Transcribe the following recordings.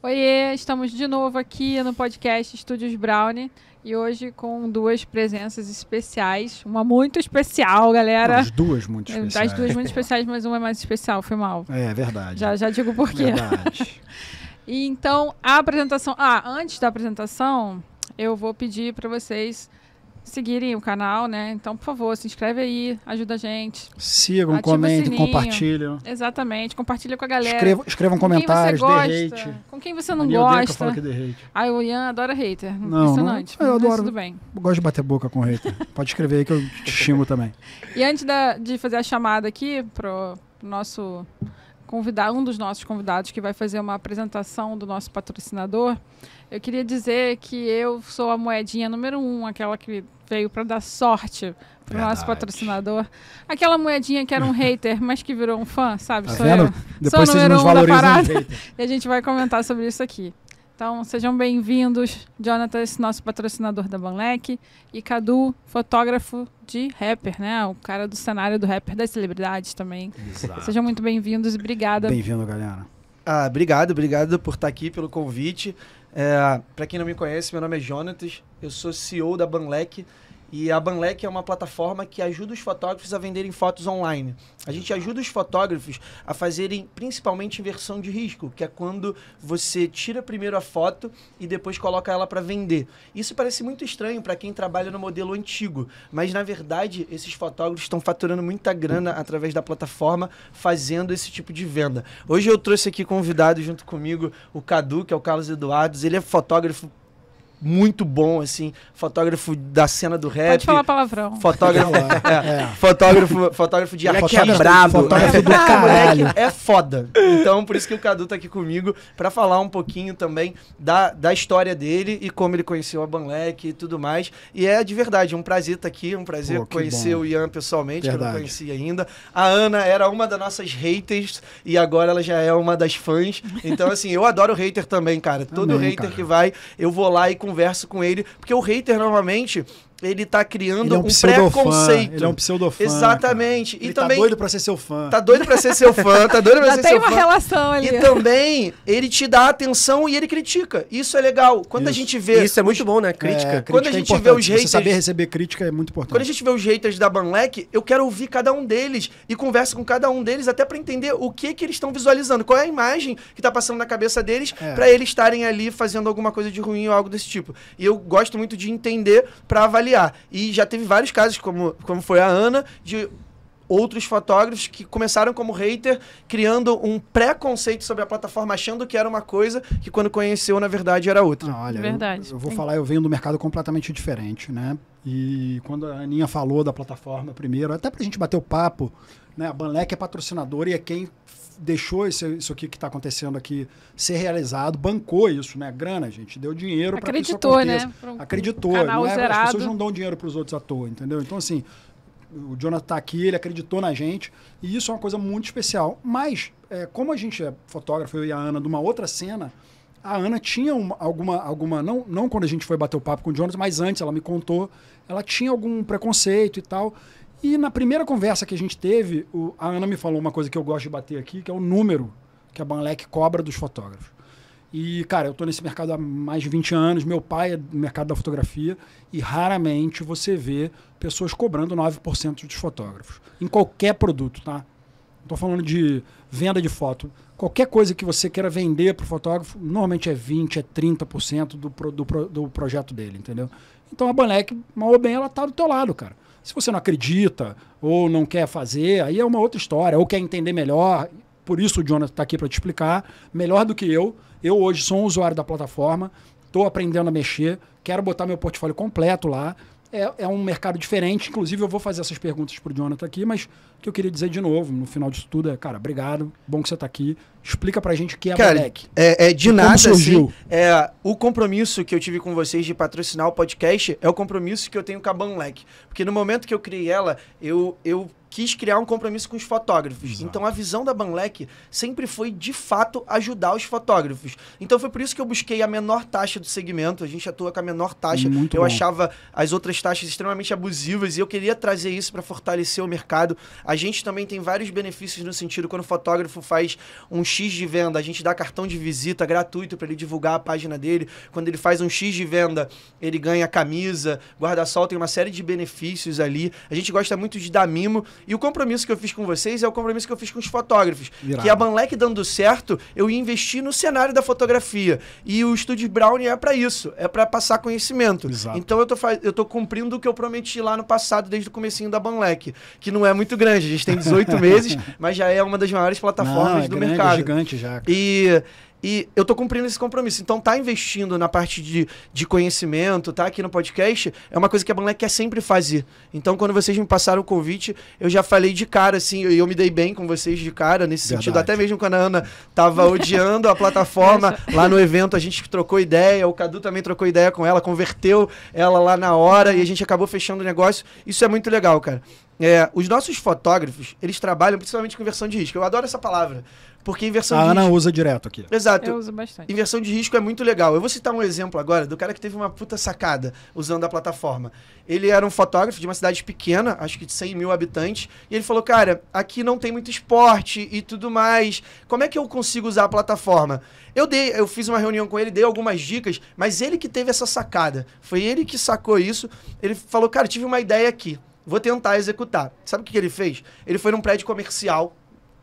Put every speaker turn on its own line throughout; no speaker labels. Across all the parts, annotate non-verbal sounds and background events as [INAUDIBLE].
Oiê, estamos de novo aqui no podcast Estúdios Brownie e hoje com duas presenças especiais, uma muito especial, galera. As duas muito especiais. As duas muito especiais, mas uma é mais especial, foi mal. É,
é verdade. Já,
já digo por quê. Verdade. [LAUGHS] e então, a apresentação... Ah, antes da apresentação, eu vou pedir para vocês seguirem o canal, né? Então, por favor, se inscreve aí, ajuda a gente.
Sigam, comentem, compartilham.
Exatamente, compartilha com a galera. Escreva, escrevam com comentários, quem você gosta, Com quem você não Mania gosta. Eu que eu ah, o Ian adora hater. Não, Impressionante. Não, eu adoro. Tudo bem.
Eu gosto de bater boca com hater. Pode escrever aí que eu te xingo também. [LAUGHS]
E antes da, de fazer a chamada aqui pro, pro nosso convidar um dos nossos convidados que vai fazer uma apresentação do nosso patrocinador. Eu queria dizer que eu sou a moedinha número um, aquela que veio para dar sorte pro o nosso patrocinador. Aquela moedinha que era um hater, mas que virou um fã, sabe? Tá Sou vendo? eu. Depois Sou vocês nos um valorizam [LAUGHS] E a gente vai comentar sobre isso aqui. Então, sejam bem-vindos, Jonathan, esse nosso patrocinador da Banlec, e Cadu, fotógrafo de rapper, né? O cara do cenário do rapper das celebridades também. Exato. Sejam muito bem-vindos e obrigada. Bem-vindo,
galera.
Ah, obrigado, obrigado por estar aqui, pelo convite. É, para quem não me conhece, meu nome é Jonatas, eu sou CEO da Banlec, e a Banlec é uma plataforma que ajuda os fotógrafos a venderem fotos online. A gente ajuda os fotógrafos a fazerem principalmente inversão de risco, que é quando você tira primeiro a foto e depois coloca ela para vender. Isso parece muito estranho para quem trabalha no modelo antigo, mas na verdade esses fotógrafos estão faturando muita grana através da plataforma fazendo esse tipo de venda. Hoje eu trouxe aqui convidado junto comigo o Cadu, que é o Carlos Eduardo. Ele é fotógrafo muito bom, assim, fotógrafo da cena do rap. Pode falar palavrão. Fotógrafo, é, é, é. fotógrafo, fotógrafo de arte é Fotógrafo do [LAUGHS] caralho. é foda. Então, por isso que o Cadu tá aqui comigo para falar um pouquinho também da, da história dele e como ele conheceu a Banlec e tudo mais. E é de verdade, um prazer estar tá aqui, um prazer Pô, conhecer bom. o Ian pessoalmente, verdade. que eu não conhecia ainda. A Ana era uma das nossas haters e agora ela já é uma das fãs. Então, assim, eu adoro hater também, cara. Todo Amém, hater cara. que vai, eu vou lá e com conversa com ele, porque o hater normalmente ele tá criando ele é um, um preconceito. Ele é um pseudofã. Exatamente. Cara. E ele tá também, tá doido pra
ser seu fã.
Tá doido pra ser seu fã, tá doido pra Já ser seu fã. tem uma relação ali. E também, ele te dá atenção e ele critica. Isso é legal. Quando Isso. a gente vê... Isso é muito bom, né? Crítica. É, Quando crítica a é gente é vê os haters... Você saber receber
crítica é muito importante. Quando a
gente vê os haters da Banlec, eu quero ouvir cada um deles e converso com cada um deles até para entender o que que eles estão visualizando. Qual é a imagem que tá passando na cabeça deles é. para eles estarem ali fazendo alguma coisa de ruim ou algo desse tipo. E eu gosto muito de entender para avaliar avaliar. E já teve vários casos, como, como foi a Ana, de outros fotógrafos que começaram como hater, criando um preconceito sobre a plataforma, achando
que era uma coisa que quando conheceu, na verdade, era outra. olha, verdade. Eu, eu vou Sim. falar, eu venho do mercado completamente diferente, né? E quando a Aninha falou da plataforma primeiro, até pra gente bater o papo, né? A Banlec é patrocinadora e é quem deixou esse, isso aqui que está acontecendo aqui ser realizado, bancou isso, né? Grana, gente, deu dinheiro para isso Né? Um acreditou, né? Acreditou. É, as pessoas não dão dinheiro para os outros à toa, entendeu? Então, assim, o Jonathan está aqui, ele acreditou na gente, e isso é uma coisa muito especial. Mas, é, como a gente é fotógrafo, eu e a Ana, de uma outra cena, a Ana tinha uma, alguma, alguma não, não quando a gente foi bater o papo com o Jonas, mas antes ela me contou, ela tinha algum preconceito e tal. E na primeira conversa que a gente teve, o, a Ana me falou uma coisa que eu gosto de bater aqui, que é o número que a Banlec cobra dos fotógrafos. E, cara, eu tô nesse mercado há mais de 20 anos, meu pai é do mercado da fotografia, e raramente você vê pessoas cobrando 9% dos fotógrafos. Em qualquer produto, tá? Não tô falando de venda de foto. Qualquer coisa que você queira vender para o fotógrafo, normalmente é 20%, é 30% do, pro, do, pro, do projeto dele, entendeu? Então a Banlec, mal ou bem, ela tá do teu lado, cara. Se você não acredita ou não quer fazer, aí é uma outra história, ou quer entender melhor, por isso o Jonathan está aqui para te explicar, melhor do que eu. Eu hoje sou um usuário da plataforma, estou aprendendo a mexer, quero botar meu portfólio completo lá, é, é um mercado diferente. Inclusive, eu vou fazer essas perguntas para o Jonathan aqui, mas o que eu queria dizer de novo, no final disso tudo, é, cara, obrigado, bom que você está aqui. Explica para a gente o que é cara, a Bodec. É, é de nada, Assim,
é, o compromisso que eu tive com vocês de patrocinar o podcast é o compromisso que eu tenho com a Banlec. Porque no momento que eu criei ela, eu, eu quis criar um compromisso com os fotógrafos. Exato. Então a visão da Banlec sempre foi de fato ajudar os fotógrafos. Então foi por isso que eu busquei a menor taxa do segmento. A gente atua com a menor taxa. Muito eu bom. achava as outras taxas extremamente abusivas e eu queria trazer isso para fortalecer o mercado. A gente também tem vários benefícios no sentido quando o fotógrafo faz um X de venda, a gente dá cartão de visita gratuito para ele divulgar a página dele. Quando ele faz um X de venda, ele ganha camisa, guarda-sol, tem uma série de benefícios ali. A gente gosta muito de dar mimo e o compromisso que eu fiz com vocês é o compromisso que eu fiz com os fotógrafos. Virado. Que a Banlec dando certo, eu ia investir no cenário da fotografia. E o Estúdio Brown é para isso, é para passar conhecimento. Exato. Então eu tô, eu tô cumprindo o que eu prometi lá no passado, desde o comecinho da Banlec, que não é muito grande, a gente tem 18 [LAUGHS] meses, mas já é uma das maiores plataformas não, é do grande, é mercado. É gigante já. Cara. E e eu tô cumprindo esse compromisso. Então, tá investindo na parte de, de conhecimento, tá aqui no podcast, é uma coisa que a Banlec quer sempre fazer. Então, quando vocês me passaram o convite, eu já falei de cara, assim, e eu, eu, me dei bem com vocês de cara, nesse Verdade. sentido. Até mesmo quando a Ana tava odiando a plataforma, [LAUGHS] lá no evento a gente trocou ideia, o Cadu também trocou ideia com ela, converteu ela lá na hora e a gente acabou fechando o negócio. Isso é muito legal, cara. É, os nossos fotógrafos, eles trabalham principalmente com inversão de risco. Eu adoro essa palavra. Porque inversão a de Ana risco. usa direto aqui. Exato. Eu uso bastante. Inversão de risco é muito legal. Eu vou citar um exemplo agora do cara que teve uma puta sacada usando a plataforma. Ele era um fotógrafo de uma cidade pequena, acho que de 100 mil habitantes, e ele falou: Cara, aqui não tem muito esporte e tudo mais. Como é que eu consigo usar a plataforma? Eu dei, eu fiz uma reunião com ele, dei algumas dicas, mas ele que teve essa sacada. Foi ele que sacou isso. Ele falou: Cara, tive uma ideia aqui vou tentar executar. Sabe o que, que ele fez? Ele foi num prédio comercial,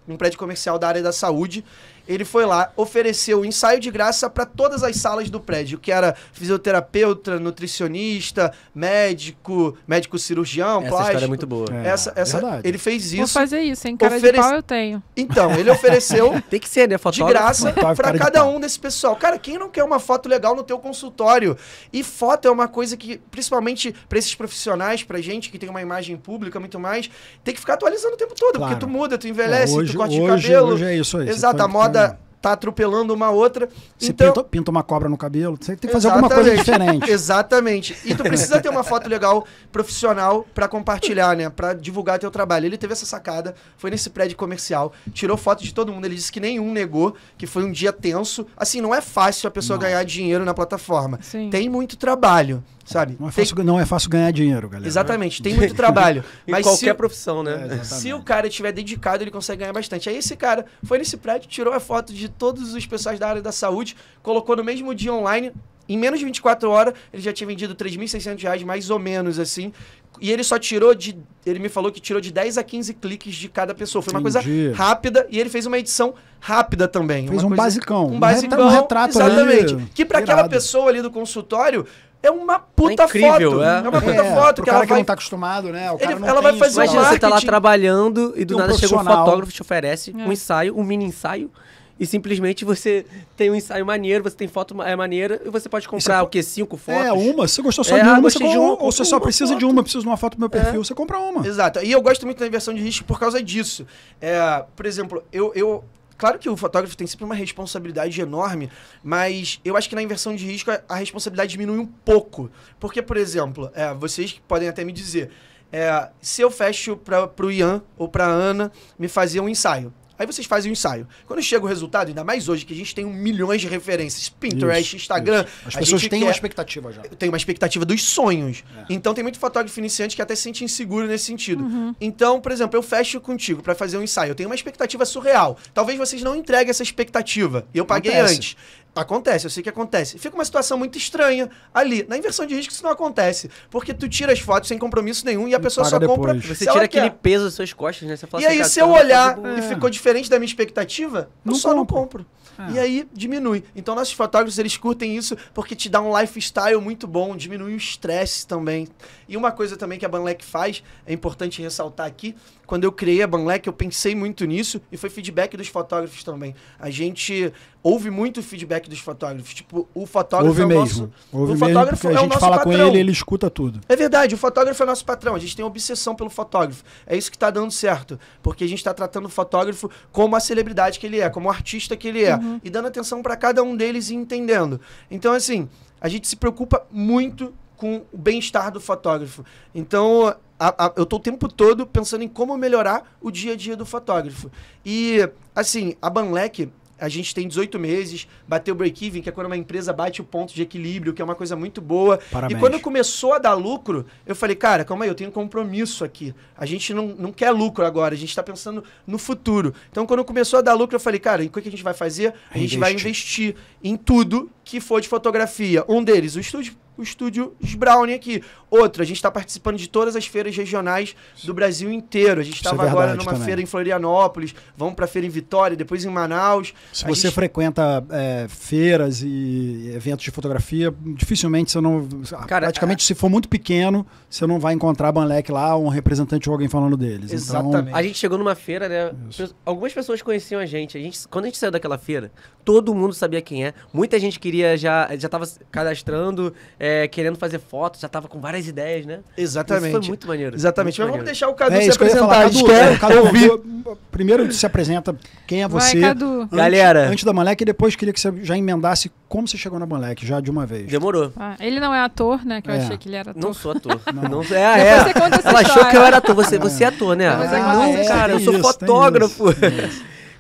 num prédio comercial da área da saúde, ele foi lá, ofereceu ensaio de graça para todas as salas do prédio, que era fisioterapeuta, nutricionista, médico, médico cirurgião, essa é plástico. Essa é muito boa. É, essa, essa, verdade. ele fez isso. Vou fazer
isso, hein? Cara ofere... de pau eu tenho. Então, ele ofereceu [LAUGHS] Tem que ser, né? Fotógrafo, de graça para cada
um desse pessoal. Cara, quem não quer uma foto legal no teu consultório? E foto é uma coisa que, principalmente para esses profissionais, pra gente que tem uma imagem pública muito mais, tem que ficar atualizando o tempo todo, claro. porque tu muda, tu envelhece, é, hoje, tu corta hoje, o cabelo. Hoje é isso aí. Exato, a moda cada
tá atropelando uma outra. Você então... pinta, pinta uma cobra no cabelo, você tem que fazer Exatamente. alguma coisa diferente. [LAUGHS]
Exatamente. E tu precisa ter uma foto legal, profissional, para compartilhar, né? Para divulgar teu trabalho. Ele teve essa sacada, foi nesse prédio comercial, tirou foto de todo mundo. Ele disse que nenhum negou, que foi um dia tenso. Assim, não é fácil a pessoa não. ganhar dinheiro na plataforma. Sim. Tem muito trabalho sabe? Não é fácil,
tem... não é fácil ganhar dinheiro, galera. Exatamente, tem muito trabalho. [LAUGHS] em mas qualquer se...
profissão, né?
É, se o cara estiver dedicado, ele consegue ganhar bastante. Aí esse cara foi nesse prédio, tirou a foto de todos os pessoais da área da saúde, colocou no mesmo dia online. Em menos de 24 horas, ele já tinha vendido 3.600 reais, mais ou menos, assim. E ele só tirou de... Ele me falou que tirou de 10 a 15 cliques de cada pessoa. Foi Entendi. uma coisa rápida e ele fez uma edição rápida também. Fez um coisa, basicão. Um tá basicão, um retrato Exatamente. Ali, que para aquela pessoa ali do consultório é uma puta é incrível,
foto. É. é uma puta é, foto que ela vai... que não tá
acostumado, né? O cara Ele, não ela vai fazer Imagina, você tá lá trabalhando e do um nada chega um fotógrafo te oferece um é.
ensaio, um mini ensaio. E simplesmente você tem um ensaio maneiro, você tem foto é, maneira e você pode comprar você... o quê? Cinco é, fotos? É, uma. Você gostou só é, de uma, você de uma, ou você só precisa foto.
de uma, precisa de uma foto do meu é. perfil, é. você compra uma. Exato. E eu gosto muito
da inversão de risco por causa disso. É, por exemplo, eu, eu Claro que o fotógrafo tem sempre uma responsabilidade enorme, mas eu acho que na inversão de risco a, a responsabilidade diminui um pouco. Porque, por exemplo, é, vocês podem até me dizer, é, se eu fecho para o Ian ou para Ana me fazer um ensaio, Aí vocês fazem o ensaio. Quando chega o resultado, ainda mais hoje, que a gente tem um milhões de referências, Pinterest, isso, Instagram. Isso. As pessoas têm quer, uma expectativa já. Tem uma expectativa dos sonhos. É. Então tem muito fotógrafo iniciante que até se sente inseguro nesse sentido. Uhum. Então, por exemplo, eu fecho contigo para fazer um ensaio. Eu tenho uma expectativa surreal. Talvez vocês não entreguem essa expectativa. Eu paguei Acontece. antes. Acontece, eu sei que acontece. Fica uma situação muito estranha ali. Na inversão de risco isso não acontece, porque tu tira as fotos sem compromisso nenhum e a pessoa só depois. compra. Você tira aquele quer.
peso das suas costas, né? Você fala e assim, aí, se
eu olhar é. e ficou diferente da minha expectativa, não eu só compro. não compro. É. E aí diminui. Então nossos fotógrafos, eles curtem isso porque te dá um lifestyle muito bom, diminui o estresse também. E uma coisa também que a Banlec faz, é importante ressaltar aqui, quando eu criei a Banlec, eu pensei muito nisso e foi feedback dos fotógrafos também. A gente ouve muito feedback dos fotógrafos. Tipo, o fotógrafo ouve é o mesmo. nosso. Ouve o fotógrafo mesmo é a gente fala patrão. com ele, ele
escuta tudo.
É verdade, o fotógrafo é nosso patrão. A gente tem obsessão pelo fotógrafo. É isso que está dando certo, porque a gente está tratando o fotógrafo como a celebridade que ele é, como o artista que ele é, uhum. e dando atenção para cada um deles e entendendo. Então, assim, a gente se preocupa muito com o bem-estar do fotógrafo. Então, a, a, eu tô o tempo todo pensando em como melhorar o dia a dia do fotógrafo. E, assim, a Banlec, a gente tem 18 meses, bateu o break-even, que é quando uma empresa bate o ponto de equilíbrio, que é uma coisa muito boa. Parabéns. E quando começou a dar lucro, eu falei, cara, calma aí, eu tenho um compromisso aqui. A gente não, não quer lucro agora, a gente está pensando no futuro. Então, quando começou a dar lucro, eu falei, cara, o que, que a gente vai fazer? A gente Investe. vai investir em tudo que for de fotografia. Um deles, o estúdio o estúdio Brownie aqui. Outra, a gente está participando de todas as feiras regionais do Brasil inteiro. A gente estava é agora numa também. feira em Florianópolis, vamos para feira em Vitória, depois em Manaus. Se a você gente...
frequenta é, feiras e eventos de fotografia, dificilmente você não. Cara, praticamente, é... se for muito pequeno, você não vai encontrar Banlec lá, um representante ou alguém falando deles. Então, Exatamente. Então...
A gente chegou numa feira, né? Isso. Algumas pessoas conheciam a gente. a gente. Quando a gente saiu daquela feira, todo mundo sabia quem é. Muita gente queria já, já estava cadastrando. É, é, querendo fazer fotos, já tava com várias ideias, né? Exatamente. Isso foi muito maneiro. Exatamente. Muito Mas maneiro. vamos deixar o Cadu é, se apresentar. Cadu, é, Cadu,
Cadu, primeiro se apresenta quem é você. Vai, antes, Galera. Antes da Malek e depois queria que você já emendasse como você chegou na Malek, já de uma vez. Demorou.
Ah, ele não é ator, né? Que eu é. achei que ele era ator. Não sou ator. Não. não é, é. Ela história. achou que eu era ator. Você, você é ator, né? Ah, não, cara, eu sou isso, fotógrafo.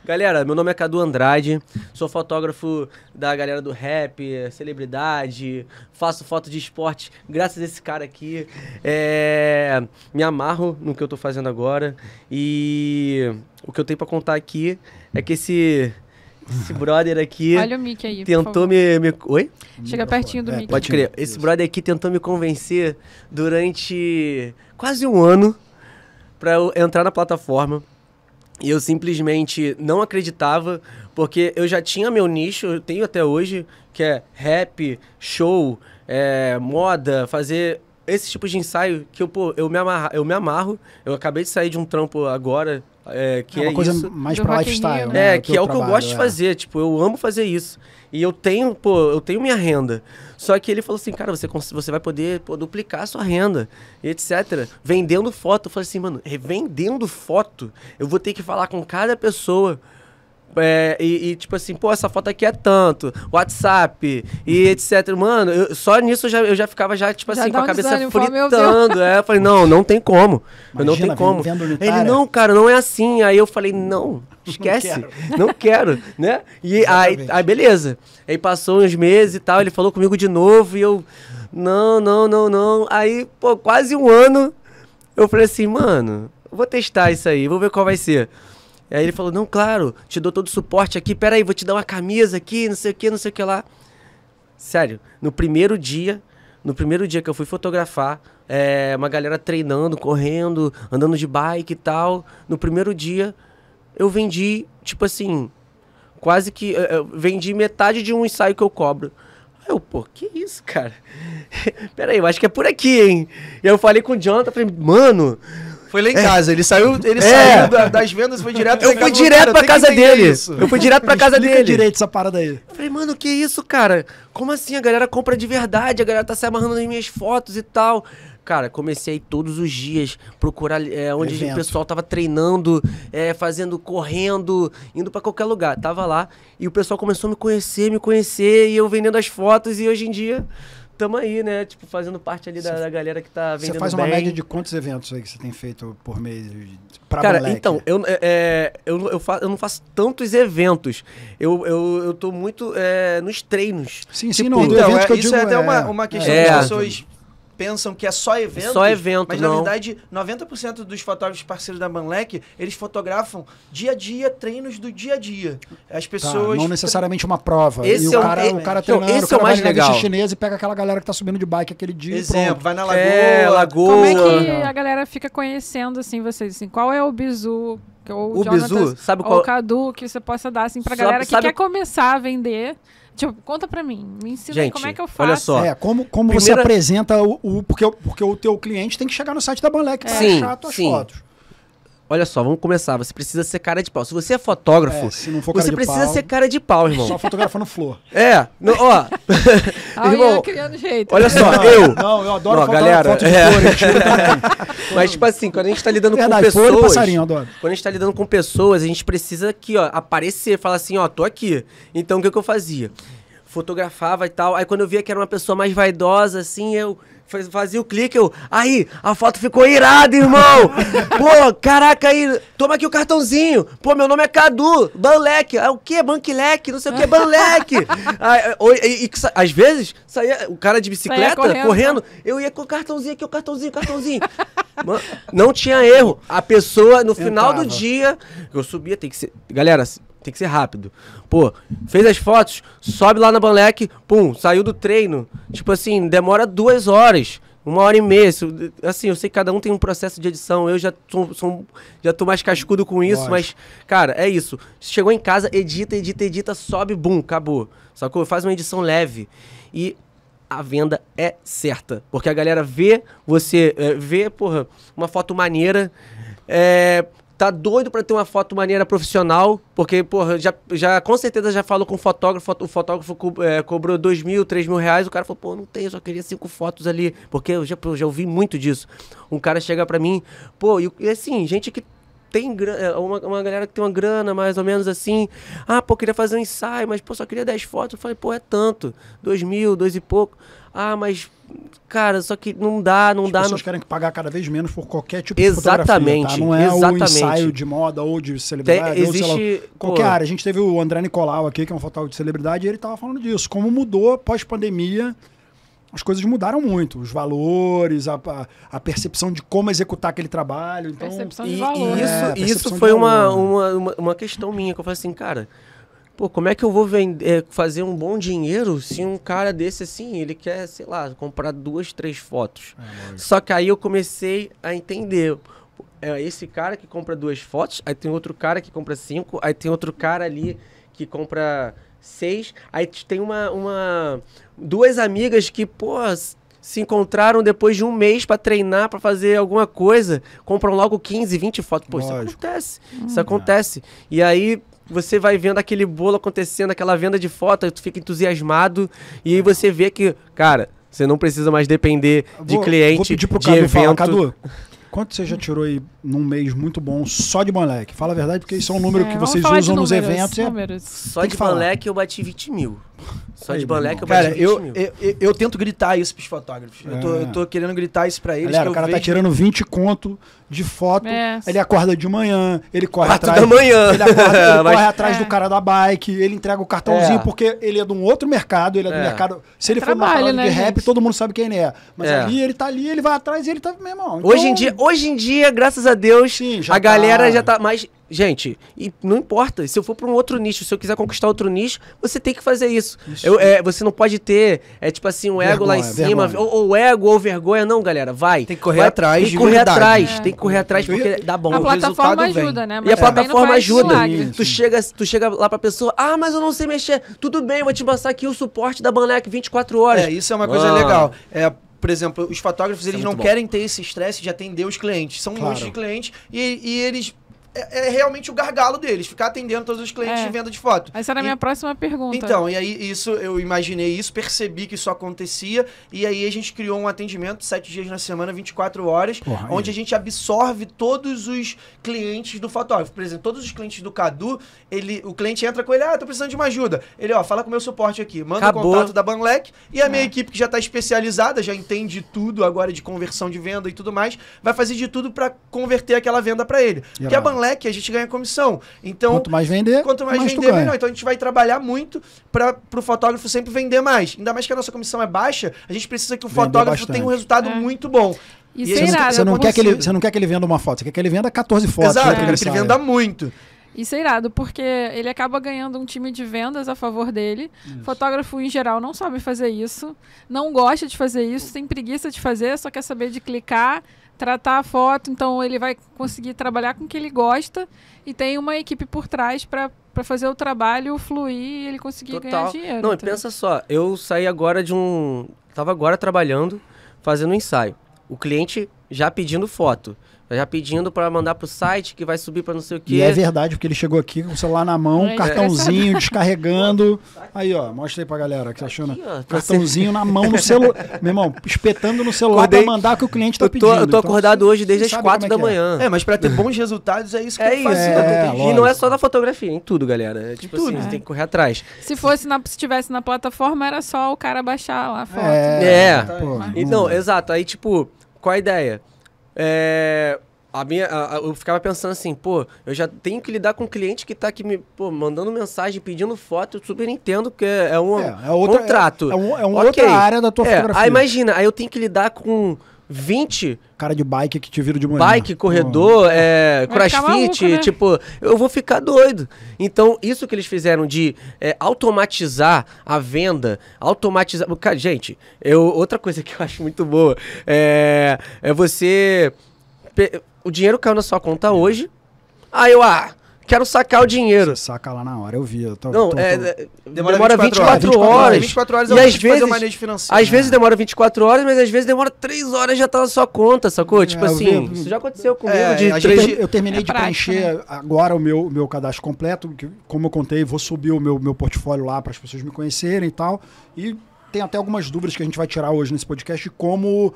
Galera, meu nome é Cadu Andrade, sou fotógrafo da galera do rap, celebridade, faço foto de esporte graças a esse cara aqui. É, me amarro no que eu tô fazendo agora e o que eu tenho para contar aqui é que esse esse [LAUGHS] brother aqui. Olha o Mickey aí. Tentou me, me, Oi?
Chega é pertinho do é, Mickey. Pode crer.
Esse brother aqui tentou me convencer durante quase um ano para eu entrar na plataforma. E eu simplesmente não acreditava, porque eu já tinha meu nicho, eu tenho até hoje, que é rap, show, é, moda, fazer esse tipo de ensaio que eu, pô, eu, me amarra, eu me amarro. Eu acabei de sair de um trampo agora, é, que é uma é coisa isso. mais pra lifestyle, né? É, né, que é o que trabalho, eu gosto é. de fazer, tipo, eu amo fazer isso. E eu tenho, pô, eu tenho minha renda. Só que ele falou assim, cara, você, você vai poder pô, duplicar a sua renda, etc. Vendendo foto. Eu falei assim, mano, vendendo foto, eu vou ter que falar com cada pessoa é, e, e, tipo assim, pô, essa foto aqui é tanto, WhatsApp e etc. Mano, eu, só nisso eu já, eu já ficava já, tipo já assim, com a cabeça desânimo, fritando. É, eu falei, não, não tem como. Imagina, não tenho como. Ele, não, cara, não é assim. Aí eu falei, não, [LAUGHS] esquece, não quero, [LAUGHS] não quero né? E aí, aí, beleza. Aí passou uns meses e tal, ele falou comigo de novo e eu, não, não, não, não. Aí, pô, quase um ano, eu falei assim, mano, vou testar isso aí, vou ver qual vai ser. Aí ele falou, não, claro, te dou todo o suporte aqui, peraí, vou te dar uma camisa aqui, não sei o que, não sei o que lá. Sério, no primeiro dia, no primeiro dia que eu fui fotografar, é, uma galera treinando, correndo, andando de bike e tal. No primeiro dia, eu vendi, tipo assim, quase que. Eh, eu vendi metade de um ensaio que eu cobro. Eu, pô, que isso, cara? [LAUGHS] Peraí, eu acho que é por aqui, hein? E eu falei com o Jonathan, falei, mano, foi lá em casa. Ele saiu, ele é. saiu da- das
vendas, foi direto Eu fui direto pra casa dele. Eu fui direto pra casa dele. direito
essa parada aí. Falei, mano, que isso, cara? Como assim? A galera compra de verdade, a galera tá se amarrando nas minhas fotos e tal. Cara, comecei todos os dias procurar é, onde o pessoal tava treinando, é, fazendo, correndo, indo pra qualquer lugar. Tava lá e o pessoal começou a me conhecer, me conhecer, e eu vendendo as fotos, e hoje em dia tamo aí, né? Tipo, fazendo parte ali da, da galera que tá vendendo Você faz uma bem. média
de quantos eventos aí que você tem feito por mês pra Cara, moleque? então, eu,
é, é, eu, eu, fa, eu não faço tantos eventos. Eu, eu, eu tô muito é, nos treinos. Sim, tipo, sim, não. Então, é, isso digo, é até é uma, uma é. questão é, das pessoas
pensam que é só evento. É só evento, Mas, não. na verdade, 90% dos fotógrafos parceiros da Banlec, eles fotografam dia a dia, treinos do dia a dia. As tá, pessoas... Tá, não
necessariamente uma prova. Esse e é o, cara, é, o cara treinando, esse é o, mais legal. chinês e pega aquela galera que tá subindo de bike aquele dia Exemplo, vai na é, lagoa. É, lagoa. Como é que a
galera fica conhecendo, assim, vocês? Assim, qual é o bizu ou o Jonathan, Bizu, sabe qual... ou o Cadu, que você possa dar, assim, pra sabe, galera que sabe... quer começar a vender... Tipo, conta pra mim. Me ensina Gente, como é que eu
faço. Olha só.
É, como, como Primeira... você apresenta o, o. porque, porque o teu cliente tem que chegar no site da Banlec pra sim, achar as tuas sim. fotos.
Olha só, vamos começar. Você precisa ser cara de pau. Se você é fotógrafo, é, você precisa pau, ser cara de pau, irmão. Só
fotografando flor.
É, no, ó. [LAUGHS] irmão,
jeito. Olha só, não, eu. Não, eu adoro não, galera, foto de é.
flor, [LAUGHS] Mas, tipo assim, quando a gente tá lidando Verdade, com pessoas. Flor e passarinho, adoro. Quando a gente tá lidando com pessoas, a gente precisa aqui, ó, aparecer, falar assim, ó, tô aqui. Então o que, que eu fazia? Fotografava e tal. Aí quando eu via que era uma pessoa mais vaidosa, assim, eu fazia o clique, eu. Aí, a foto ficou irada, irmão! [LAUGHS] Pô, caraca, aí, toma aqui o cartãozinho. Pô, meu nome é Cadu, Banleque. Ah, o quê? Banquileque, não sei o quê, Banleque. [LAUGHS] aí, e, e, às vezes, saía o cara de bicicleta correndo, correndo tá? eu ia com o cartãozinho aqui, o cartãozinho, o cartãozinho. [LAUGHS] Mano, não tinha erro. A pessoa, no final Entrava. do dia, eu subia, tem que ser. Galera, tem que ser rápido. Pô, fez as fotos, sobe lá na Banlec, pum, saiu do treino. Tipo assim, demora duas horas, uma hora e meia. Assim, eu sei que cada um tem um processo de edição. Eu já tô, sou, já tô mais cascudo com isso, mas, cara, é isso. Chegou em casa, edita, edita, edita, sobe, bum, acabou. só eu Faz uma edição leve. E a venda é certa. Porque a galera vê você, é, vê, porra, uma foto maneira. É, tá doido para ter uma foto maneira profissional, porque, porra, já, já com certeza já falou com o fotógrafo, o fotógrafo co, é, cobrou dois mil, três mil reais, o cara falou, pô, não tem, só queria cinco fotos ali, porque eu já, eu já ouvi muito disso. Um cara chega para mim, pô, e, e assim, gente que tem é, uma, uma galera que tem uma grana, mais ou menos assim. Ah, pô, queria fazer um ensaio, mas pô, só queria dez fotos. Eu falei, pô, é tanto. Dois mil, dois e pouco. Ah, mas cara, só que não dá,
não As dá. As pessoas não... querem pagar cada vez menos por qualquer tipo de exatamente, fotografia, tá? Não é exatamente. um ensaio de moda ou de celebridade. Tem, existe, ou lá, qualquer pô, área. A gente teve o André Nicolau aqui, que é um fotógrafo de celebridade, e ele estava falando disso. Como mudou pós-pandemia as coisas mudaram muito. Os valores, a, a, a, percepção de como executar aquele trabalho. Então,
percepção de valor. E, e isso, é, isso foi
uma,
uma, uma, uma, questão minha, que eu falei assim, cara, Pô, como é que eu vou vender, eh, fazer um bom dinheiro se um cara desse assim, ele quer, sei lá, comprar duas, três fotos. É, Só que aí eu comecei a entender. É esse cara que compra duas fotos, aí tem outro cara que compra cinco, aí tem outro cara ali que compra seis, aí tem uma, uma duas amigas que, pô, se encontraram depois de um mês para treinar, para fazer alguma coisa, compram logo 15, 20 fotos. Pô, Lógico. isso hum. acontece. Hum, isso acontece. É. E aí você vai vendo aquele bolo acontecendo, aquela venda de foto, tu fica entusiasmado e aí você vê que, cara, você não precisa mais depender de vou, cliente, vou pedir pro de Cadu evento. Falar, Cadu,
quanto você já tirou aí num mês muito bom só de moleque. Fala a verdade, porque isso é um número é, que vocês usam nos eventos. É só
de moleque
eu bati 20 mil. Só de moleque eu bati cara, 20 eu, mil. Eu, eu, eu, tento gritar isso pros fotógrafos. É. Eu, tô, eu, tô, é. querendo gritar
isso pra eles. Galera, o cara tá tirando 20 conto de foto. É. Ele acorda de manhã, ele corre Quatro atrás. da manhã. Ele, acorda, ele [LAUGHS] corre atrás do é. cara da bike, ele entrega o cartãozinho, porque ele é de um outro mercado, ele é do mercado. Se ele Trabalho, for uma né, de rap, gente? todo mundo sabe quem ele é. Mas ali ele tá ali, ele vai atrás e ele tá. Meu irmão. Então... Hoje, em então dia, hoje em dia, graças a a Deus, Sim, a galera tá... já tá. Mas,
gente, e não importa. Se eu for pra um outro nicho, se eu quiser conquistar outro nicho, você tem que fazer isso. isso. Eu, é, você não pode ter, é tipo assim, um ego lá em cima, ou, ou ego ou vergonha. Não, galera, vai. Tem que correr vai, atrás, Tem que correr verdade. atrás, é. tem que correr atrás, porque dá bom. A plataforma ajuda, vem. né? Mas e a plataforma ajuda. Tu chega, tu chega lá pra pessoa, ah, mas eu não sei mexer. Tudo bem, vou te passar
aqui o suporte da Banlec 24 horas. É, isso é uma coisa ah. legal. É, por exemplo, os fotógrafos, é eles é não bom. querem ter esse estresse de atender os clientes. São claro. um monte de clientes e, e eles é, é, realmente o gargalo deles, ficar atendendo todos os clientes é. de venda de foto.
Essa era a minha próxima pergunta. Então, e
aí isso, eu imaginei isso, percebi que isso acontecia, e aí a gente criou um atendimento, sete dias na semana, 24 horas, Porra, onde a gente absorve todos os clientes do fotógrafo. Por exemplo, todos os clientes do Cadu, ele, o cliente entra com ele, ah, tô precisando de uma ajuda. Ele, ó, fala com o meu suporte aqui, manda o contato da Banlec, e a minha é. equipe que já tá especializada, já entende tudo agora de conversão de venda e tudo mais, vai fazer de tudo para converter aquela venda para ele. Porque que a Banlec que a gente ganha comissão. Então, quanto mais vender, quanto mais, mais vender, melhor. Então a gente vai trabalhar muito para o fotógrafo sempre vender mais. Ainda mais que a nossa comissão é baixa, a gente precisa que o vender fotógrafo bastante. tenha um resultado é. muito bom.
Isso e é irado, você, não, você não quer que ele, você não quer que ele venda uma foto, você quer que ele venda 14 fotos. Exato, que ele né? venda muito.
Isso é irado, porque ele acaba ganhando um time de vendas a favor dele. Isso. Fotógrafo, em geral, não sabe fazer isso, não gosta de fazer isso, tem preguiça de fazer, só quer saber de clicar, tratar a foto, então ele vai conseguir trabalhar com o que ele gosta e tem uma equipe por trás para para fazer o trabalho fluir e ele conseguir Total. ganhar dinheiro. Não, então.
pensa só, eu saí agora de um, tava agora trabalhando, fazendo um ensaio. O cliente já pedindo foto. Já pedindo para mandar pro site que vai subir para não sei o quê. E é
verdade, porque ele chegou aqui com o celular na mão, é, cartãozinho, é. descarregando. [LAUGHS] Tá aí, ó, mostra aí pra galera que né? tá achando. Aqui, ó, cartãozinho na mão no celular. [LAUGHS] Meu irmão, espetando no celular Acordei... pra mandar que o cliente tá pedindo. Eu tô, eu tô então acordado hoje desde as quatro é da é. manhã. É, mas pra ter [LAUGHS] bons resultados é isso que é eu faço.
É, e não é só na fotografia, é em tudo, galera. É, tipo tudo. assim, tem que correr atrás.
Se fosse na, se tivesse na plataforma, era só o cara baixar lá a foto. É, né? é. Tá, pô, então,
exato. Aí, tipo, qual a ideia? É, a minha, a, a, eu ficava pensando assim, pô, eu já tenho que lidar com um cliente que tá aqui me pô, mandando mensagem, pedindo foto, eu super entendo, porque é um é, é outra, contrato. É, é,
um, é uma okay. outra área da tua é, fotografia. Aí imagina,
aí eu tenho que lidar com 20. Cara de bike que te vira de manhã. Bike, corredor, oh. é, crossfit, maluco, né? tipo, eu vou ficar doido. Então, isso que eles fizeram de é, automatizar a venda, automatizar. Cara, gente, eu, outra coisa que eu acho muito boa é, é você. O dinheiro caiu na sua conta hoje. Aí eu, ah, quero sacar o dinheiro. Você saca lá na hora, eu vi. Eu tô, não, tô, é, é Demora, demora 24, 24 horas. horas. 24 horas é e às vezes, fazer manejo financeiro. Às né? vezes demora 24 horas, mas às vezes demora 3 horas e já tá na
sua conta, sacou? É, tipo assim, vi, isso
já aconteceu comigo. É, de 3... Gente, eu terminei é de prática, preencher
né? agora o meu, meu cadastro completo, que, como eu contei, vou subir o meu, meu portfólio lá para as pessoas me conhecerem e tal. E tem até algumas dúvidas que a gente vai tirar hoje nesse podcast de como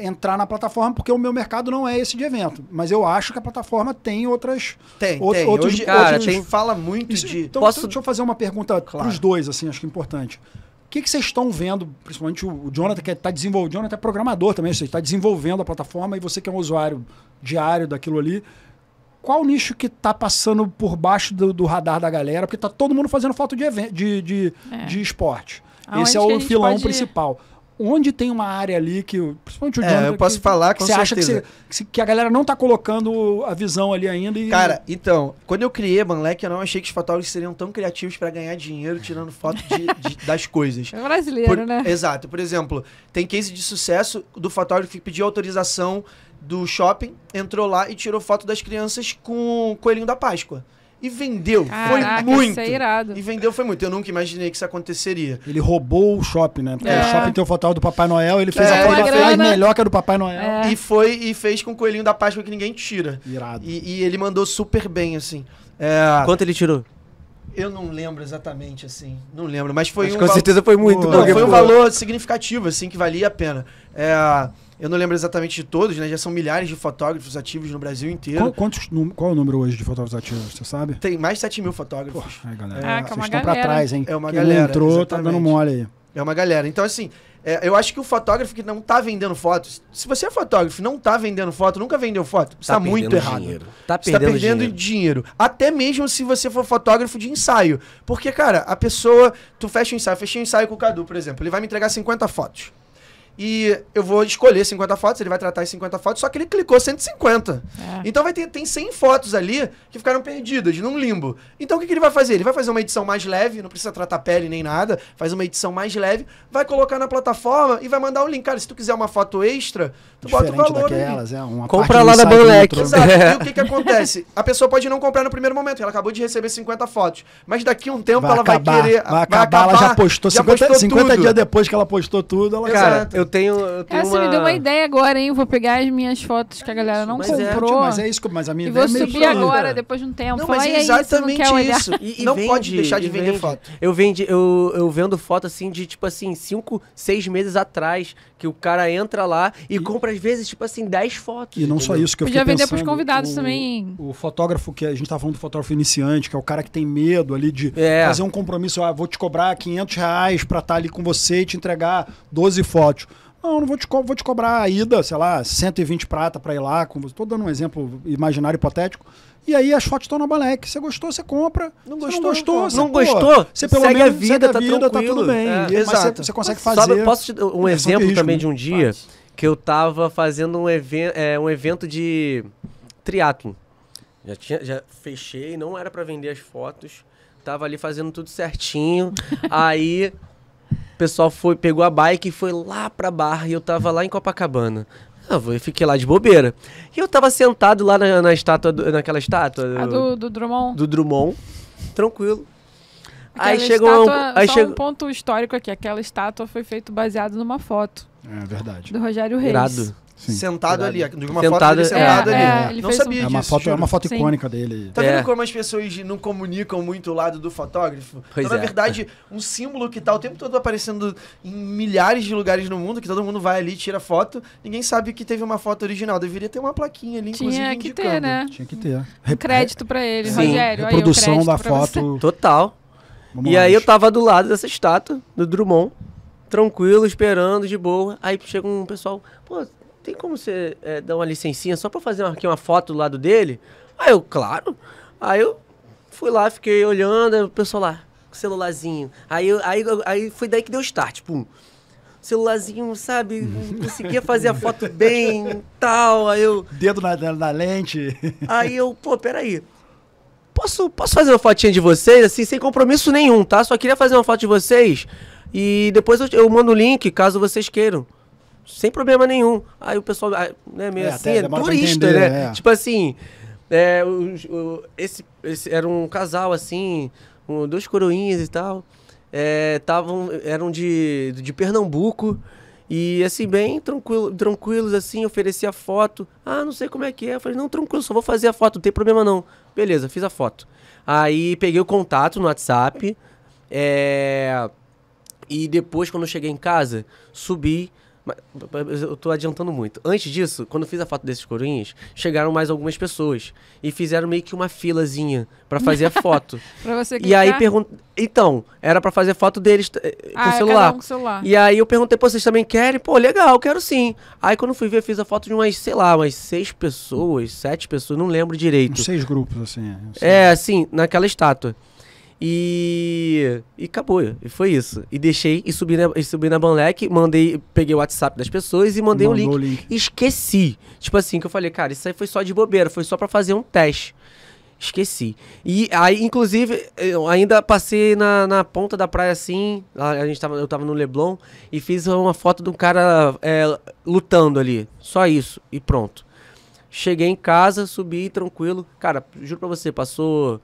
entrar na plataforma, porque o meu mercado não é esse de evento. Mas eu acho que a plataforma tem outras. Tem, o, tem. Outros, Hoje, cara, outros... tem,
fala muito Isso, de. Então, Posso... Então, deixa
eu fazer uma pergunta claro. para os dois, assim, acho que é importante. O que, que vocês estão vendo, principalmente o, Jonathan, que está é, desenvolvendo, Jonathan é programador também, você está desenvolvendo a plataforma e você que é um usuário diário daquilo ali, qual nicho que está passando por baixo do, do, radar da galera? Porque está todo mundo fazendo foto de, evento, de, de, é. de esporte. Aonde Esse é o filão pode... principal onde tem uma área ali que. Principalmente o é, eu posso que, falar com que você certeza. acha que, você, que, a galera não tá colocando a visão ali ainda. E... Cara, então,
quando eu criei Manlec, eu não achei que os fotógrafos seriam tão criativos para ganhar dinheiro tirando foto de, de, [LAUGHS] das coisas. É brasileiro, Por, né? Exato. Por exemplo, tem case de sucesso do fotógrafo que pediu autorização do shopping, entrou lá e tirou foto das crianças com o coelhinho da Páscoa. E vendeu. Caraca, foi muito. Isso é irado. E vendeu, foi muito. Eu nunca imaginei que isso aconteceria.
Ele roubou o shopping, né? Porque é. o shopping tem o fotógrafo do Papai Noel, ele fez é, a coisa fez melhor que a do Papai Noel.
É. E foi e fez com o coelhinho da Páscoa que ninguém tira. Irado. E, e ele mandou super bem, assim. É, Quanto ele tirou? Eu não lembro exatamente, assim. Não lembro, mas foi mas um. Com certeza foi muito, Não, foi um valor significativo, assim, que valia a pena. É. Eu não lembro exatamente de todos, né? Já são milhares de fotógrafos ativos no Brasil inteiro. Qual,
quantos, qual é o número hoje de fotógrafos ativos, você sabe?
Tem mais de 7 mil fotógrafos. Poxa, aí, é, galera. É, é, vocês estão pra trás, hein? É uma Quem galera. entrou, exatamente. tá dando mole aí. É uma galera. Então, assim, é, eu acho que o fotógrafo que não tá vendendo fotos, se você é fotógrafo e não tá vendendo foto, nunca vendeu foto, está tá, muito errado. Dinheiro.
Tá, tá perdendo, tá perdendo dinheiro. dinheiro.
Até mesmo se você for fotógrafo de ensaio. Porque, cara, a pessoa, tu fecha o ensaio, fechei o ensaio com o Cadu, por exemplo, ele vai me entregar 50 fotos. E eu vou escolher 50 fotos, ele vai tratar as 50 fotos, só que ele clicou 150. É. Então vai ter, tem 100 fotos ali que ficaram perdidas, num limbo. Então o que, que ele vai fazer? Ele vai fazer uma edição mais leve, não precisa tratar pele nem nada, faz uma edição mais leve, vai colocar na plataforma e vai mandar o um link. Cara, se tu quiser uma foto extra, Tu Diferente bota o valor. Daquelas, é, uma Compra lá da Banlec. Exato. E o [LAUGHS] que, que acontece? A pessoa pode não comprar no primeiro momento, ela acabou de receber 50 fotos. Mas daqui um tempo vai ela acabar, vai querer.
Vai acabar, vai acabar, ela já postou já 50, postou 50 dias depois que ela postou tudo. Ela Cara, Exato. eu tenho. Eu tenho Essa uma... me deu uma
ideia agora, hein? Eu vou pegar as minhas fotos que a galera é não mas é comprou. É, mas é isso, mas a minha e ideia é vou é subir agora, depois de um tempo. Não, mas é exatamente isso. isso. E,
e não vende, pode deixar de vender foto. Eu, vendi, eu, eu vendo foto assim de tipo assim, 5, 6 meses atrás, que o cara entra lá e compra às vezes, tipo assim, 10 fotos. E não entendeu? só isso, que eu Podia vender pros convidados o, também.
O fotógrafo que a gente tá falando do fotógrafo iniciante, que é o cara que tem medo ali de é. fazer um compromisso, ah, vou te cobrar 500 reais pra estar tá ali com você e te entregar 12 fotos. Não, não vou te, vou te cobrar a ida, sei lá, 120 prata para ir lá. Com, tô dando um exemplo imaginário hipotético. E aí as fotos estão na Balec. Você gostou, você compra. Não gostou, não gostou. Não, você, pô, gostou? Você pelo segue menos a vida, segue a tá, vida tá tudo
bem. É, exato. Você, você, consegue fazer. posso te dar um exemplo também de um dia? Faz que eu tava fazendo um, even é, um evento de triatlon. Já, tinha, já fechei, não era para vender as fotos. Tava ali fazendo tudo certinho. [LAUGHS] aí o pessoal foi, pegou a bike e foi lá pra barra e eu tava lá em Copacabana. Ah, eu fiquei lá de bobeira. E eu tava sentado lá na, na estátua, do, naquela estátua. Ah, do,
do Drummond. Do
Drummond. Tranquilo.
Aquela aí chegou estátua, um, aí só chegou... um ponto histórico aqui. Aquela estátua foi feita baseada numa foto. É verdade. Do Rogério Reis. Irado. Sim.
Sentado Irado. ali, de uma
sentado, foto sentado é, ali. É, não sabia um... disso. É uma foto, é uma foto icônica dele. Tá vendo é.
como as pessoas não comunicam muito o lado do fotógrafo? Então, pois então, na é. verdade, um símbolo que tá o tempo todo aparecendo em milhares de lugares no mundo, que todo mundo vai ali, tira foto, ninguém sabe que teve uma foto original. Deveria ter uma plaquinha ali, Tinha inclusive, que indicando. ter, né?
Tinha
que ter.
Re um
crédito para ele,
Sim. Rogério. Reprodução aí, da foto. Total. Vamos e lá, aí gente. eu tava do lado dessa estátua do Drummond tranquilo, esperando, de boa. Aí chega um pessoal, pô, tem como você é, dar uma licencinha só pra fazer aqui uma foto do lado dele? Aí eu, claro. Aí eu fui lá, fiquei olhando, o pessoal lá, com o celularzinho. Aí, eu, aí, aí foi daí que deu start, pum. Celularzinho, sabe? Conseguia fazer a foto [LAUGHS] bem, tal. Aí eu. Dedo na, na, na lente. Aí eu, pô, peraí posso, posso fazer uma fotinha de vocês, assim, sem compromisso nenhum, tá? Só queria fazer uma foto de vocês e depois eu, eu mando o link, caso vocês queiram. Sem problema nenhum. Aí o pessoal, ah, né, meio é, assim, é turista, entender, né? É. Tipo assim, é, o, o, esse, esse, era um casal, assim, um, dois coroinhas e tal. É, tavam, eram de, de Pernambuco. E assim, bem tranquilo, tranquilos, assim, ofereci a foto. Ah, não sei como é que é. Eu falei, não, tranquilo, só vou fazer a foto, não tem problema não. Beleza, fiz a foto. Aí peguei o contato no WhatsApp. É e depois, quando eu cheguei em casa, subi. Eu tô adiantando muito. Antes disso, quando eu fiz a foto desses coroinhas, chegaram mais algumas pessoas e fizeram meio que uma filazinha para fazer a foto. [LAUGHS] pra você clicar? E aí perguntou. Então, era para fazer foto deles eh, com ah, o é, celular. Um celular. E aí eu perguntei, pra vocês também querem? Pô, legal, quero sim. Aí quando eu fui ver, eu fiz a foto de umas, sei lá, umas seis pessoas, sete pessoas, não lembro direito. seis grupos, assim. É, assim, é, assim naquela estátua. E, e acabou. E foi isso. E deixei e subi na, e subi na Banlec, mandei, peguei o WhatsApp das pessoas e mandei um link. link. Esqueci. Tipo assim, que eu falei, cara, isso aí foi só de bobeira, foi só para fazer um teste. Esqueci. E aí, inclusive, eu ainda passei na, na ponta da praia assim. A gente tava, eu tava no Leblon e fiz uma foto de um cara é, lutando ali. Só isso. E pronto. Cheguei em casa, subi tranquilo. Cara, juro pra você, passou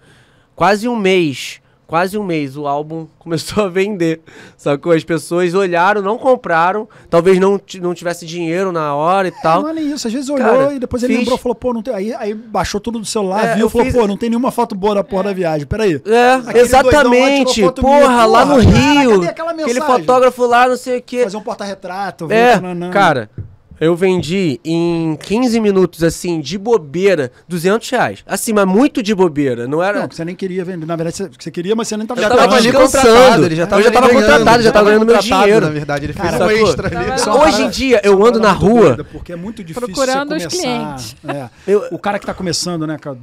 quase um mês quase um mês, o álbum [LAUGHS] começou a vender. Sacou? As pessoas olharam, não compraram, talvez não, não tivesse dinheiro na hora e é, tal. Não é
nem isso, às vezes olhou e depois ele fiz... lembrou, falou, pô, não tem. Aí, aí baixou tudo do celular, é, viu, falou, fiz... pô, não tem nenhuma foto boa da porra é. da viagem, peraí. É, Aquele exatamente. Lá, porra, minha, porra, lá no Rio. Cara, Aquele fotógrafo lá, não sei o quê. Fazer um porta-retrato, é, viu, Cara.
Eu vendi em 15 minutos, assim, de bobeira, 200 reais. Assim, mas muito de bobeira,
não era... Não, você nem queria vender. Na verdade, você queria, mas você nem tava... Já tava, ali contratado. Ele já tava eu já tava ganhando, contratado, já tava ganhando meu dinheiro. Na verdade, ele fez Cara, um extra ali. Hoje em dia, eu ando na rua... Porque é muito difícil Procurando os clientes. É. Eu... O cara que tá começando, né, cara?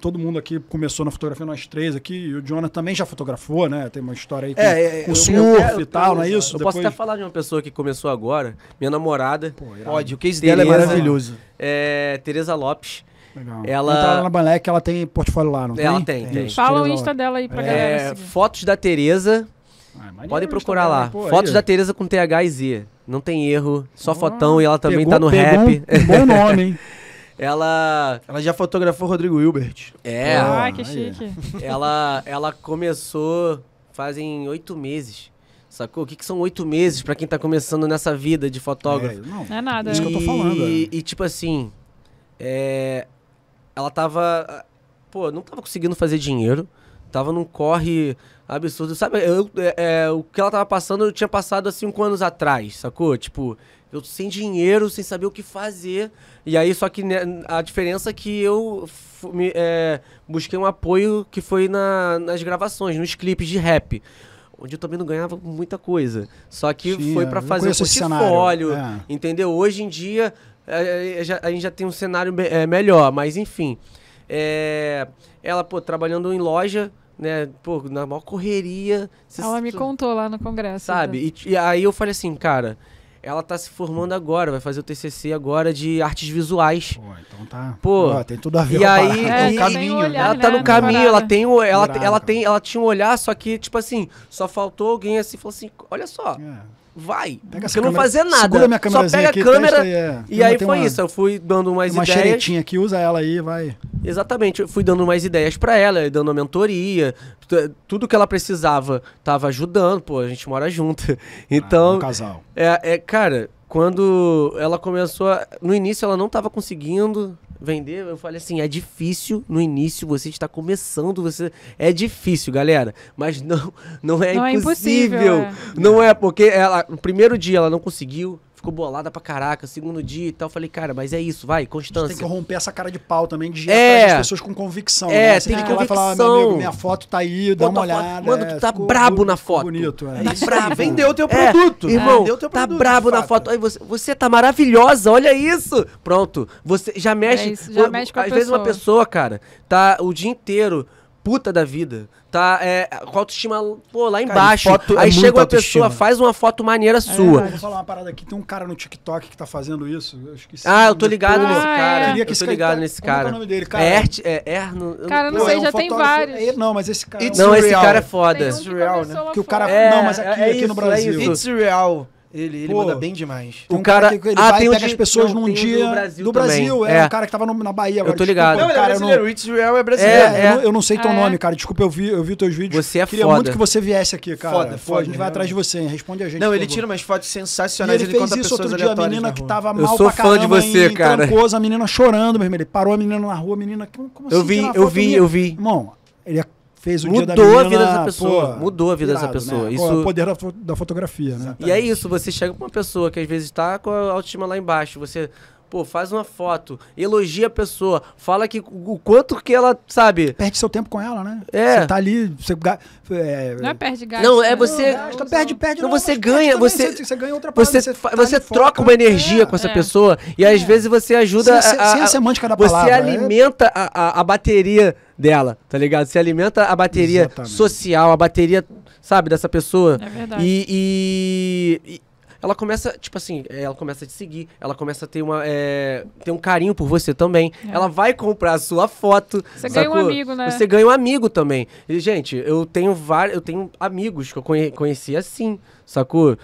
todo mundo aqui começou na fotografia, nós três aqui. E o Jonah também já fotografou, né? Tem uma história aí com, é, é, é o surf e tal, não é isso? Eu posso até
falar de uma pessoa que começou agora. Minha namorada Pode, o case Tereza, dela é maravilhoso. É, Tereza Lopes. Legal. Ela
Entra lá ela tem portfólio lá, não
ela tem? Ela tem. É, tem. Fala o Insta dela aí pra é, galera. É, fotos da Tereza. Ah, é Podem procurar lá. Pô, Fotos aí. da Tereza com TH e Z. Não tem erro. Só ah, fotão e ela também pegou, tá no rap. Um bom nome, hein? [LAUGHS] Ela. Ela já fotografou Rodrigo Hilbert. É. ah, que chique. Ela, ela começou fazem oito meses. Sacou? O que, que são oito meses para quem tá começando nessa vida de fotógrafo? É, não, é nada. É isso que eu tô falando. E, é. e tipo assim, é, ela tava. Pô, não tava conseguindo fazer dinheiro. Tava num corre absurdo. Sabe, eu, é, é, o que ela tava passando, eu tinha passado há cinco anos atrás, sacou? Tipo, eu sem dinheiro, sem saber o que fazer. E aí, só que né, a diferença é que eu me, é, busquei um apoio que foi na, nas gravações, nos clipes de rap onde eu também não ganhava muita coisa. Só que foi para fazer o portfólio, é. entendeu? Hoje em dia é, é, é, a gente já tem um cenário melhor, mas enfim. É, ela, pô, trabalhando em loja, né, pô, na maior correria. Ela me
contou lá no congresso. Sabe?
Então. E, e aí eu falei assim, cara, ela tá se formando agora, vai fazer o TCC agora de artes visuais. Pô, então tá. Pô, tem tudo a ver. E aí, é, e, caminho, olhar, né? ela né? tá no caminho, Parada. ela tem, ela, ela tem, ela tinha um olhar, só que tipo assim, só faltou alguém assim, falou assim, olha só. É vai. Pega porque eu não fazia nada. Só pega a câmera. E, é. e aí foi uma, isso. Eu fui dando mais uma ideias. Uma xeretinha
aqui, usa ela aí, vai.
Exatamente. Eu fui dando mais ideias para ela, dando uma mentoria. Eh, tudo que ela precisava tava ajudando, pô, a gente mora junto. [LAUGHS] Então. Ah, um casal. É, é, cara, quando ela começou. A... No início ela não tava conseguindo vender, eu falei assim, é difícil no início, você está começando, você é difícil, galera, mas não não é não é impossível. É impossível é. Não é porque ela no primeiro dia ela não conseguiu, ficou bolada pra caraca, segundo dia e tal. falei, cara, mas é isso, vai, constância. tem que romper essa cara de pau também de é, atrás das pessoas
com convicção. É, né? Você tem, que ah, convicção. falar, meu amigo, minha foto tá aí, dá uma
olhada. Mano, tu tá brabo na foto. Bonito, é. Tá isso brabo. Vendeu teu é. produto. É, irmão, teu tá produto, tá brabo na foto. Aí você, você tá maravilhosa, olha isso. Pronto, você já mexe. É isso, já mexe com a Às pessoa. vezes uma pessoa, cara, tá o dia inteiro puta da vida. Tá é, com a autoestima pô, lá embaixo. Cara, foto, é aí é chega uma autoestima. pessoa, faz uma foto maneira é, sua. Vou
falar uma parada aqui. Tem um cara no TikTok que tá fazendo isso. Eu esqueci. Ah, ah é. eu tô ligado nesse cara. Eu, eu tô ligado tá, nesse cara. Como é, é o nome dele, cara? É, Ert,
é Erno. Cara, não, sei, é um
já tem vários. não, mas esse cara. It's não, surreal. esse cara é foda. It's real, né? Que o cara. não, mas aqui, aqui no Brasil. It's
real. Ele, ele Pô, manda bem demais. O um cara, cara é que, ele ah, vai e pega de, as pessoas num dia do Brasil, do Brasil é, é um
cara que tava no, na Bahia. Agora, eu tô ligado. Desculpa, não, cara, ele é brasileiro, não... é brasileiro. É, é. Eu, é. não, eu, não, sei teu é. nome, cara. Desculpa, eu vi, eu vi teus vídeos. Você é Queria foda. muito que você viesse aqui, cara. Foda, foda. A gente vai né? atrás de você, hein? responde a gente. Não, ele
tira umas fotos sensacionais. E ele, ele fez isso outro dia, a menina que tava mal pra caramba. Eu sou fã de você, cara.
A menina chorando, meu irmão. Ele parou a menina na rua, a menina... Eu assim vi, eu vi, eu vi. Irmão, ele é fez o mudou dia da menina, a vida dessa pessoa. Pô, mudou a vida irado, dessa pessoa. Né? Isso... o é poder da, da fotografia, né? Exatamente. E
é isso, você chega pra uma pessoa que às vezes tá com a autoestima lá embaixo, você pô, faz uma foto, elogia a pessoa, fala que
o quanto que ela, sabe... Perde seu tempo com ela, né? É. Você tá ali, você... É, não é
perde gasto. Não, é você... Não, gasta, perde,
perde. Não, não você ganha, você... Você ganha outra parada, Você, você, tá você troca foca, uma energia é, com essa é, pessoa e
às é. vezes você ajuda... Sem, a, a, sem a semântica é da palavra. Você alimenta a, a, a bateria dela, tá ligado? Você alimenta a bateria Exatamente. social, a bateria, sabe, dessa pessoa. É verdade. e, e, e ela começa, tipo assim, é, ela começa a te seguir, ela começa a ter, uma, é, ter um carinho por você também. É. Ela vai comprar a sua foto. Você sacou? ganha um amigo, né? Você ganha um amigo também. E, gente, eu tenho vários. Eu tenho amigos que eu conhe conheci assim, sacou?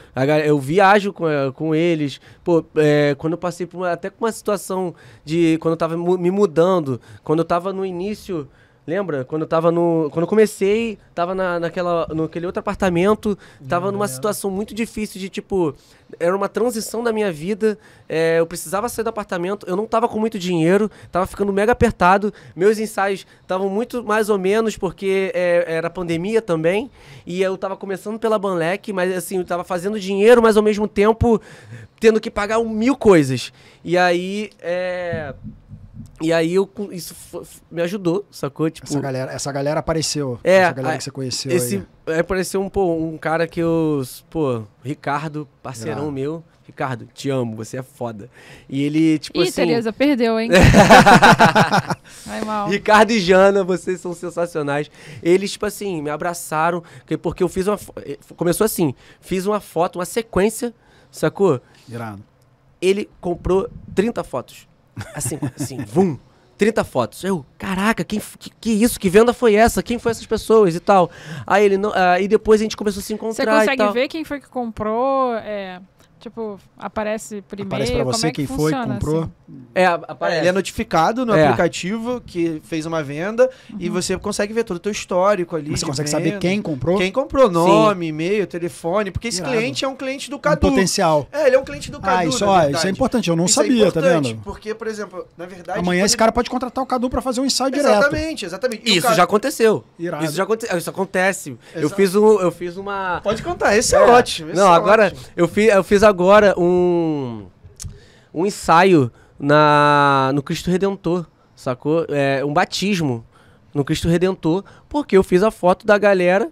Eu viajo com, eh, com eles. Pô, é, quando eu passei por uma, até com uma situação de. Quando eu tava me mudando, quando eu tava no início. Lembra? Quando eu tava no. Quando eu comecei, tava na, naquela, naquele outro apartamento, tava numa situação muito difícil de tipo. Era uma transição da minha vida. É, eu precisava sair do apartamento, eu não tava com muito dinheiro, tava ficando mega apertado. Meus ensaios estavam muito mais ou menos, porque é, era pandemia também. E eu tava começando pela Banlec, mas assim, eu tava fazendo dinheiro, mas ao mesmo tempo tendo que pagar mil coisas. E aí. É e aí eu, isso me ajudou, sacou? Tipo, essa, galera,
essa galera apareceu. É, essa galera a, que você conheceu. Esse,
aí. É, apareceu um, pô, um cara que eu. Pô, Ricardo, parceirão meu. Ricardo, te amo, você é foda. E ele, tipo Ih, assim. Ih, Tereza, perdeu, hein? [LAUGHS] Vai mal. Ricardo e Jana, vocês são sensacionais. Eles, tipo assim, me abraçaram, porque eu fiz uma. Eh, começou assim, fiz uma foto, uma sequência, sacou? Irado. Ele comprou 30 fotos. Assim, assim, [LAUGHS] vum! 30 fotos. Eu, caraca, quem, que, que, isso? Que venda foi essa? Quem foi essas pessoas e tal? Aí ele aí ah, depois a gente começou a se encontrar. Você consegue ver
quem foi que comprou? É... Tipo, aparece por e-mail? Aparece pra você é que quem funciona, foi, comprou. Assim?
É, aparece. É ele é notificado no é. aplicativo que fez uma venda uhum. e você consegue ver todo o teu histórico ali. Você consegue venda, saber quem comprou? Quem comprou, nome, e-mail, telefone, porque esse Irado. cliente é um cliente do Cadu. Um potencial. É, ele é um cliente do ah, Cadu. Ah, isso, ó, é, isso é importante, eu não isso é sabia, é tá vendo? Porque, por exemplo, na verdade... Amanhã ele... esse
cara pode contratar o Cadu pra fazer um ensaio direto. Exatamente,
exatamente. E isso já
aconteceu. Irado. Isso já aconteceu, isso acontece. Eu fiz, um, eu
fiz uma... Pode contar, esse é,
ótimo. Esse não, agora ótimo. eu fiz, eu fiz agora um, um ensaio na, no Cristo Redentor, sacou? É, um batismo no Cristo Redentor, porque eu fiz a foto da galera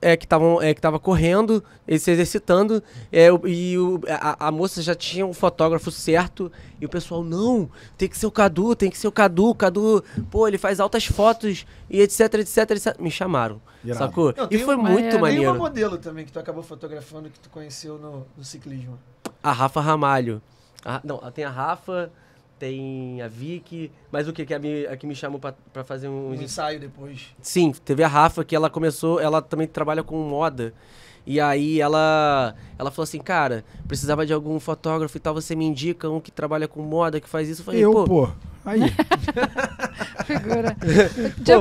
é, que estavam é, que tava correndo, se exercitando, é, e o, a, a, moça já tinha um fotógrafo certo, e o pessoal, não, tem que ser o Cadu, tem que ser o Cadu, Cadu, pô, ele faz altas fotos, e etc, etc, etc. Me chamaram, Irado. sacou? Não, e foi muito é, maneiro. Tem uma
modelo também que tu acabou fotografando, que tu conheceu no, no ciclismo.
A Rafa Ramalho. A, não,
tem a Rafa
tem a Vicky, mas o que? Que a, a que me chamou para fazer um ensaio depois. Sim, teve a Rafa que ela começou, ela também trabalha com moda. E aí ela ela falou assim, cara, precisava de algum fotógrafo e tal, você me indica um que trabalha com moda, que faz isso. Eu falei, eu, pô. pô.
Aí. Figura.
[LAUGHS]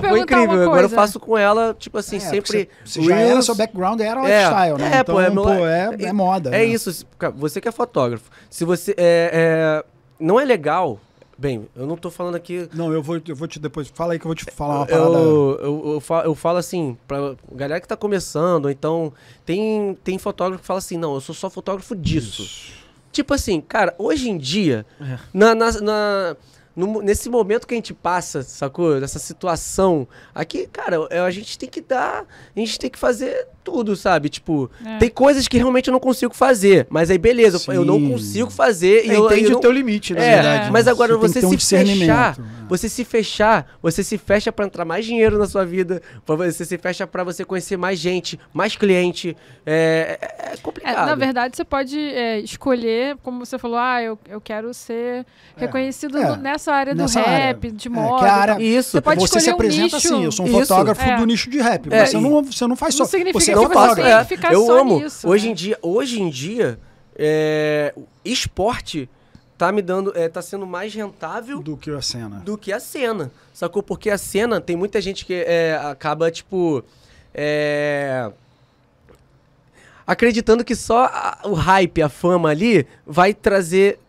pô, foi incrível. Agora eu faço com ela, tipo assim, é, sempre. Você, você já era, seu background era é, lifestyle, né? É, então, pô, é, então, pô, é, é moda. É né? isso. Você que é fotógrafo. Se você. é, é não é legal. Bem, eu não tô falando aqui. Não, eu vou, eu vou te depois. Fala aí que eu vou te falar uma parada. Eu, eu, eu, falo, eu falo assim, pra galera que tá começando, então. Tem, tem fotógrafo que fala assim, não, eu sou só fotógrafo disso. Isso. Tipo assim, cara, hoje em dia, é. na, na, na no, nesse momento que a gente passa, sacou? Nessa situação aqui, cara, a gente tem que dar, a gente tem que fazer tudo, sabe? Tipo, é. tem coisas que realmente eu não consigo fazer. Mas aí, beleza, Sim. eu não consigo fazer. É, e eu, entende eu não... o teu limite, na é, verdade. Mas né? agora você, você um se fechar, né? você se fechar, você se fecha para entrar mais dinheiro na sua vida, você se fecha para você conhecer mais gente, mais cliente. É, é, é, é
complicado. na verdade, você pode é, escolher, como você falou, ah, eu, eu quero ser reconhecido nessa área nessa do rap, área. de moda. Área, isso. Você pode você escolher se apresenta um assim, nicho. assim, eu sou um fotógrafo do nicho de rap. Mas você, não, você não faz não só. Significa não é, Eu amo. Nisso,
hoje
né? em dia, hoje em dia, é, esporte tá me dando, é, tá sendo mais rentável do que a cena. Do que a cena. Sacou? Porque a cena tem muita gente que é, acaba tipo é, acreditando que só a, o hype, a fama ali vai trazer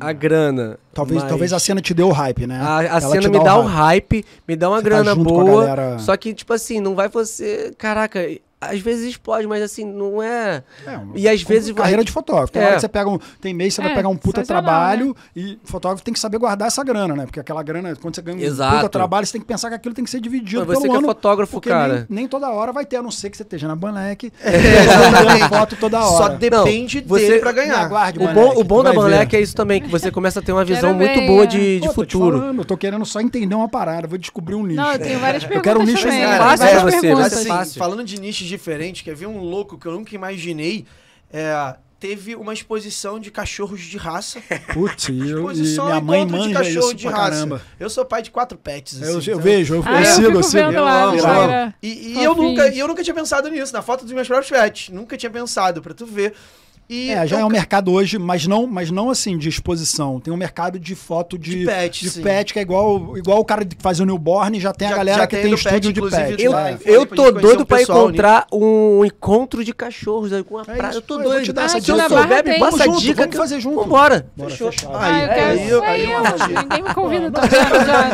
a é. grana.
Talvez, mas... talvez a cena te dê o hype, né? A, a cena me dá, o hype,
hype, me dá uma você tá grana tá boa. Galera... Só que, tipo assim, não vai você. Caraca, às vezes explode, mas assim, não é. é e às vezes. Carreira de fotógrafo. Tem é. hora que você
pega um. Tem mês você é, vai pegar um puta trabalho né? e fotógrafo tem que saber guardar essa grana, né? Porque aquela grana, quando você ganha um puta trabalho, você tem que pensar que aquilo tem que ser dividido mas você pelo que é ano, é fotógrafo, cara. Nem, nem, toda hora vai ter, a não ser que você esteja na Banlec. É, [LAUGHS] foto toda hora. Só depende não, você, dele pra ganhar. Guarde, o, bom, o bom da Banlec
é isso também, que você começa a ter uma visão muito boa de, de Pô, futuro. Tô,
falando, eu tô querendo só entender uma parada, vou descobrir um nicho. Não, eu tenho várias perguntas. Eu quero um nicho assim. fácil pra é, você. Falando
de nicho diferente, quer ver um louco que eu nunca imaginei? É, teve uma exposição de cachorros de raça. Putz,
eu, e minha mãe manja de isso de raça. caramba.
Eu sou pai de quatro pets. Assim, eu, eu vejo, eu, ah, eu sigo, eu sigo. E, e eu, nunca, e eu nunca tinha pensado nisso, na foto dos meus próprios pets. Nunca tinha pensado, pra tu ver é, já é, é um mercado
hoje, mas não, mas não assim de exposição. Tem um mercado de foto de, de pet, que é igual, igual o cara que faz o newborn, e já tem a galera que tem estúdio de pet. Né? Eu, né? eu tô doido um para né? encontrar um encontro de cachorros com a praia.
É,
eu tô Eu te dar ah, essa junto, dica. Vamos fazer
junto. Vambora. Fechou.
Aí,
aí, Ninguém me convida.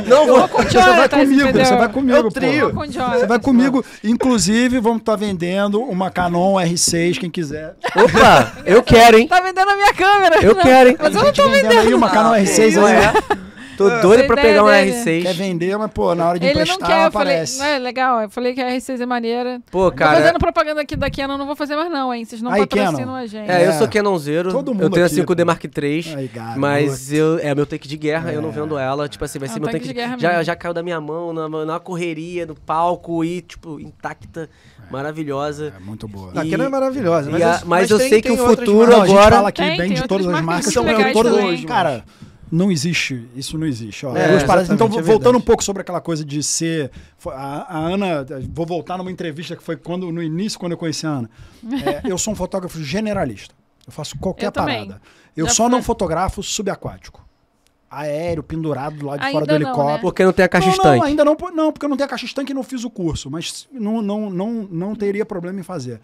Não, tá? vou continuar tá Você vai comigo, é você vai comigo, trio. Você vai comigo. Inclusive, vamos estar tá vendendo uma Canon R6, quem quiser. Opa! Eu quero, hein? Tá
vendendo a minha câmera. Eu não. quero, hein? Mas eu não tô vendendo. vendendo. Aí uma Canon R6 aí. É.
Tô doido pra pegar um né? R6. Quer vender, mas, pô, na hora de Ele emprestar, não quer, eu aparece. falei,
não é legal, eu falei que a R6 é maneira. Pô, cara... Tô fazendo propaganda aqui da Canon, não vou fazer mais não, hein? Vocês não Aí, patrocinam Canon. a gente. É, eu é. sou zero. Todo mundo eu tenho aqui, a 5D Mark III, Ai, mas
eu, é meu take de guerra, é. eu não é. vendo ela, tipo assim, vai é ser meu take. de, de guerra já, já caiu da minha mão, na, na correria, no palco e, tipo, intacta maravilhosa. É muito boa. E, Aquela é maravilhosa. Mas, a, mas, mas eu tem, sei que o futuro marcas, agora. a gente fala aqui tem, bem tem de todas as marcas. São todas hoje. Cara,
não existe, isso não existe. Ó, é, então, é voltando um pouco sobre aquela coisa de ser. A, a, Ana, vou voltar numa entrevista que foi quando no início, quando eu conheci a Ana. [LAUGHS] É, eu sou um fotógrafo generalista. Eu faço qualquer eu parada. Eu Já só foi... não fotografo subaquático aéreo pendurado lá de ainda fora do não, né? helicóptero. Né? Porque não tem a caixa não, estanque. Não, ainda não, não, porque não tem a caixa estanque e não fiz o curso, mas não, não, não, não teria problema em fazer.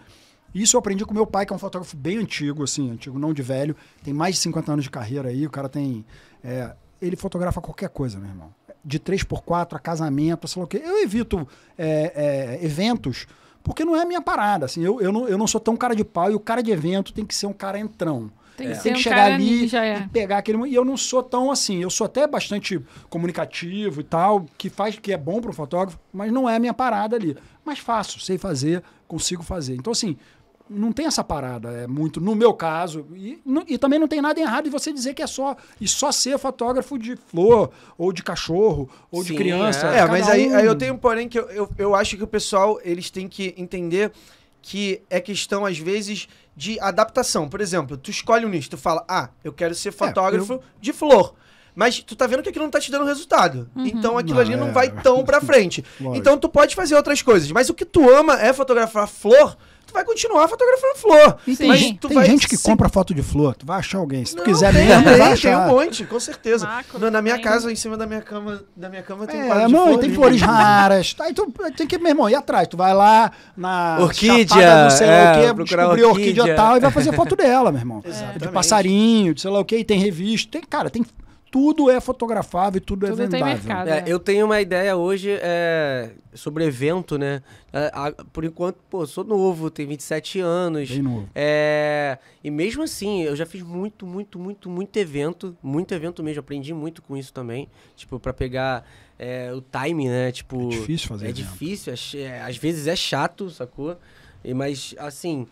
Isso eu aprendi com meu pai, que é um fotógrafo bem antigo, assim, antigo não de velho, tem mais de 50 anos de carreira aí, o cara tem. É, ele fotografa qualquer coisa, meu irmão. De 3x4 a casamento, sei lá o quê. Eu evito é, é, eventos, porque não é a minha parada, assim. Eu, eu, não, eu não sou tão cara de pau e o cara de evento tem que ser um cara entrão. Tem, é. tem que, um chegar ali é. e pegar aquele. E eu não sou tão assim. Eu sou até bastante comunicativo e tal, que faz que é bom para um fotógrafo, mas não é a minha parada ali. Mas faço, sei fazer, consigo fazer. Então, assim, não tem essa parada, é muito no meu caso. E, não, e também não tem nada errado em você dizer que é só e só ser fotógrafo de flor, ou de cachorro, ou Sim, de criança. É, é mas um... aí, aí, eu tenho um porém que
eu, eu, eu acho que o pessoal eles têm que entender que é questão, às vezes, de adaptação. Por exemplo, tu escolhe um nicho, tu fala, ah, eu quero ser é, fotógrafo é, eu... de flor. Mas tu tá vendo que aquilo não tá te dando resultado. Uhum. Então aquilo não, ali não é. vai tão pra [LAUGHS] frente. então tu pode fazer outras coisas. Mas o que tu ama é fotografar flor vai continuar fotografando flor. Sim. Mas tu tem vai gente
que compra foto de flor, tu vai achar alguém. Se tu não, quiser tem, mesmo, tem, vai achar. Tem um
monte, com certeza. na, na minha tem. casa, em cima da minha cama, da minha cama tem é, um flor, Tem ali. flores raras.
Aí tá, tu então, tem que, meu irmão, ir atrás. Tu vai lá na orquídea, chapada, não sei é, lá o quê, é, descobrir orquídea. orquídea tal e vai fazer foto [LAUGHS] dela, meu irmão. De passarinho, de sei lá o quê, e tem revista. Tem, cara, tem tudo é fotografável e tudo, é tudo é vendável. É,
eu tenho uma ideia hoje é, sobre evento, né? É, a, por enquanto, pô, sou novo, tenho 27 anos. Bem novo. É, e mesmo assim, eu já fiz muito, muito, muito, muito evento. Muito evento mesmo. Aprendi muito com isso também. Tipo, para pegar é, o time, né? Tipo, é difícil fazer É evento. difícil. às vezes é chato, sacou? E, mas, assim,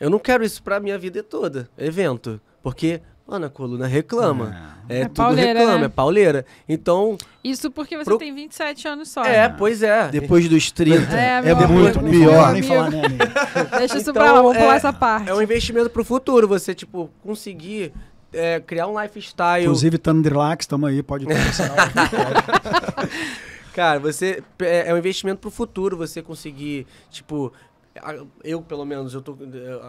eu não quero isso pra minha vida toda. Evento. Porque Mano, a coluna reclama. É, é, é tudo pauleira, reclama, né? é pauleira. Então.
Isso porque você pro... tem 27 anos só. É, né? pois
é.
Depois dos 30.
É, é muito pior. Nem falar, né, [LAUGHS] Deixa isso então, pra lá, então, vamos pular é, essa
parte. É um investimento pro futuro, você, tipo, conseguir é, criar um lifestyle. Inclusive,
Thunderlax, tá estamos aí, pode começar.
[LAUGHS] Cara, você é, é um investimento para o futuro, você conseguir, tipo, eu, pelo menos, eu tô,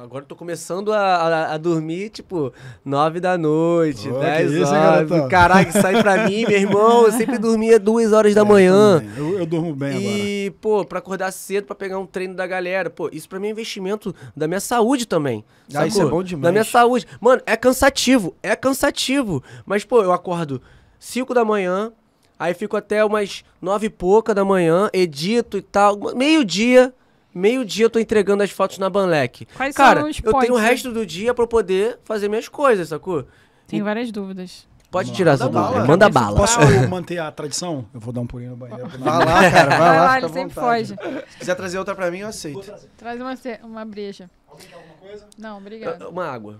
agora eu tô começando a, a, a dormir, tipo, nove da noite, oh, 10 isso, horas. Hein, Caraca, sai pra mim, meu irmão. Eu sempre dormia duas horas da é, manhã. Eu, eu, durmo bem e, agora. E, pô, pra acordar cedo, pra pegar um treino da galera. Pô, isso pra mim é investimento da minha saúde também. Ah, isso é bom demais. Da minha saúde. Mano, é cansativo, é cansativo. Mas, pô, eu acordo cinco da manhã, aí fico até umas nove e pouca da manhã, edito e tal, meio-dia Meio-dia eu tô entregando as fotos na Banlec. Quais Cara, são
os eu tenho o resto
do dia para poder fazer minhas coisas, sacou? Tenho
várias dúvidas.
Pode tirar essa dúvida. Manda bala. Posso [LAUGHS]
manter a tradição? Eu vou dar um pulinho no banheiro. [LAUGHS] Vai lá, cara. Vai, vai lá, ele
sempre foge. Se quiser trazer outra
pra mim, eu aceito.
Traz uma, uma breja. Alguém quer alguma coisa? Não, obrigado. Uma água.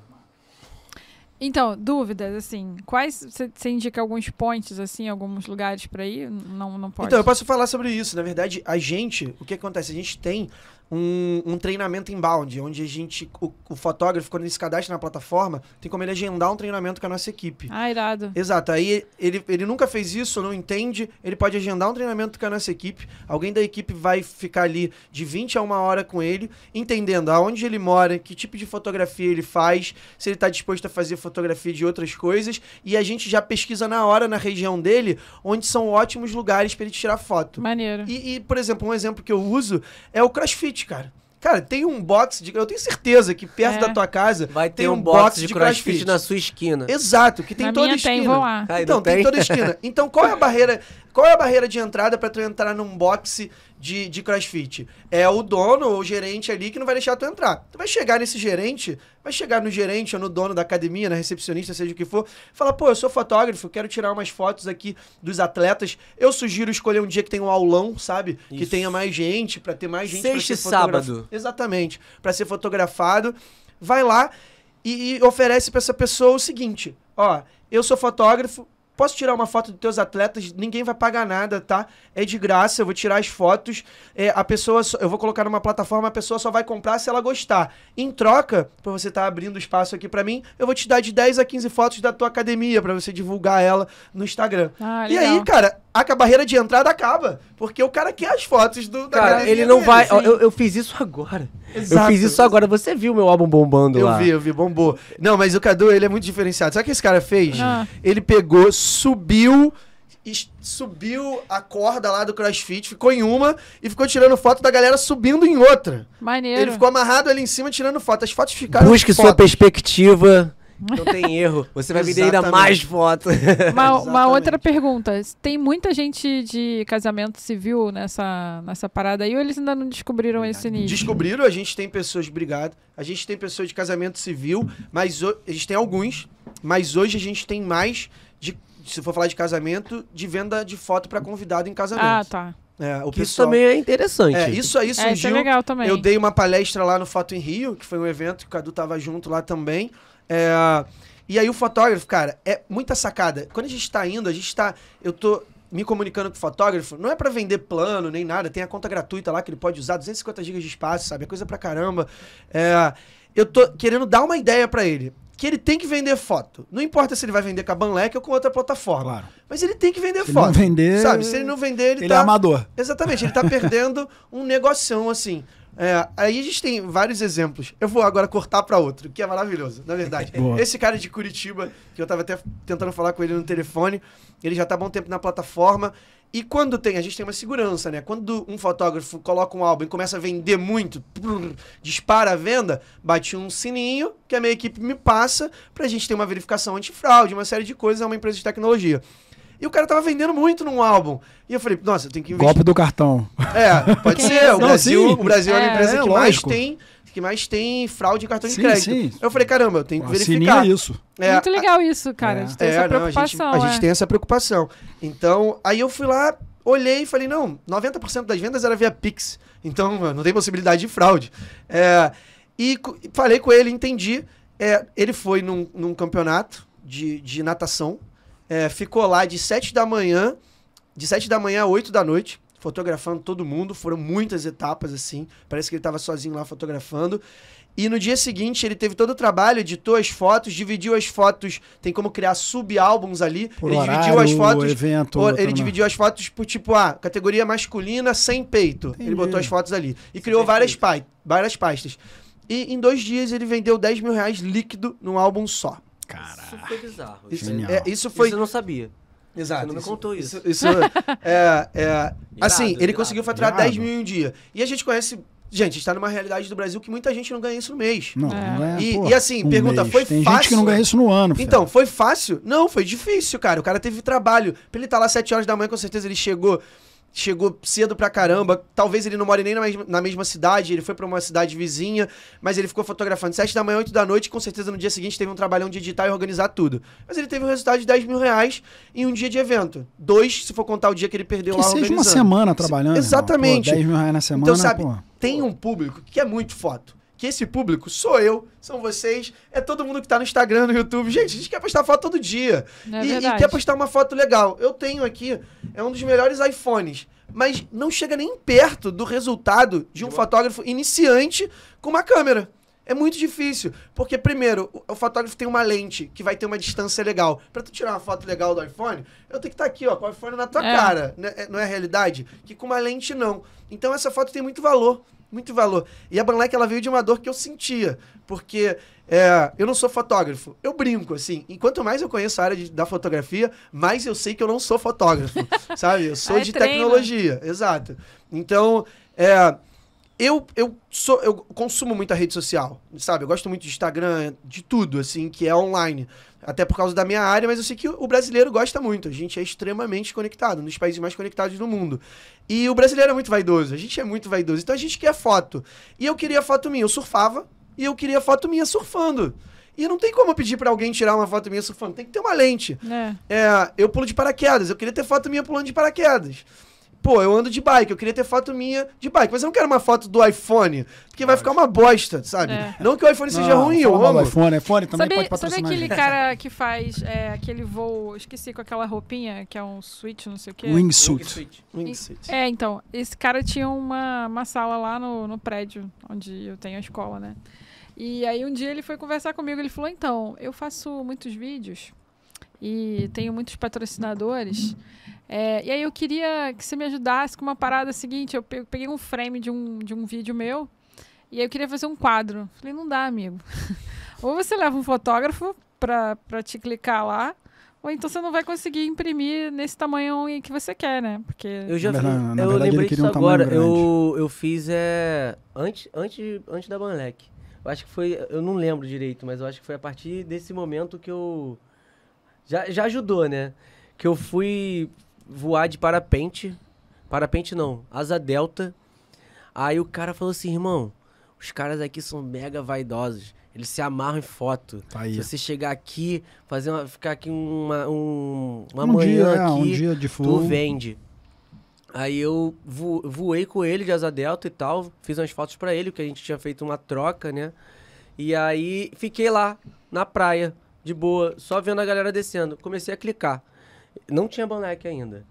Então, dúvidas, assim, quais você indica alguns pontos, assim, alguns lugares para ir? Não, não pode. Então, eu posso
falar sobre isso. Na verdade, a gente, o que acontece? A gente tem um, um treinamento inbound, onde a gente, o, o fotógrafo, quando ele se cadastra na plataforma, tem como ele agendar um treinamento com a nossa equipe. Ah, irado. Exato. Aí ele, ele nunca fez isso, não entende, ele pode agendar um treinamento com a nossa equipe. Alguém da equipe vai ficar ali de 20 a uma hora com ele, entendendo aonde ele mora, que tipo de fotografia ele faz, se ele está disposto a fazer fotografia de outras coisas. E a gente já pesquisa na hora, na região dele, onde são ótimos lugares para ele tirar foto.
Maneiro. E,
e, por exemplo, um exemplo que eu uso é o crossfit crossfit, cara. Cara, tem um box de. Eu tenho certeza que perto é. da tua casa vai ter um, um box, box de, de crossfit, crossfit, na sua esquina. Exato, que tem na toda minha esquina. Tem, vou lá. Ai, então, tem? tem toda esquina. [LAUGHS] Então, qual é a barreira? Qual é a barreira de entrada para tu entrar num boxe de, de crossfit. É o dono ou o gerente ali que não vai deixar tu entrar. Tu vai chegar nesse gerente, vai chegar no gerente ou no dono da academia, na recepcionista, seja o que for, fala, pô, eu sou fotógrafo, quero tirar umas fotos aqui dos atletas. Eu sugiro escolher um dia que tenha um aulão, sabe? Isso. Que tenha mais gente, para ter mais gente Sexta pra sábado. Exatamente, para ser fotografado. Vai lá e, e oferece para essa pessoa o seguinte, ó, eu sou fotógrafo, Posso tirar uma foto dos teus atletas? Ninguém vai pagar nada, tá? É de graça, eu vou tirar as fotos. É, a pessoa, eu vou colocar numa plataforma, a pessoa só vai comprar se ela gostar. Em troca, por você estar tá abrindo espaço aqui para mim, eu vou te dar de 10 a 15 fotos da tua academia para você divulgar ela no Instagram.
Ah, e aí, cara,
a barreira de entrada acaba. Porque o cara quer as fotos do, da cara, ele não dele. vai. Assim. Eu, eu fiz isso agora. Exato. Eu fiz isso agora, você viu meu álbum bombando eu lá. Eu vi, eu vi, bombou. Não, mas o Cadu, ele é muito diferenciado. Sabe o que esse cara fez? Ah. Ele pegou, subiu subiu a corda lá do crossfit, ficou em uma e ficou tirando foto da galera subindo em outra.
Maneiro. Ele ficou
amarrado ali em cima tirando foto. As fotos
ficaram.
Busque fotos. sua perspectiva não tem erro. Você vai vender ainda mais fotos. [LAUGHS] Uma,
uma, outra pergunta. Tem muita gente de casamento civil nessa, nessa parada aí ou eles ainda não descobriram esse nível? Descobriram,
a gente tem pessoas, brigadas. A gente tem pessoas de casamento civil, mas o, a gente tem alguns, mas hoje a gente tem mais de. Se for falar de casamento, de venda de foto para convidado em casamento. Ah, tá. É, pessoal... Isso também é interessante. É, isso aí surgiu. É, isso é legal também. Eu dei uma palestra lá no Foto em Rio, que foi um evento que o Cadu tava junto lá também. É, e aí o fotógrafo, cara, é muita sacada. Quando a gente tá indo, a gente tá. Eu tô me comunicando com o fotógrafo, não é para vender plano nem nada, tem a conta gratuita lá que ele pode usar, 250 GB de espaço, sabe? É coisa pra caramba. É, eu tô querendo dar uma ideia para ele. Que ele tem que vender foto. Não importa se ele vai vender com a Banlec ou com outra plataforma. Claro. Mas ele tem que vender se foto. não vender. Sabe? Se ele não vender, ele, ele é tá. Ele é amador. Exatamente, ele tá perdendo um negocião assim. É, aí a gente tem vários exemplos. Eu vou agora cortar para outro, que é maravilhoso, na verdade. [LAUGHS] Esse cara de Curitiba, que eu tava até tentando falar com ele no telefone, ele já tá há bom tempo na plataforma. E quando tem, a gente tem uma segurança, né? Quando um fotógrafo coloca um álbum e começa a vender muito, prur, dispara a venda, bate um sininho que a minha equipe me passa pra gente ter uma verificação antifraude, uma série de coisas, é uma empresa de tecnologia. E o cara tava vendendo muito num álbum. E eu falei, nossa, eu tenho que investir. Golpe do
cartão. É,
pode ser. É? O, Brasil, o Brasil é, é uma empresa é, que né, mais tem que mais tem fraude em cartão sim, de crédito. Sim. Eu falei, caramba, eu tenho que verificar. É isso. É, Muito legal isso, cara. É. é a gente tem é, essa preocupação. a, gente, a é. gente, tem essa preocupação. Então, aí eu fui lá, olhei e falei, não, 90% das vendas era via Pix. Então, [LAUGHS] não tem possibilidade de fraude. e falei com ele, entendi. ele foi num, num campeonato de, de natação é, ficou lá de 7 da manhã, de 7 da manhã a 8 da noite, fotografando todo mundo. Foram muitas etapas, assim. Parece que ele estava sozinho lá fotografando. E no dia seguinte ele teve todo o trabalho, editou as fotos, dividiu as fotos, tem como criar sub ali. Por ele horário, dividiu as fotos. Evento, por, ele dividiu as fotos por tipo, a ah, categoria masculina sem peito. Entendi. Ele botou as fotos ali. E sem criou várias, pa várias pastas. E em dois dias ele vendeu 10 mil reais líquido num álbum só.
Cara. É, isso foi bizarro. Isso, é, isso foi. Isso eu não
sabia. Exato. Você não me isso, contou isso. Isso, isso é, é, é irado, assim, ele irado, conseguiu faturar irado. 10 mil em um dia. E a gente conhece. Gente, está numa realidade do Brasil que muita gente não ganha isso no mês. Não, é. não ganha, e, e assim, um pergunta, mês. foi Tem fácil? Tem gente que não ganha isso no ano. Filho. Então, foi fácil? Não, foi difícil, cara. O cara teve trabalho. Pra ele estar tá lá 7 horas da manhã, com certeza ele chegou chegou cedo pra caramba. Talvez ele não more nem na mesma, na mesma, cidade, ele foi pra uma cidade vizinha, mas ele ficou fotografando 7 da manhã, 8 da noite, com certeza no dia seguinte teve um trabalhão de editar e organizar tudo. Mas ele teve um resultado de 10 mil reais em um dia de evento. Dois, se for contar o dia que ele perdeu que lá seja uma semana trabalhando. exatamente. Pô, 10 mil reais na então, semana, então, sabe, pô. Tem um público que é muito foto que esse público sou eu, são vocês, é todo mundo que tá no Instagram, no YouTube. Gente, a gente quer postar foto todo dia. É e, e, quer postar uma foto legal. Eu tenho aqui, é um dos melhores iPhones, mas não chega nem perto do resultado de um fotógrafo iniciante com uma câmera. É muito difícil, porque primeiro, o fotógrafo tem uma lente que vai ter uma distância legal. Para tu tirar uma foto legal do iPhone, eu tenho que estar tá aqui, ó, com o iPhone na tua é. cara. Não né, é, não é realidade? Que com uma lente não. Então essa foto tem muito valor muito valor. E a Banlec, ela veio de uma dor que eu sentia, porque é, eu não sou fotógrafo. Eu brinco, assim. E quanto mais eu conheço a área de, da fotografia, mais eu sei que eu não sou fotógrafo, [LAUGHS] sabe? Eu sou é de treino. tecnologia, exato. Então, é, eu, eu, sou, eu consumo muita rede social, sabe? Eu gosto muito de Instagram, de tudo, assim, que é online até por causa da minha área, mas eu sei que o brasileiro gosta muito. A gente é extremamente conectado, um dos países mais conectados do mundo. E o brasileiro é muito vaidoso, a gente é muito vaidoso. Então a gente quer foto. E eu queria foto minha, eu surfava e eu queria foto minha surfando. E não tem como pedir para alguém tirar uma foto minha surfando, tem que ter uma lente. É. É, eu pulo de paraquedas, eu queria ter foto minha pulando de paraquedas. Pô, eu ando de bike, eu queria ter foto minha de bike, mas eu não quero uma foto do iPhone, porque vai ficar uma bosta, sabe? É. Não que o iPhone seja
não, ruim, eu amo. iPhone, iPhone
também sabe, pode patrocinar. Sabe aquele cara que faz é, aquele voo, esqueci, com aquela roupinha, que é um switch, não sei o quê? Wingsuit. Wingsuit. É, então, esse cara tinha uma, uma sala lá no, no prédio, onde eu tenho a escola, né? E aí um dia ele foi conversar comigo, ele falou, então, eu faço muitos vídeos e tenho muitos patrocinadores... Hum. É, e aí eu queria que você me ajudasse com uma parada seguinte. Eu peguei um frame de um, de um vídeo meu e aí eu queria fazer um quadro. Falei, não dá, amigo. [LAUGHS] ou você leva um fotógrafo para te clicar lá, ou então você não vai conseguir imprimir nesse tamanho que você quer, né? Porque... Eu já fiz, na, na eu verdade, lembrei disso um agora.
Eu, eu fiz é, antes, antes, antes da Banlec. Eu acho que foi, eu não lembro direito, mas eu acho que foi a partir desse momento que eu... Já, já ajudou, né? Que eu fui voar de parapente. Parapente não, asa delta. Aí o cara falou assim, irmão, os caras aqui são mega vaidosos. Eles se amarram em foto. Tá Se você chegar aqui, fazer uma, ficar aqui uma, um, uma um manhã dia, né, aqui, um dia de tu vende. Aí eu vo, voei com ele de asa delta e tal, fiz umas fotos para ele, porque a gente tinha feito uma troca, né? E aí fiquei lá, na praia, de boa, só vendo a galera descendo. Comecei a clicar. Não tinha boneco ainda.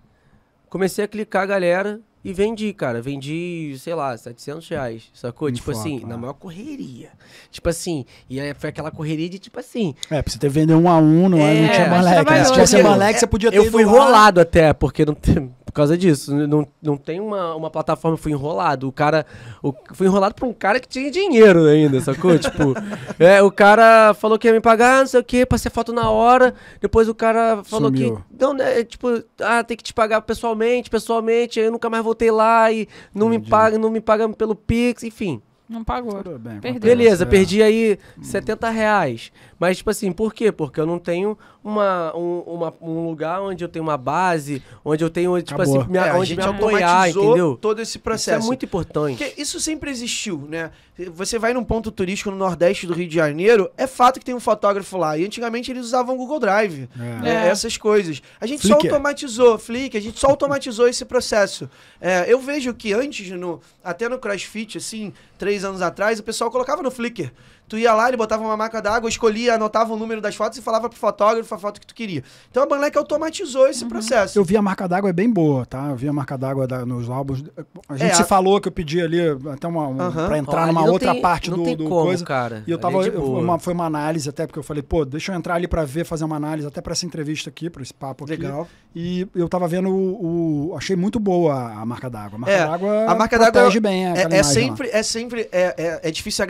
Comecei a clicar, galera. E vendi, cara. Vendi, sei lá, 700 reais. Sacou? Me tipo foca, assim, na né? maior correria. Tipo assim, e aí foi aquela correria de tipo assim.
É, pra você ter vendido um a um, não, é, não é, tinha Malek. Né? Se tivesse Malek,
você podia é, ter. Eu fui enrolado lá. até, porque não tem, por causa disso. Não, não tem uma, uma plataforma, fui enrolado. O cara. O, fui enrolado pra um cara que tinha dinheiro ainda, sacou? [LAUGHS] tipo, é, o cara falou que ia me pagar, não sei o quê, passei foto na hora. Depois o cara falou Sumiu. que. Não, né? É, tipo, ah, tem que te pagar pessoalmente, pessoalmente, aí eu nunca mais vou voltei lá e não Entendi. me paga, não me pagam pelo Pix, enfim.
Não pagou. Bem, Beleza, né? perdi
aí 70 hum. reais. Mas, tipo assim, por quê? Porque eu não tenho uma, um, uma, um lugar onde eu tenho uma base, onde eu tenho, tipo assim, Acabou. assim, minha, é, onde me apoiar, entendeu? Todo esse processo. Isso é muito importante.
Porque isso sempre existiu, né? Você vai num ponto turístico no Nordeste do Rio de Janeiro, é fato que tem um fotógrafo lá. E antigamente eles usavam Google Drive, é. Né? É. essas coisas. A gente só automatizou, Flick, a gente só automatizou esse processo. É, eu vejo que antes, no, até no CrossFit, assim, três anos atrás, o pessoal colocava no Flickr. Tu ia lá, ele botava uma marca d'água, escolhia, anotava o número das fotos e falava pro fotógrafo a foto que tu queria. Então a Banlec
automatizou esse uhum. processo. Eu vi a marca d'água, é bem boa, tá? Eu vi a marca d'água nos álbuns. A gente é, se a... falou que eu pedi ali até uma, um, uhum. pra entrar Olha, numa outra tem, parte do, do como, coisa. cara. E eu é tava. É uma, foi uma análise até, porque eu falei, pô, deixa eu entrar ali pra ver, fazer uma análise até pra essa entrevista aqui, pra esse papo aqui. Legal. E eu tava vendo o. o achei muito boa a marca d'água. A marca é, d'água. A marca d'água. bem é, é sempre,
é sempre. É, é, é difícil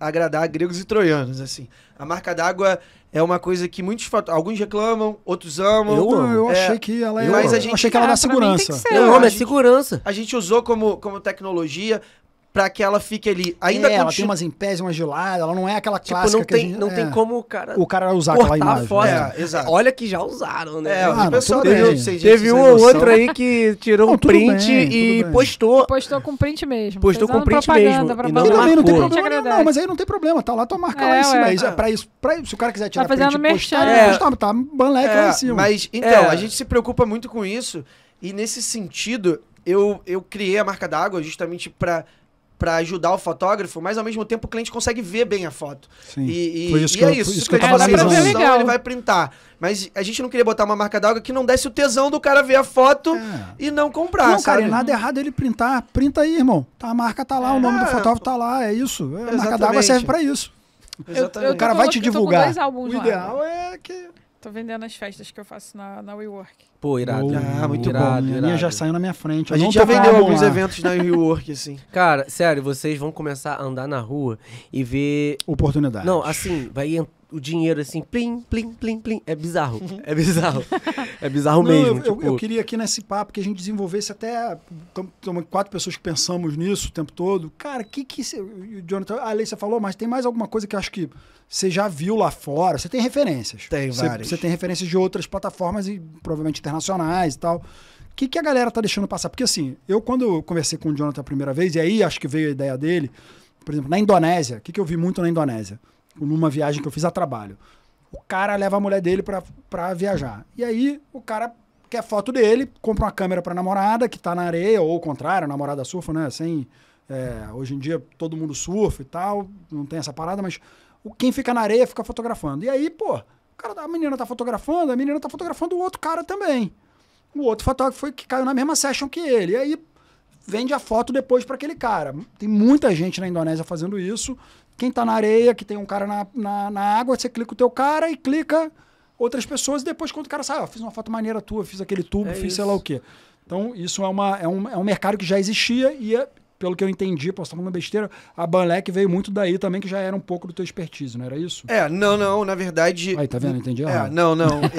agradar a gregos e troianos, assim. A marca d'água é uma coisa que muitos alguns reclamam, outros amam. Eu, eu é, achei que ela é, mas a gente, achei que ela ah, dá é segurança. Eu amo, é segurança. A gente usou como, como tecnologia, para que ela fique ali. Ainda é, ela tem umas
em pés, uma gelada, ela não é aquela tipo, clássica não tem, gente, não é. tem como o cara o cara usar aquela imagem. Né? Fora.
É, exato. Olha que já usaram, né?
É, ah, pessoal, sei, gente, teve um ou outro aí que tirou não, um print bem, e postou.
E postou com print mesmo. Postou com print mesmo. E não, também não tem problema, não, mas aí não tem problema, tá lá tua marca lá
é, em cima, é, é, é. para isso, isso, se o cara quiser tirar tá print postar, é. postar, tá banleque lá em é, cima. Mas então,
a gente se preocupa muito com isso e nesse sentido, eu eu criei a marca d'água justamente para para ajudar o fotógrafo, mas ao mesmo tempo o cliente consegue ver bem a foto. Sim. E, e, Foi isso e é isso. Isso que eu tava visão, então ele vai printar. Mas a gente não queria botar uma marca d'água que não desse o tesão do cara ver a foto é. e não comprar. Não, sabe? cara, nada errado
ele printar. Printa aí, irmão. Tá, a marca tá lá, é. o nome do é. fotógrafo tá lá, é isso. A Exatamente. marca d'água serve para isso. Exatamente. o cara vai te divulgar. o ideal
lá. é que. Tô vendendo as festas que eu faço na, na WeWork.
Pô, irado. Oh, ah, muito irado, bom. A minha já saiu na minha frente. Eu a gente já vendeu alguns lá. eventos na
Rework, [LAUGHS] assim.
Cara, sério, vocês vão começar a andar na rua e ver... Oportunidade. Não, assim, vai o dinheiro assim, plim, plim, plim, plim. É bizarro. [LAUGHS] É bizarro. é bizarro Não, mesmo. Eu, tipo... eu, eu, queria
aqui nesse papo que a gente desenvolvesse até... Estamos quatro pessoas que pensamos nisso o tempo todo. Cara, o que que... Cê, o Jonathan, a Leia falou, mas tem mais alguma coisa que eu acho que você já viu lá fora? Você tem referências. Tem várias. Você tem referências de outras plataformas e provavelmente internacionais e tal. O que, que a galera tá deixando passar? Porque assim, eu quando conversei com o Jonathan a primeira vez, e aí acho que veio a ideia dele, por exemplo, na Indonésia, o que, que eu vi muito na Indonésia? Numa viagem que eu fiz a trabalho. O cara leva a mulher dele pra, pra viajar. E aí o cara quer foto dele, compra uma câmera pra namorada que tá na areia, ou o contrário, a namorada surfa, né? Sem, é, hoje em dia todo mundo surfa e tal, não tem essa parada, mas o quem fica na areia fica fotografando. E aí, pô, cara, a menina tá fotografando, a menina tá fotografando o outro cara também. O outro fotógrafo foi que caiu na mesma session que ele. E aí vende a foto depois para aquele cara. Tem muita gente na Indonésia fazendo isso. Quem tá na areia, que tem um cara na, na, na água, você clica o teu cara e clica outras pessoas. E depois, quando o cara sai, ó, fiz uma foto maneira tua, fiz aquele tubo, é fiz isso. sei lá o quê. Então, isso é, uma, é, um, é um mercado que já existia e é pelo que eu entendi, posso estar tá falando besteira, a Banlec veio muito daí também, que já era um pouco do teu expertise, não era isso?
É, não, não, na verdade... Aí, tá vendo? Entendi é, errado. É, não, não. [LAUGHS]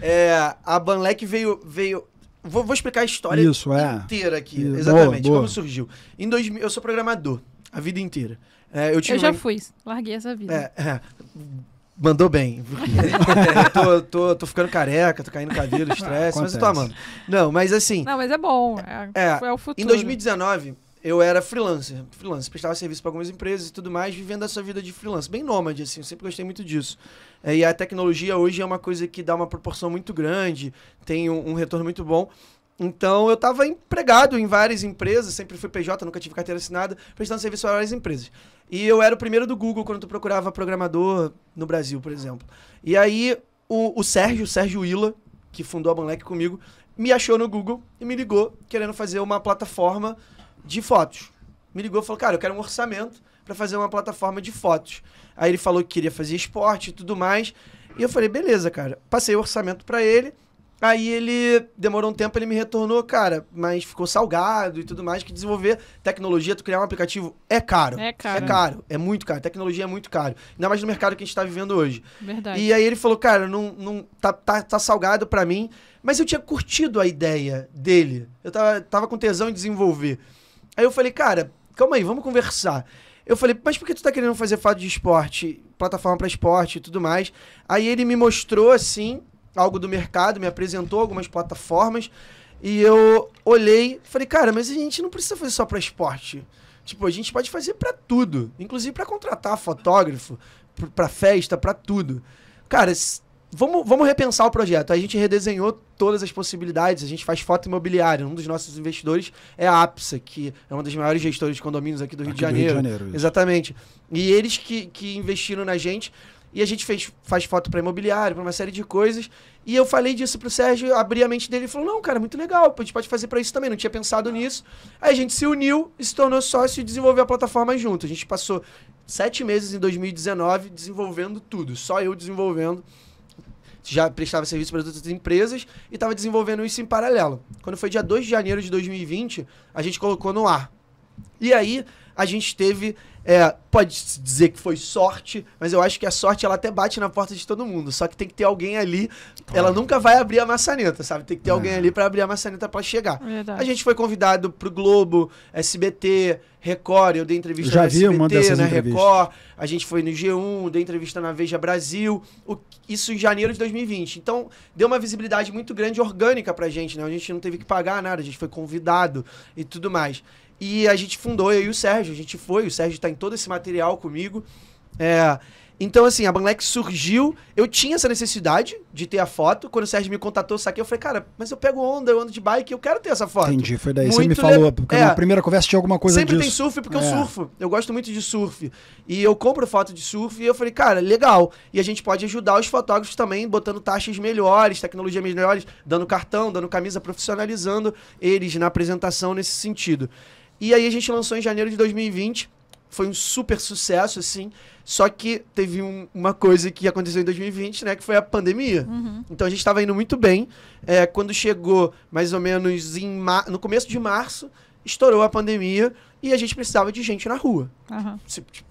É, [LAUGHS] é, a Banlec veio... veio vou, vou explicar a história isso, é. inteira aqui, isso. exatamente, boa, boa. como surgiu. Em 2000, eu sou programador, a vida inteira. É, eu, eu já fui,
larguei essa vida. É, é,
Mandou bem. [LAUGHS] tô, tô, tô ficando careca, tô caindo cabelo, ah, estresse, ah, mas eu tô amando. Não, mas assim. Não,
mas é bom. É, é, é o futuro. Em
2019, eu era freelancer. Freelancer, prestava serviço para algumas empresas e tudo mais, vivendo essa vida de freelancer. Bem nômade, assim, eu sempre gostei muito disso. É, e a tecnologia hoje é uma coisa que dá uma proporção muito grande, tem um, um retorno muito bom. Então eu estava empregado em várias empresas, sempre fui PJ, nunca tive carteira assinada, prestando serviço para várias empresas. E eu era o primeiro do Google quando tu procurava programador no Brasil, por exemplo. E aí o, o Sérgio, o Sérgio Ila, que fundou a Banlec comigo, me achou no Google e me ligou querendo fazer uma plataforma de fotos. Me ligou e falou, cara, eu quero um orçamento para fazer uma plataforma de fotos. Aí ele falou que queria fazer esporte e tudo mais. E eu falei, beleza, cara. Passei o orçamento para ele Aí ele demorou um tempo, ele me retornou, cara, mas ficou salgado e tudo mais, que desenvolver tecnologia, tu criar um aplicativo é caro. É caro. É caro, é muito caro. Tecnologia é muito caro. Ainda mais no mercado que a gente tá vivendo hoje.
Verdade. E aí ele
falou, cara, não, não tá, tá, tá salgado para mim, mas eu tinha curtido a ideia dele. Eu tava, tava com tesão em desenvolver. Aí eu falei, cara, calma aí, vamos conversar. Eu falei, mas por que tu tá querendo fazer fato de esporte, plataforma para esporte e tudo mais? Aí ele me mostrou assim, algo do mercado, me apresentou algumas plataformas. E eu olhei, falei, cara, mas a gente não precisa fazer só para esporte. Tipo, a gente pode fazer para tudo, inclusive para contratar fotógrafo, para festa, para tudo. Cara, vamos, vamos repensar o projeto. A gente redesenhou todas as possibilidades. A gente faz foto imobiliária. Um dos nossos investidores é a APSA, que é uma das maiores gestores de condomínios aqui do Rio, de, Janeiro. Rio de Janeiro. Exatamente. E eles que, que investiram na gente e a gente fez, faz foto para imobiliário, para uma série de coisas. E eu falei disso pro Sérgio, abri a mente dele e falou: Não, cara, é muito legal, a gente pode fazer para isso também. Não tinha pensado nisso. Aí a gente se uniu, se tornou sócio e desenvolveu a plataforma junto. A gente passou sete meses em 2019 desenvolvendo tudo, só eu desenvolvendo. Já prestava serviço para outras empresas e estava desenvolvendo isso em paralelo. Quando foi dia 2 de janeiro de 2020, a gente colocou no ar. E aí a gente teve é, pode dizer que foi sorte, mas eu acho que a sorte ela até bate na porta de todo mundo. Só que tem que ter alguém ali. Claro. Ela nunca vai abrir a maçaneta, sabe? Tem que ter é. alguém ali para abrir a maçaneta para chegar. Verdade. A gente foi convidado pro Globo, SBT, Record, eu dei entrevista Já na vi SBT, uma dessas na entrevistas. Record. A gente foi no G1, dei entrevista na Veja Brasil. O, isso em janeiro de 2020. Então, deu uma visibilidade muito grande orgânica pra gente, né? A gente não teve que pagar nada, a gente foi convidado e tudo mais. E a gente fundou, eu e o Sérgio, a gente foi, o Sérgio está em todo esse material comigo. É, então, assim, a Banlex surgiu, eu tinha essa necessidade de ter a foto. Quando o Sérgio me contatou, eu saquei, eu falei, cara, mas eu pego onda, eu ando de bike, eu quero ter essa foto. Entendi, foi daí. Muito você me falou, porque é, na primeira
conversa tinha alguma coisa sempre disso. Sempre tem surf, porque é. eu surfo.
Eu gosto muito de surf. E eu compro foto de surf e eu falei, cara, legal. E a gente pode ajudar os fotógrafos também, botando taxas melhores, tecnologias melhores, dando cartão, dando camisa, profissionalizando eles na apresentação nesse sentido. E aí a gente lançou em janeiro de 2020. Foi um super sucesso, assim. Só que teve um, uma coisa que aconteceu em 2020, né? Que foi a pandemia. Uhum. Então a gente estava indo muito bem. É, quando chegou mais ou menos no começo de março, estourou a pandemia e a gente precisava de gente na rua. Uhum. Se, tipo,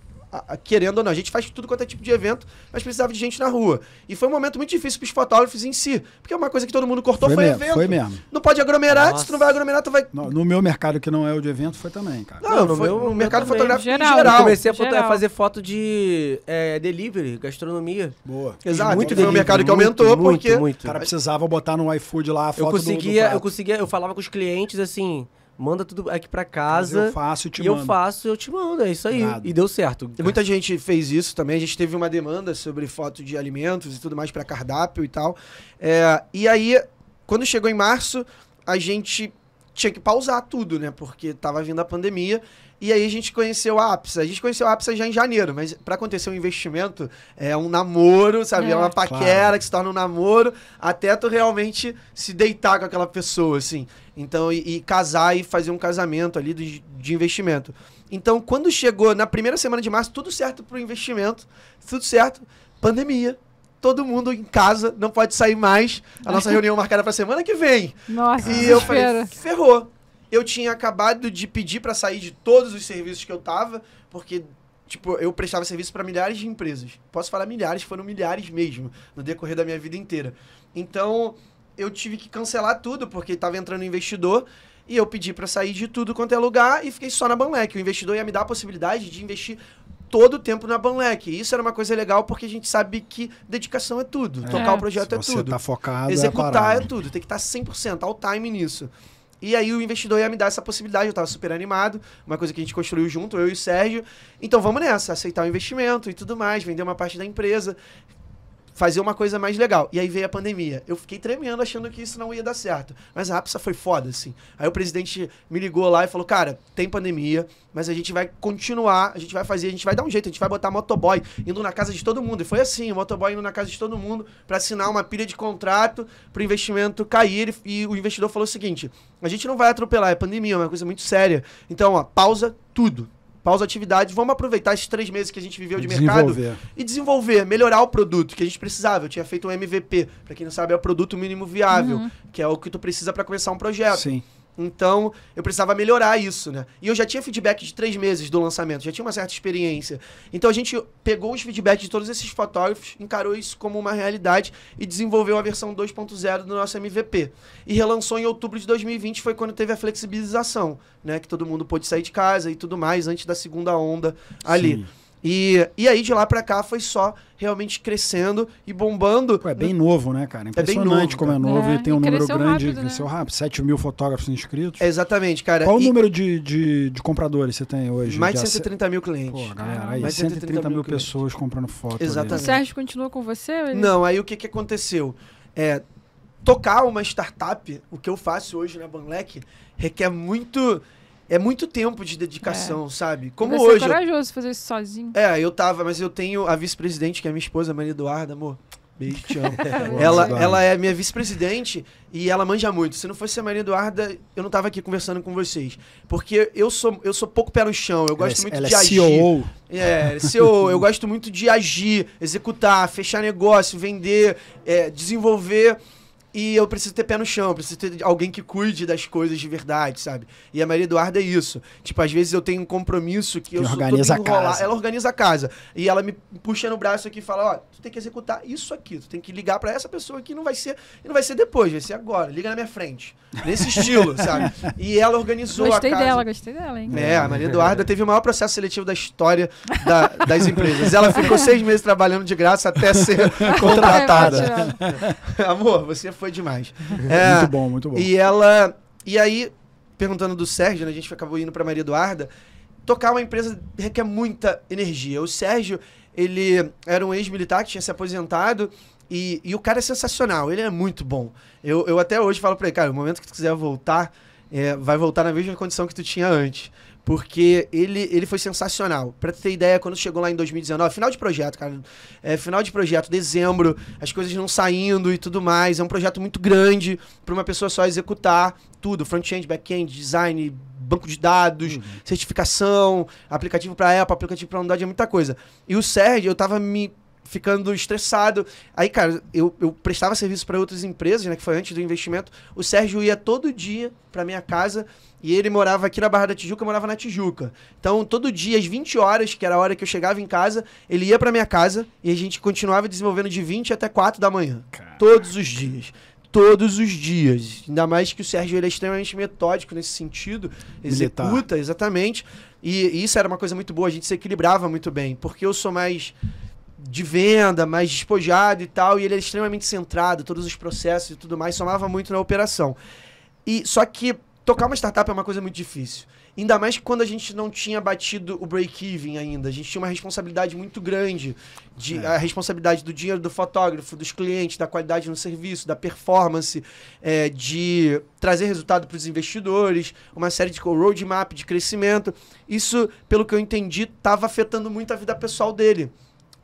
querendo ou não, a gente faz tudo quanto é tipo de evento, mas precisava de gente na rua. E foi um momento muito difícil para os fotógrafos em si, porque é uma coisa que todo mundo cortou foi, foi mesmo, evento. Foi mesmo. Não pode aglomerar, Nossa. se tu não vai aglomerar, tu vai.
No, no, meu mercado, que não é o de evento, foi também, cara. Não, não no foi, meu, no mercado também. fotográfico geral, em geral. Eu comecei a
geral. fazer foto de é, delivery, gastronomia. Boa. Exato. Muito foi um mercado que aumentou, muito, porque. Muito, muito. O cara
precisava botar no iFood lá a foto eu conseguia, do, do Eu
conseguia, eu falava com os clientes assim manda tudo aqui para casa. Mas eu faço, eu te e mando. eu faço, eu te mando. É isso aí. Nada.
E deu certo. E muita
gente fez isso também. A gente teve uma demanda sobre foto de alimentos e tudo mais para cardápio e tal. É, e aí, quando chegou em março, a gente tinha que pausar tudo, né? Porque tava vindo a pandemia. E aí a gente conheceu a APSA. A gente conheceu a APSA já em janeiro, mas para acontecer um investimento, é um namoro, sabe? É, é uma paquera claro. que se torna um namoro, até tu realmente se deitar com aquela pessoa, assim. Então, e, e casar e fazer um casamento ali de, de investimento. Então, quando chegou na primeira semana de março, tudo certo pro investimento, tudo certo, pandemia todo mundo em casa, não pode sair mais. A nossa [LAUGHS] reunião marcada para semana que vem.
Nossa, e eu espera. falei,
ferrou eu tinha acabado de pedir para sair de todos os serviços que eu tava, porque tipo, eu prestava serviço para milhares de empresas. Posso falar milhares, foram milhares mesmo, no decorrer da minha vida inteira. Então, eu tive que cancelar tudo porque estava entrando investidor e eu pedi para sair de tudo quanto é lugar e fiquei só na Banlec. O investidor ia me dar a possibilidade de investir todo o tempo na Banlec. Isso era uma coisa legal porque a gente sabe que dedicação é tudo, é. tocar o projeto Se é você tudo. Você tá focado, é executar é, é tudo, tem que estar 100% ao time nisso. E aí o investidor ia me dar essa possibilidade, eu estava super animado, uma coisa que a gente construiu junto, eu e o Sérgio. Então vamos nessa, aceitar o investimento e tudo mais, vender uma parte da empresa fazer uma coisa mais legal. E aí veio a pandemia. Eu fiquei tremendo achando que isso não ia dar certo. Mas a Rapsa foi foda, assim. Aí o presidente me ligou lá e falou: Cara, tem pandemia, mas a gente vai continuar, a gente vai fazer, a gente vai dar um jeito, a gente vai botar motoboy indo na casa de todo mundo. E foi assim: o motoboy indo na casa de todo mundo para assinar uma pilha de contrato pro investimento cair. E o investidor falou o seguinte: A gente não vai atropelar, é pandemia, é uma coisa muito séria. Então, ó, pausa tudo pausa atividades, vamos aproveitar esses três meses que a gente viveu de mercado e desenvolver, melhorar o produto que a gente precisava. Eu tinha feito um MVP, para quem não sabe, é o produto mínimo viável, uhum. que é o que tu precisa para começar um projeto. Sim. Então, eu precisava melhorar isso, né? E eu já tinha feedback de três meses do lançamento, já tinha uma certa experiência. Então, a gente pegou os feedbacks de todos esses fotógrafos, encarou isso como uma realidade e desenvolveu a versão 2.0 do nosso MVP. E relançou em outubro de 2020, foi quando teve a flexibilização, né? Que todo mundo pôde sair de casa e tudo mais, antes da segunda onda ali. Sim. E, e aí de lá pra cá foi só realmente crescendo e bombando. Pô, é bem novo,
né, cara? É Impressionante é novo, como é novo e é, tem um número grande. Rápido, né? cresceu rápido. 7 mil fotógrafos inscritos. É
exatamente, cara. Qual e... o número
de, de, de, compradores você tem hoje? Mais de 130
ac... mil clientes. Pô,
galera, aí mais 130,
130 mil clientes. pessoas comprando
fotos. Né? Exatamente. Ali. O Sérgio continua com você? Ele... Não,
aí o que, que aconteceu? É, tocar uma startup, o que eu faço hoje na Banlec, requer muito é muito tempo de dedicação, é. sabe? Como Você hoje. É
corajoso fazer isso sozinho.
É, eu tava, mas eu tenho a vice-presidente, que é minha esposa, Maria Eduarda, amor. Beijo, te amo. [LAUGHS] [LAUGHS] ela, ela é minha vice-presidente e ela manja muito. Se não fosse a Maria Eduarda, eu não tava aqui conversando com vocês. Porque eu sou, eu sou pouco pé no chão, eu gosto ela, é muito ela de é agir. CEO. É, é CEO, eu gosto muito de agir, executar, fechar negócio, vender, é, desenvolver. E eu preciso ter pé no chão, preciso ter alguém que cuide das coisas de verdade, sabe? E a Maria Eduarda é isso. Tipo, às vezes eu tenho um compromisso que, que eu organiza sou, a casa. Ela organiza a casa. E ela me puxa no braço aqui e fala: ó, tu tem que executar isso aqui, tu tem que ligar para essa pessoa aqui, não vai ser, não vai ser depois, vai ser agora. Liga na minha frente. Nesse [LAUGHS] estilo, sabe? E ela organizou gostei a casa. Gostei dela,
gostei dela, hein? É, a Maria Eduarda
teve o maior processo seletivo da história da, das empresas. Ela ficou seis meses trabalhando de graça até ser [LAUGHS] contratada. Amor, você foi demais. [LAUGHS] É, muito bom, muito bom. E ela. E aí, perguntando do Sérgio, né, a gente acabou indo para Maria Eduarda. Tocar uma empresa requer muita energia. O Sérgio, ele era um ex-militar que tinha se aposentado. E, e o cara é sensacional, ele é muito bom. Eu, eu até hoje falo pra ele, cara, o momento que tu quiser voltar, é, vai voltar na mesma condição que tu tinha antes porque ele, ele foi sensacional. Pra ter ideia, quando chegou lá em 2019, final de projeto, cara, é, final de projeto, dezembro, as coisas não saindo e tudo mais, é um projeto muito grande para uma pessoa só executar tudo, front-end, back-end, design, banco de dados, uhum. certificação, aplicativo para Apple, aplicativo para Android, é muita coisa. E o Sérgio, eu tava me ficando estressado. Aí, cara, eu, eu prestava serviço para outras empresas, né? Que foi antes do investimento. O Sérgio ia todo dia para minha casa e ele morava aqui na Barra da Tijuca, eu morava na Tijuca. Então, todo dia, às 20 horas, que era a hora que eu chegava em casa, ele ia para minha casa e a gente continuava desenvolvendo de 20 até 4 da manhã. Caraca. Todos os dias todos os dias. Ainda mais que o Sérgio ele é extremamente metódico nesse sentido, Militar. executa, exatamente. E, e isso era uma coisa muito boa, a gente se equilibrava muito bem, porque eu sou mais de venda, mais despojado e tal, e ele era extremamente centrado, todos os processos e tudo mais, somava muito na operação. E só que tocar uma startup é uma coisa muito difícil. Ainda mais que quando a gente não tinha batido o break-even ainda. A gente tinha uma responsabilidade muito grande. De, é. A responsabilidade do dinheiro do fotógrafo, dos clientes, da qualidade no serviço, da performance, é, de trazer resultado para os investidores, uma série de roadmap de crescimento. Isso, pelo que eu entendi, estava afetando muito a vida pessoal dele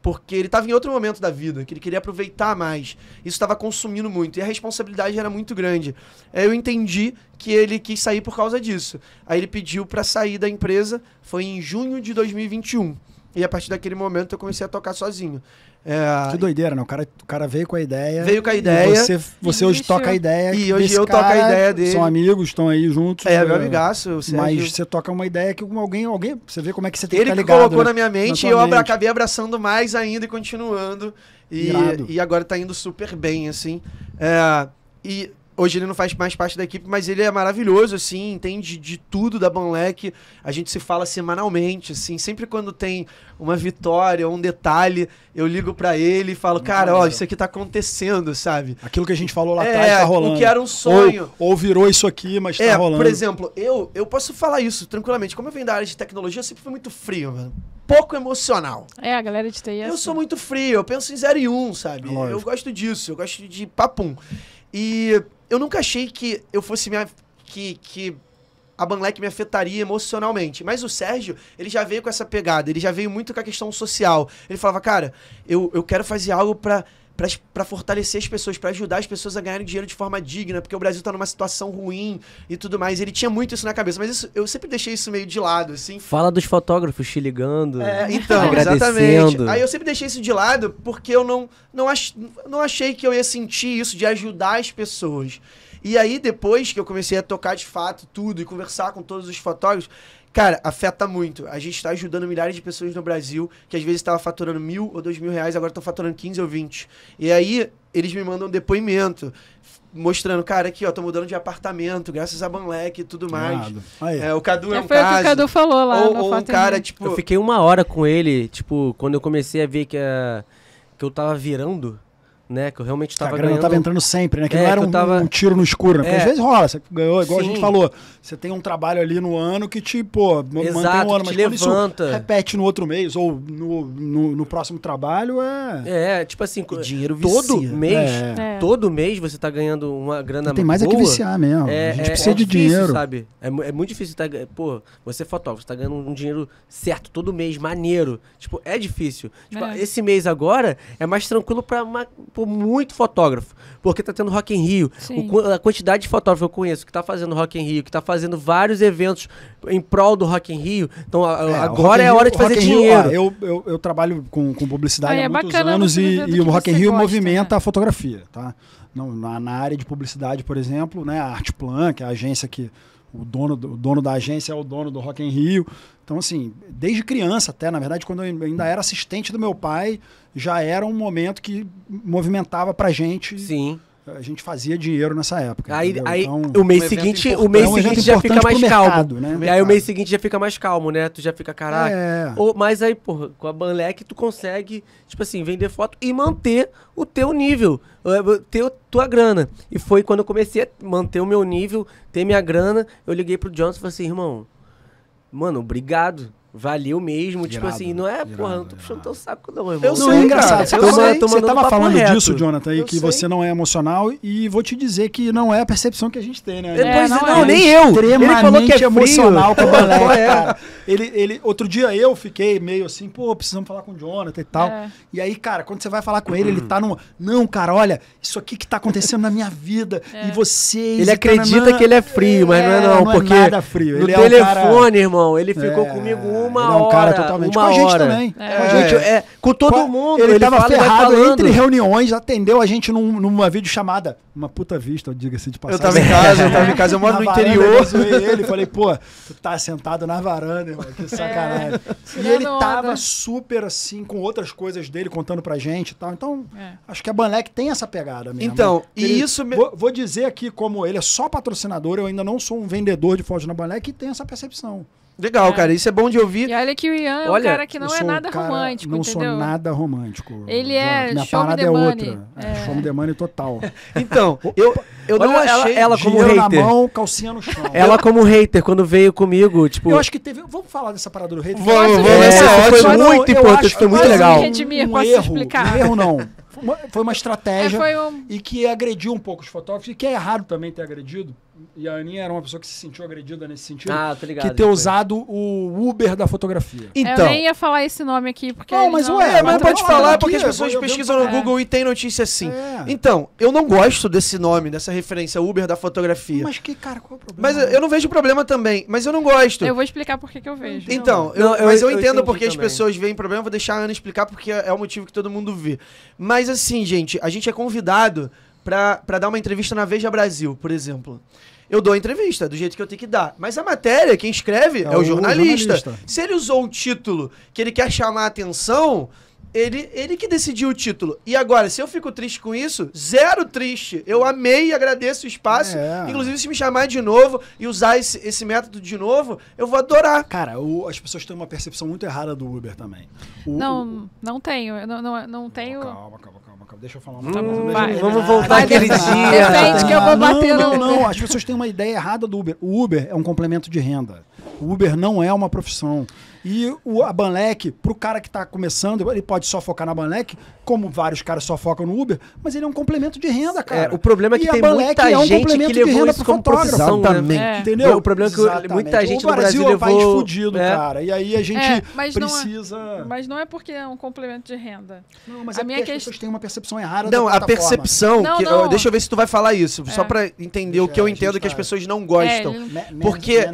porque ele estava em outro momento da vida, que ele queria aproveitar mais. Isso estava consumindo muito e a responsabilidade era muito grande. Eu entendi que ele quis sair por causa disso. Aí ele pediu para sair da empresa, foi em junho de 2021. E a partir daquele momento eu comecei a tocar sozinho.
É, que doideira, né? O cara, o cara veio com a ideia. Veio com a ideia. você você hoje toca a ideia. E hoje eu cara, toco a ideia dele. São amigos, estão aí juntos. É, né? meu amigaço. Mas você toca uma ideia que alguém, alguém. Você vê como é que você tem Ele que Ele tá colocou né? na minha mente e eu mente. acabei
abraçando mais ainda e continuando. E, e agora tá indo super bem, assim. É, e Hoje ele não faz mais parte da equipe, mas ele é maravilhoso, assim, entende de tudo da banleque A gente se fala semanalmente, assim, sempre quando tem uma vitória, um detalhe, eu ligo para ele e falo, cara, ó, isso aqui tá acontecendo, sabe? Aquilo que a gente falou lá é, atrás é, tá rolando. O que era um sonho.
Ou, ou, virou isso aqui, mas tá é, tá rolando. Por exemplo,
eu, eu posso falar isso tranquilamente. Como eu venho da área de tecnologia, eu sempre fui muito frio, mano pouco emocional.
É, a galera de TI é Eu assim. sou
muito frio, eu penso em 0 e 1, um, sabe? Lógico. Eu gosto disso, eu gosto de papum. E eu nunca achei que eu fosse me. que, que a Banlec me afetaria emocionalmente. Mas o Sérgio, ele já veio com essa pegada, ele já veio muito com a questão social. Ele falava, cara, eu, eu quero fazer algo para para fortalecer as pessoas, para ajudar as pessoas a ganharem dinheiro de forma digna, porque o Brasil tá numa situação ruim e tudo mais. Ele tinha muito isso na cabeça, mas isso, eu sempre deixei isso meio de lado, assim.
Fala dos fotógrafos te ligando. É, então, [LAUGHS] exatamente. Aí
eu sempre deixei isso de lado porque eu não, não, ach, não achei que eu ia sentir isso de ajudar as pessoas. E aí, depois que eu comecei a tocar de fato tudo e conversar com todos os fotógrafos, Cara, afeta muito. A gente está ajudando milhares de pessoas no Brasil que às vezes estava faturando mil ou dois mil reais, agora estão faturando 15 ou 20. E aí eles me mandam um depoimento mostrando, cara, aqui, ó, tô mudando de apartamento, graças a Banlec e tudo mais. É, o Cadu é, é um foi caso. o que o Cadu falou lá.
Ou, ou um cara, tipo. Eu fiquei
uma hora com ele, tipo, quando eu comecei a ver que, a, que eu tava virando né? Que eu realmente estava ganhando. A grana entrando sempre,
né? Que é, não era um, tava... um, tiro no escuro, né? Porque é. às vezes rola, você ganhou, igual Sim. a gente falou. Você tem um trabalho ali no ano que te, pô, Exato, mantém o ano, mas levanta. repete no outro mês ou no, no, no, próximo trabalho é...
É, tipo assim, o dinheiro vicia. todo mês, é. é. todo mês você está ganhando uma grana Tem mais boa. é que viciar mesmo, é, a gente é, precisa é de difícil, dinheiro. sabe? É, muito difícil, tá, pô, você é fotógrafo, você tá ganhando um dinheiro certo todo mês, maneiro. Tipo, é difícil. Tipo, esse mês agora é mais tranquilo para uma por muito fotógrafo. Porque tá tendo Rock in Rio. O, a quantidade de fotógrafo que eu conheço que tá fazendo Rock in Rio, que tá fazendo vários eventos em prol do Rock in Rio. Então a, é, agora é a hora de fazer dinheiro. Rio, ó,
eu, eu, eu, trabalho com, com publicidade ah, é há muitos anos e, e o Rock in Rio gosta, movimenta né? a fotografia, tá? Não, na, na, área de publicidade, por exemplo, né, a Plan que é a agência que o dono, do, o dono da agência é o dono do Rock em Rio. Então, assim, desde criança até, na verdade, quando eu ainda era assistente do meu pai, já era um momento que movimentava pra gente. Sim a gente fazia dinheiro nessa época. Aí, aí então, o mês um seguinte, o mês é um seguinte já fica mais mercado, calmo. Né? E né?
aí o mês seguinte já fica mais calmo, né? Tu já fica, caraca. É. Ou, mas aí, porra, com a Banlec tu consegue, tipo assim, vender foto e manter o teu nível, eh, ter tua grana. E foi quando eu comecei a manter o meu nível, ter minha grana, eu liguei pro Johnson e falei assim, irmão, mano, obrigado. Valeu mesmo. Girado, tipo assim, não é, girado, porra, não tô puxando teu saco, não, irmão. Eu não, sei, é engraçado. Cara, eu toma, Você tava falando reto. disso,
Jonathan, aí, que sei. você não é emocional, e vou te dizer que não é a percepção que a gente tem, né? É, Depois, não, não é. é. nem eu. Ele falou que é frio. emocional com o [LAUGHS] é. cara. Ele, ele, outro dia eu fiquei meio assim, pô, precisamos falar com o Jonathan e tal. É. E aí, cara, quando você vai falar com ele, ele tá num. Não, cara, olha, isso aqui que tá acontecendo na minha vida. [LAUGHS] É. E você Ele tá acredita que ele é frio, mas não é não, porque. Não é nada frio. No telefone, irmão, ele ficou comigo uma ele é um hora, cara totalmente. com a gente hora. também. É. Com, a gente, é, é com todo com, mundo. Ele, ele tava fala, ferrado entre reuniões, atendeu a gente num, numa videochamada. Uma puta vista, diga-se de passagem. Eu tava em casa, eu tava em casa, eu moro na no interior. Eu ele, falei, pô, tu tá sentado na varanda, irmão, que é. sacanagem. É. E ele tava super assim, com outras coisas dele, contando pra gente e tal. Então, é. acho que a Banlec tem essa pegada mesmo. Então, ele, e isso... Me... Vou, vou, dizer aqui, como ele é só patrocinador, eu ainda não sou um vendedor de fotos na Banlec, e tem essa percepção. Legal, é. cara, isso é bom de ouvir.
E olha que o Ian é um olha, cara que não é nada cara, romântico, não entendeu?
Não sou nada romântico.
Ele é Minha show parada é money. outra. É. É, show me
the money total. [LAUGHS] Então, eu, eu
não achei... Ela, ela como hater. na mão,
calcinha no chão.
Ela como hater, quando veio comigo, tipo... Eu acho
que teve...
Vamos falar dessa parada do hater? Vamos, vamos. É, foi eu muito importante, acho, foi muito legal. Redimir, um posso erro, explicar? Um erro não. [LAUGHS] Foi uma é, estratégia foi um... e que agrediu um pouco os fotógrafos, e que é errado também ter agredido e a Aninha era uma pessoa que se sentiu agredida nesse sentido. Ah, tô ligado. Que ter usado o Uber da fotografia. Então. Eu nem
ia falar esse nome aqui, porque. Não, mas não... ué, mas pode falar, porque as pessoas pesquisam no
Google é. e tem notícia assim. É. Então, eu não gosto desse nome, dessa referência Uber da fotografia. Mas
que, cara, qual é o problema? Mas eu
não vejo problema também, mas eu não gosto. Eu
vou explicar por que, eu vejo. Então, eu, não, eu, mas eu, eu entendo porque também. as
pessoas veem problema, vou deixar a Ana explicar, porque é, é o motivo que todo mundo vê. Mas assim, gente, a gente é convidado para dar uma entrevista na Veja Brasil, por exemplo. Eu dou a entrevista do jeito que eu tenho que dar. Mas a matéria, quem escreve, é, é o, jornalista. o, jornalista. Se ele usou o título que ele quer chamar a atenção, ele, ele que decidiu o título. E agora, se eu fico triste com isso, zero triste. Eu amei e agradeço o espaço. É. Inclusive, se me chamar de novo e usar esse, esse método de novo,
eu vou adorar. Cara, o, as pessoas têm uma percepção muito errada do Uber também. O, não,
o, não tenho. não, não, não tenho. Calma, calma, calma
calma, deixa eu falar uma coisa. Hum, vai, vamos voltar aquele dia. Sente que eu vou bater não, não, não, as pessoas têm uma ideia errada do Uber. O Uber é um complemento de renda. O Uber não é uma profissão. E o, a Banlec, para o cara que está começando, ele pode só focar na Banlec, como vários caras só focam no Uber, mas ele é um complemento de renda, é, cara. É, o problema é que e tem muita é um gente que levou isso como profissão. Né? Exatamente. É. Entendeu? O problema é que muita gente o no Brasil, Brasil levou... é um país fudido, né? cara. E aí a gente é, mas é-
precisa... Não mas não é porque é um complemento de renda. Não, mas a minha porque questão... as pessoas têm uma percepção errada Não, a percepção... que, não. Deixa eu
ver se tu vai falar isso, só para entender o que eu entendo que as pessoas não gostam. Porque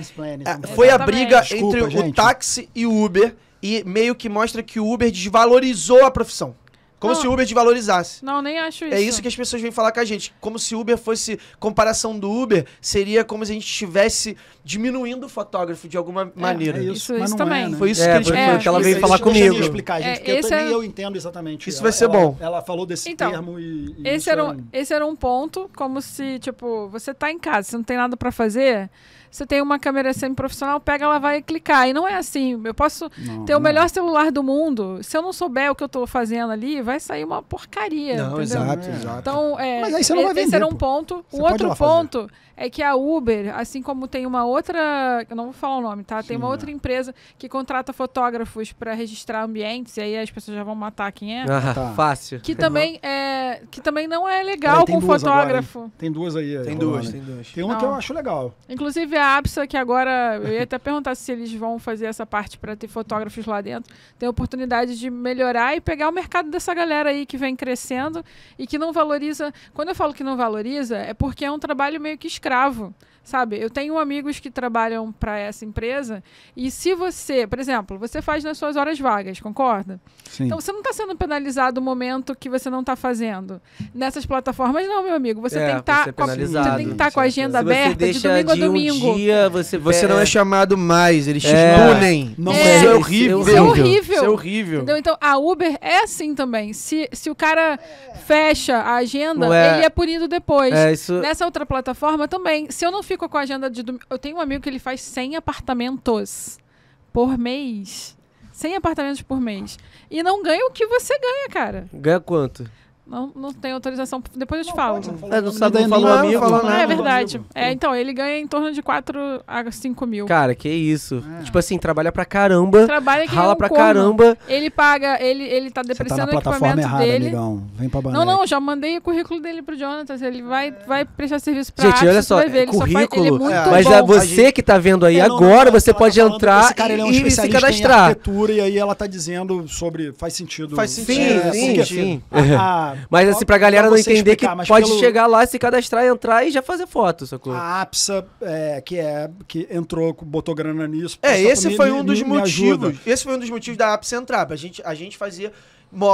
foi a briga entre o táxi e e Uber e meio que mostra que o Uber desvalorizou a profissão. Como não, se o Uber desvalorizasse.
Não, nem acho é isso. É isso que
as pessoas vêm falar com a gente. Como se Uber fosse. Comparação do Uber seria como se a gente estivesse diminuindo o fotógrafo de alguma é, maneira. É isso, isso, isso também. É, né? Foi isso que, é, é, que ela veio falar comigo. explicar, gente, porque eu, também, eu
entendo exatamente. Isso ela, vai ser ela, bom. Ela falou desse então, termo e. e esse, era um, esse era um ponto, como se, tipo, você tá em casa, você não tem nada para fazer você tem uma câmera semi-profissional, pega, ela vai clicar. E não é assim. Eu posso não, ter não. o melhor celular do mundo. Se eu não souber o que eu estou fazendo ali, vai sair uma porcaria. Não, entendeu? exato, é. exato. Então, é, Mas aí você não é, vai vender, esse era um ponto. o outro ponto fazer. é que a Uber, assim como tem uma outra. Eu não vou falar o nome, tá? Tem uma outra é. empresa que contrata fotógrafos para registrar ambientes, e aí as pessoas já vão matar quem é. Ah, tá. Fácil. Que também, é, que também não é legal com fotógrafo. Agora,
tem duas aí. Tem, aí, é. duas, tem duas, tem duas. Tem uma que eu acho legal.
Inclusive, a APSA, que agora eu ia até perguntar se eles vão fazer essa parte para ter fotógrafos lá dentro, tem a oportunidade de melhorar e pegar o mercado dessa galera aí que vem crescendo e que não valoriza. Quando eu falo que não valoriza, é porque é um trabalho meio que escravo. Sabe? Eu tenho amigos que trabalham para essa empresa e se você, por exemplo, você faz nas suas horas vagas, concorda? Sim. Então você não está sendo penalizado o momento que você não está fazendo. Nessas plataformas, não, meu amigo. Você é, tem que tá estar é com, tá com, a agenda aberta de domingo a domingo. Um
dia, você, você é, não é
chamado mais, eles te é. punem. Não é, é isso é horrível. Isso é horrível. Isso é horrível. Entendeu?
Então a Uber é assim também. Se, se o cara fecha a agenda, é. ele é punido depois. Isso... Nessa outra plataforma também. Se eu não ficou com a agenda de Eu tenho um amigo que ele faz 100 apartamentos por mês. 100 apartamentos por mês. E não ganha o que você ganha, cara.
Ganha quanto?
Não, não tem autorização. Depois eu te não falo. Pode, eu é, não não falou não, amigo. é verdade. Né? É, então, ele ganha em torno de 4 a 5 mil. Cara,
que isso. É. Tipo assim, trabalha pra caramba. Trabalha que Rala um pra corno. caramba.
Ele paga, ele, ele tá depreciando tá na plataforma equipamento errada, dele.
Amigão. Vem pra Banec. Não,
não, já mandei o currículo dele pro Jonathan. Ele vai, vai prestar serviço pra Gente, olha só, vai ver. currículo. Ele só faz, ele é, é. mas é você
que tá vendo aí agora, você pode entrar e se cadastrar.
E aí ela tá dizendo sobre. Faz sentido. Faz sentido. Sim, sim. [LAUGHS] Mas assim, pra galera não entender explicar, que pode pelo... chegar lá, se cadastrar, entrar e já fazer foto, sacou? A APSA, é, que é, que entrou, botou grana nisso. É, esse foi um dos me motivos.
Esse foi um dos motivos da APSA entrar. Pra gente, a gente fazia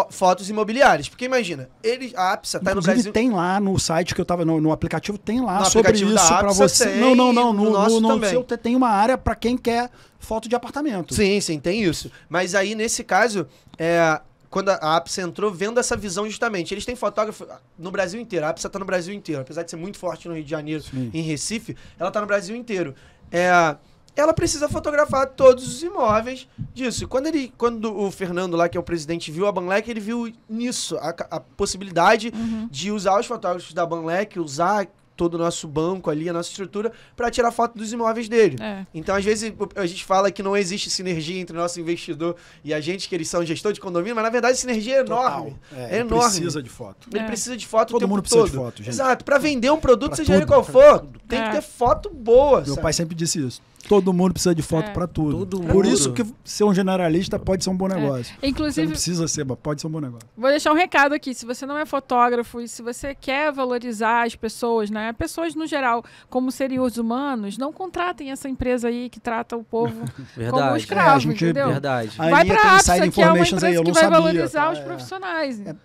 fotos imobiliárias. Porque imagina, eles a APSA tá Inclusive, no Brasil.
tem lá no site que eu tava, no, no aplicativo, tem lá no sobre isso para você. Tem, não, não, não. No, no nosso no, também. Seu, tem uma área para quem quer foto de apartamento.
Sim, sim, tem isso. Mas aí, nesse caso, é, quando a APSA entrou, vendo essa visão justamente. Eles têm fotógrafo ah, no Brasil inteiro. A APSA está no Brasil inteiro. Apesar de ser muito forte no Rio de Janeiro, Sim. em Recife, ela está no Brasil inteiro. É, ela precisa fotografar todos os imóveis disso. quando, ele, quando o Fernando, lá, que é o presidente, viu a Banlec, ele viu nisso, a, a possibilidade uhum. de usar os fotógrafos da Banlec, usar todo o nosso banco ali, a nossa estrutura, para tirar foto dos imóveis dele. É. Então, às vezes, a gente fala que não existe sinergia entre o nosso investidor e a gente, que eles são gestor de condomínio, mas na verdade a sinergia é enorme. É, é ele enorme. Ele precisa de foto. Ele é. precisa de foto todo mundo precisa todo. de foto, gente. Exato. Para vender um produto, pra seja ele qual for, tem que é. ter foto
boa. Meu sabe? pai sempre disse isso. Todo mundo precisa de foto é. para tudo. Todo Por isso que ser um generalista pode ser um bom é. negócio. É. Inclusive, você não precisa ser, pode ser um bom negócio.
Vou deixar um recado aqui. Se você não é fotógrafo e se você quer valorizar as pessoas, né? Pessoas no geral, como seres humanos, não contratem essa empresa aí que trata o povo [LAUGHS] como escravo, é, a gente, entendeu? Verdade. vai para a Apsa, que é uma empresa aí, que vai sabia, valorizar os é. profissionais. É,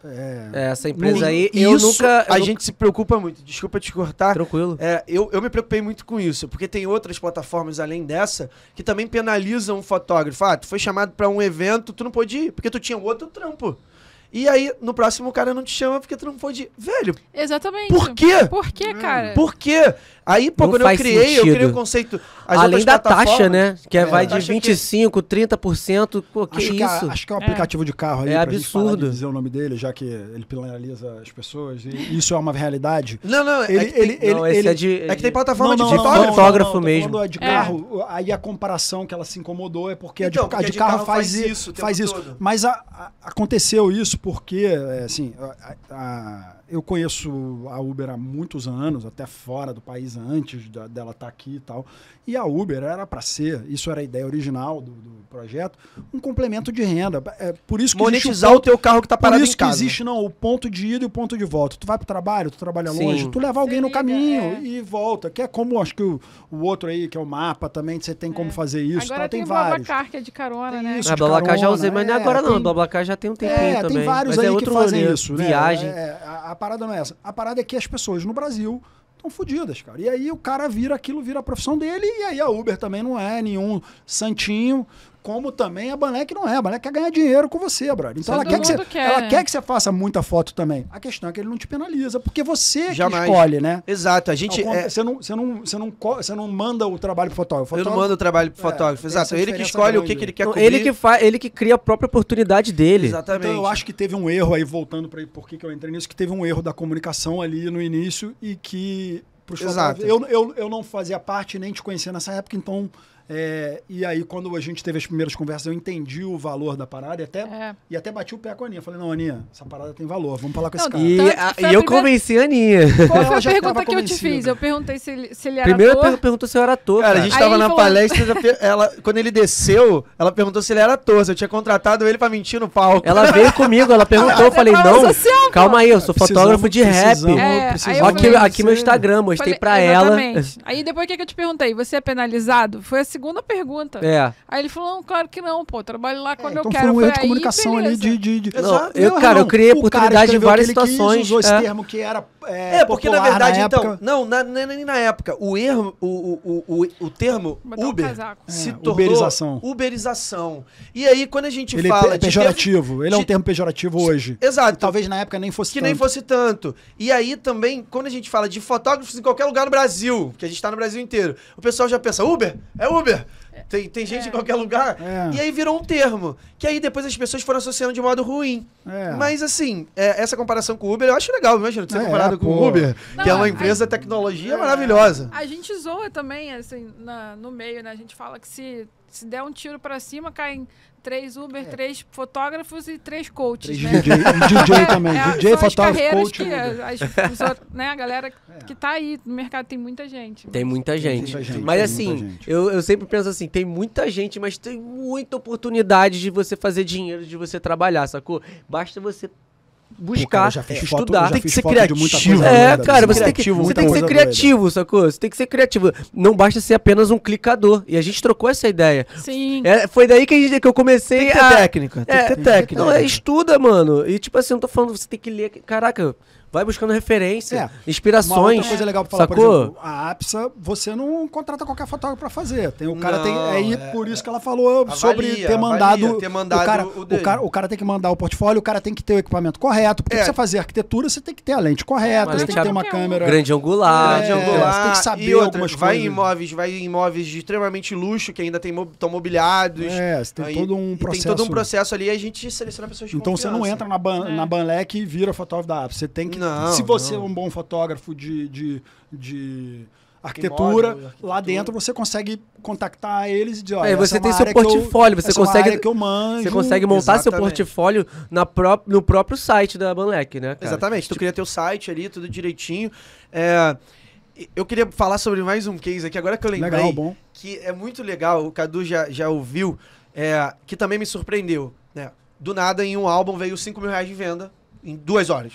é. essa
empresa aí, eu isso, nunca... Eu a nunca... gente
se preocupa muito. Desculpa te cortar. Tranquilo. eu, eu me preocupei muito com isso, porque tem outras plataformas além dessa, que também penalizam um fotógrafo. Ah, tu foi chamado para um evento, tu não pôde ir, porque tu tinha outro trampo. E aí, no próximo, o cara não te chama porque tu não pôde ir. Velho.
Exatamente. Por quê? Por quê,
cara? Por quê? Aí, pô, não quando eu criei, sentido. eu criei o um conceito. Além da taxa, né? Que é, é.
vai de 25, que... 30%. Pô, que acho é- isso? Que, acho que é um aplicativo
é. de carro aí. É absurdo. dizer o nome dele, já que ele penaliza as pessoas. E isso é uma realidade. Não, não. É ele, é que ele, tem, ele, não, ele, é, de, é que tem plataforma não, de fotógrafo. Não, fotógrafo mesmo. Quando é de carro, aí a comparação que ela se incomodou é porque então, a de, então, porque a de carro, carro faz, faz isso. Faz isso. Mas aconteceu isso porque, assim, a eu conheço a Uber há muitos anos, até fora do país antes da, dela estar tá aqui e tal. E a Uber era para ser, isso era a ideia original do, do, projeto, um complemento de renda. É por isso que monetizar o, ponto, o, teu carro que está parado em casa. isso que existe não o ponto de ida e o ponto de volta. Tu vai para o trabalho, tu trabalha Sim. longe, tu leva alguém Sim, no caminho é. e volta. Que é como acho que o, o, outro aí que é o mapa também, você tem é. como fazer isso. Agora tá, tem, tem vários.
Blablacar que é de carona, tem né? Isso, a
Blablacar já usei, mas não é, é agora não. Tem... Blablacar já tem
um é, tempinho também. Tem vários mas é aí que fazem isso, né? Viagem. a, parada não é essa. A parada é que as pessoas no Brasil estão fodidas, cara. E aí o cara vira aquilo, vira a profissão dele, e aí a Uber também não é nenhum santinho. Como também a Banlec não é. A Banlec quer ganhar dinheiro com você, brother. Então é ela quer, que você, quer. É. ela quer que você faça muita foto também. A questão é que ele não te penaliza, porque você Jamais. escolhe, né? Exato. A gente. é... você, não, você, não, você, não, você não manda o trabalho pro fotógrafo. fotógrafo. Eu não mando o trabalho pro é, fotógrafo. É, Exato. Ele que escolhe grande. o que, que ele quer então, cobrir. Ele que, fa... ele que cria a própria oportunidade dele. Exatamente. Então eu acho que teve um erro aí, voltando para por que, que eu entrei nisso, que teve um erro da comunicação ali no início e que. Exato. Eu, eu, eu não fazia parte nem te conhecia nessa época, então é, e aí, quando a gente teve as primeiras conversas, eu entendi o valor da parada e até, é. e até bati o pé com a Aninha. Falei, não, Aninha, essa parada tem valor, vamos falar com não, esse cara. E, a, e eu primeira... convenci a Aninha. Foi a pergunta que convencida. eu te
fiz. Eu perguntei se ele, se ele era Primeiro ator. Primeiro
perguntou se eu era ator. Cara, cara a gente aí tava na falou... palestra, ela,
quando ele desceu, ela perguntou se ele era ator, se eu tinha contratado ele pra mentir no palco. Ela veio [LAUGHS] comigo, ela
perguntou, eu falei, não, social, é calma aí, eu sou fotógrafo de rap. É, aqui, aqui meu Instagram, mostrei falei, pra exatamente. ela.
Aí depois o que, que eu te perguntei? Você é penalizado? Foi assim segunda pergunta. É. Aí ele falou, não, claro que não, pô, trabalho lá é, quando é, eu então quero. foi um erro de comunicação beleza. ali de... de, de... Não, eu, cara, eu criei oportunidade em várias situações. Quis, usou é. esse termo que era é, é porque na verdade, na então, época...
não, na, nem na, na época, o erro, o, o, o, o termo Uber um se é, tornou uberização. uberização. E aí quando a gente ele é fala... Ele é pejorativo, de... ele é um
termo pejorativo de... hoje.
Exato. Talvez na época nem fosse que tanto. nem fosse tanto. E aí também, quando a gente fala de fotógrafos em qualquer lugar no Brasil, que a gente tá no Brasil inteiro, o pessoal já pensa, Uber? É Uber? Uber. Tem, tem gente é. em qualquer lugar. É. E aí virou um termo. Que aí depois as pessoas foram associando de modo ruim. É. Mas assim, é, essa comparação com o Uber eu acho legal, imagina, de ser ah, é, comparado com o Uber, Não, que é uma empresa de tecnologia maravilhosa. A
gente zoa também, assim, na, no meio, né? A gente fala que se se der um tiro para cima, caem três Uber, é. três fotógrafos e três coaches. Três né? DJ, DJ [LAUGHS] é, também. É, DJ, fotógrafo, coach. Que, as, as, né, a galera [LAUGHS] é. que tá aí no mercado tem muita gente. Tem muita
gente. Assim, tem muita gente mas assim, gente. Eu, eu sempre penso assim: tem muita gente, mas tem muita oportunidade de você fazer dinheiro, de você trabalhar, sacou? Basta você buscar, Pô, estudar. Foto, tem que ser criativo. Né? É, cara, você tem que, você tem que ser criativo, sacou? Você tem que ser criativo. Não basta ser apenas um clicador. E a gente trocou essa ideia.
Sim. É, foi daí
que, gente, que eu comecei tem que ter a... técnica. É, tem que é, ter técnica. Não, é, né? estuda, mano. E tipo assim, não tô falando, você tem que ler... Caraca... Vai buscando referência, é. inspirações. Uma coisa legal pra falar, Sacou? por exemplo,
a APSA, você não contrata qualquer fotógrafo pra fazer. Tem, o cara não, tem. É, é, por isso que é. ela falou avalia, ah, sobre ter mandado. Avalia, ter mandado o cara, o, o, cara, o cara tem que mandar o portfólio, o cara tem que ter o equipamento correto. Porque é. você fazer arquitetura, você tem que ter a lente correta, você tem que ter uma câmera. Grande angular. É, grande angular. Você tem que saber outra, algumas vai coisas. Em
imóveis, vai em imóveis de extremamente luxo, que ainda tem, estão
mobiliados. É, você tem aí, todo um processo. Tem todo um
processo ali e a gente seleciona pessoas de Então confiança. você não entra na, ban, na
Banlec e vira fotógrafo da APSA. Você tem que não, Se você não. é um bom fotógrafo de, de, de arquitetura, arquitetura, lá dentro você consegue contactar eles e dizer, olha, é, você é tem seu portfólio, eu, você é consegue que eu manjo. Você consegue montar Exatamente. seu
portfólio na pró no
próprio site da Banlec, né? Cara? Exatamente, tipo... tu cria teu site ali, tudo direitinho. É, eu queria falar sobre mais um case aqui, agora que eu lembrei, legal, bom. que é muito legal, o Cadu já, já ouviu, é, que também me surpreendeu, né? Do nada, em um álbum, veio 5 mil reais de venda em duas horas.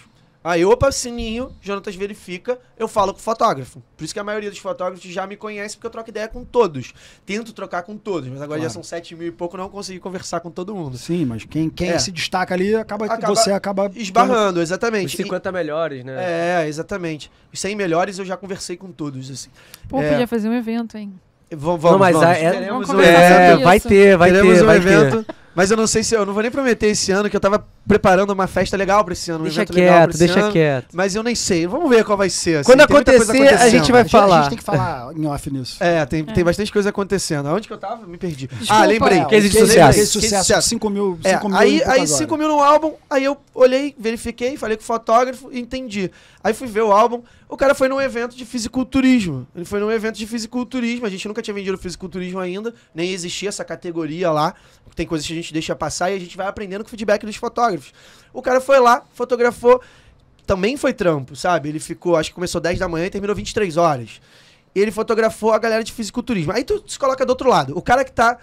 Aí, opa, sininho, Jonatas verifica, eu falo com o fotógrafo. Por isso que a maioria dos fotógrafos já me conhece, porque eu troco ideia com todos. Tento trocar com todos, mas agora claro. já são 7 mil e pouco, não consegui conversar com todo mundo.
Sim, mas quem, quem é. se destaca ali, acaba, acaba você acaba... Esbarrando, tendo...
exatamente. Os 50 e... melhores, né? É, exatamente. Os 100 melhores eu já conversei com todos, assim. Pô, é... podia
fazer um evento, hein? Vamos, vamos, não, mas vamos. É, é vamos é, vai ter, vai ter.
Vai ter. Mas eu não sei se eu não vou nem prometer esse ano, que eu tava preparando uma festa legal pra esse ano, um deixa evento quieto, legal pra esse deixa ano, quieto. Mas eu nem sei. Vamos ver qual vai ser. Assim. Quando tem acontecer, a gente vai falar. A gente tem que falar em off nisso. É, tem, é. tem bastante coisa acontecendo. Aonde que eu tava? Me perdi. Ah, Desculpa, ah, lembrei. Que existe sucesso. sucesso. 5 mil, é, cinco mil. Aí, aí 5 mil no álbum, aí eu olhei, verifiquei, falei com o fotógrafo e entendi. Aí fui ver o álbum. O cara foi num evento de fisiculturismo. Ele foi num evento de fisiculturismo. A gente nunca tinha vendido fisiculturismo ainda, nem existia essa categoria lá. Tem coisas que a gente deixa passar e a gente vai aprendendo com o feedback dos fotógrafos. O cara foi lá, fotografou, também foi trampo, sabe? Ele ficou, acho que começou 10 da manhã e terminou 23 horas. Ele fotografou a galera de fisiculturismo. Aí tu se coloca do outro lado. O cara que tá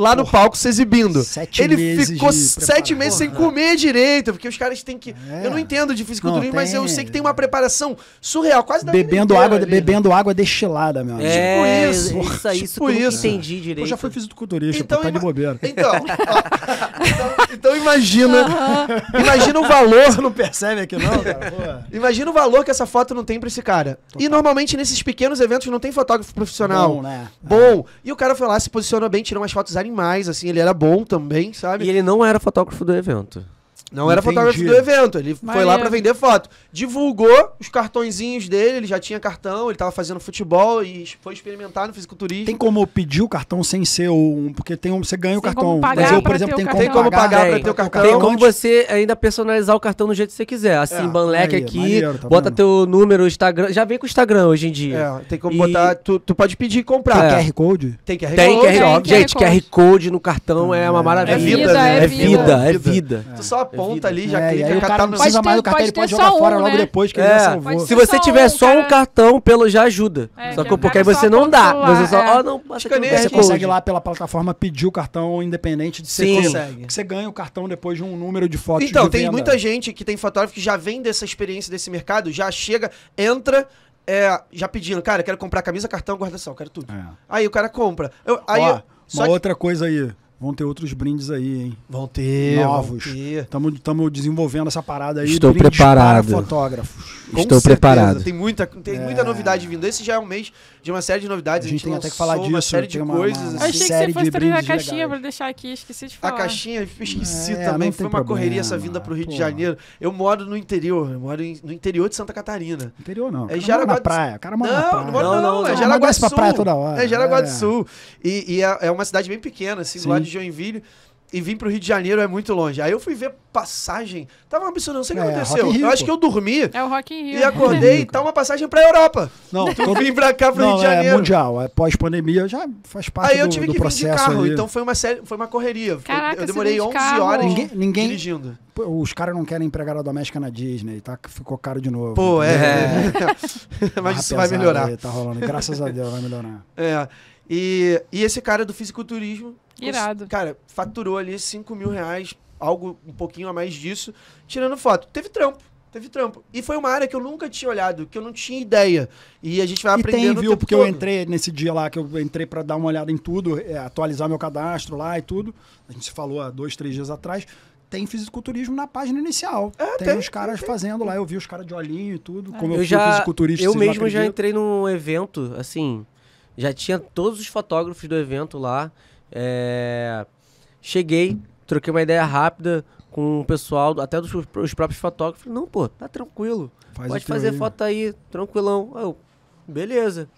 lá Porra. no palco se exibindo. Sete ele meses ficou sete meses sem comer direito, porque os caras têm que. É. Eu não entendo de fisiculturismo, mas eu sei que tem uma preparação surreal, quase da Bebendo água, ali.
bebendo água destilada, meu amigo. Tipo é, tipo isso. Porra, isso, tipo isso que eu
entendi direito. Eu já fui
fisiculturista, então, tá de bobeira. [LAUGHS] Então, então, então, imagina. Uh -huh. Imagina o valor. não percebe aqui, não, cara,
Imagina o valor que essa foto não tem pra esse cara. Total. E normalmente nesses pequenos eventos não tem fotógrafo profissional. Bom, né? Bom. É. E o cara foi lá, se posicionou bem, tirou umas fotos ali mais assim, ele era bom também, sabe? E ele não era fotógrafo do evento. Não era Entendi. fotógrafo do evento, ele foi lá para vender foto. Divulgou os cartõezinhos dele, ele já tinha cartão,
ele tava fazendo futebol e foi experimentar no fisiculturismo. Tem como pedir o cartão sem ser um, porque tem um, você ganha o cartão. Mas eu, por exemplo, tem como, como pagar para ter o cartão. Tem como
você ainda personalizar o cartão do jeito que você quiser. É, assim, é, aí, aqui, maneiro, tá bota vendo? teu número, Instagram, já vem com o Instagram hoje
em dia. É, tem como e... botar, tu, tu, pode pedir e comprar.
Tem é. QR
Code? Tem
QR tem Code. QR, tem, gente, QR Code no cartão é, uma ah, maravilha. É vida, é, né? é, é vida, é vida.
Tu só aponta ali,
já é,
clica. Aí o cara tá não precisa mais do cartão, ele pode jogar um, fora né? logo depois que é, ele já salvou. Se você só
tiver um, só um né? cartão, pelo
já ajuda. É, só que porque aí você não dá. Você só, ó, é. não, Você consegue lá pela plataforma pedir o cartão independente de ser. Consegue. Você ganha o cartão depois de um número de fotos Então, tem muita
gente que tem fotógrafo que já vem dessa experiência desse mercado, já chega, entra, é, já pedindo, cara, quero comprar camisa, cartão, guarda-sol, quero tudo. É. Aí o cara compra. Eu, aí, Ó, uma que... outra
coisa aí. Vão ter outros brindes aí, hein? Vão ter. Novos. Estamos desenvolvendo essa parada aí. Estou preparado. fotógrafos. Com Estou certeza. preparado. Tem muita, tem é. muita novidade
vindo. Esse já é um mês de uma série de novidades. A gente, a gente tem até que falar disso. Uma série de uma, coisas. Uma, uma assim. achei que você fosse trazer a caixinha legais.
pra deixar aqui. Esqueci de falar. A caixinha, esqueci é, também. Foi uma problema, correria essa vinda pro Rio porra. de
Janeiro. Eu moro no interior. Eu moro no interior de Santa Catarina. Interior não. É Jaraguá. Na praia. O cara mora não, na praia. Não, moro, não, não. É Jaraguá do Sul. É Jaraguá do é. Sul. E é, é uma cidade bem pequena, assim, do lado de de Joinville e vim pro Rio de Janeiro é muito longe. Aí eu fui ver passagem. Tava um absurdo, não sei o é, que aconteceu. Eu acho que eu dormi. É o Rock in Rio. E acordei tá uma passagem pra Europa. Não, [LAUGHS] eu vim pra cá pro não, Rio de é Janeiro. É
mundial, é pós-pandemia, já faz parte do processo. Aí eu tive que vir de carro, aí. então
foi uma série, foi uma correria. Caraca, eu demorei 11 horas ninguém, ninguém,
dirigindo. os caras não querem empregada doméstica na Disney, tá? Ficou caro de novo. Pô, é. é. [LAUGHS] Mas isso tá vai melhorar. Aí, tá rolando, graças a Deus vai melhorar.
É. E, e esse cara do fisiculturismo. Irado. Cara, faturou ali 5 mil reais, algo um pouquinho a mais disso, tirando foto. Teve trampo. Teve trampo. E foi uma área que eu nunca tinha olhado, que eu não tinha ideia. E a
gente vai e Tem, viu, porque todo. eu entrei nesse dia lá, que eu entrei para dar uma olhada em tudo, é, atualizar meu cadastro lá e tudo. A gente se falou há dois, três dias atrás. Tem fisiculturismo na página inicial. É, tem, tem os caras tem, fazendo lá, eu vi os caras de olhinho e tudo. É. Como eu, eu já, fisiculturista. Eu mesmo já
entrei num evento, assim, já tinha todos os fotógrafos do evento lá. É... Cheguei, troquei uma ideia rápida com o pessoal, até dos os próprios fotógrafos. Falei, não, pô, tá tranquilo. Faz pode fazer aí. foto aí, tranquilão. Eu, beleza.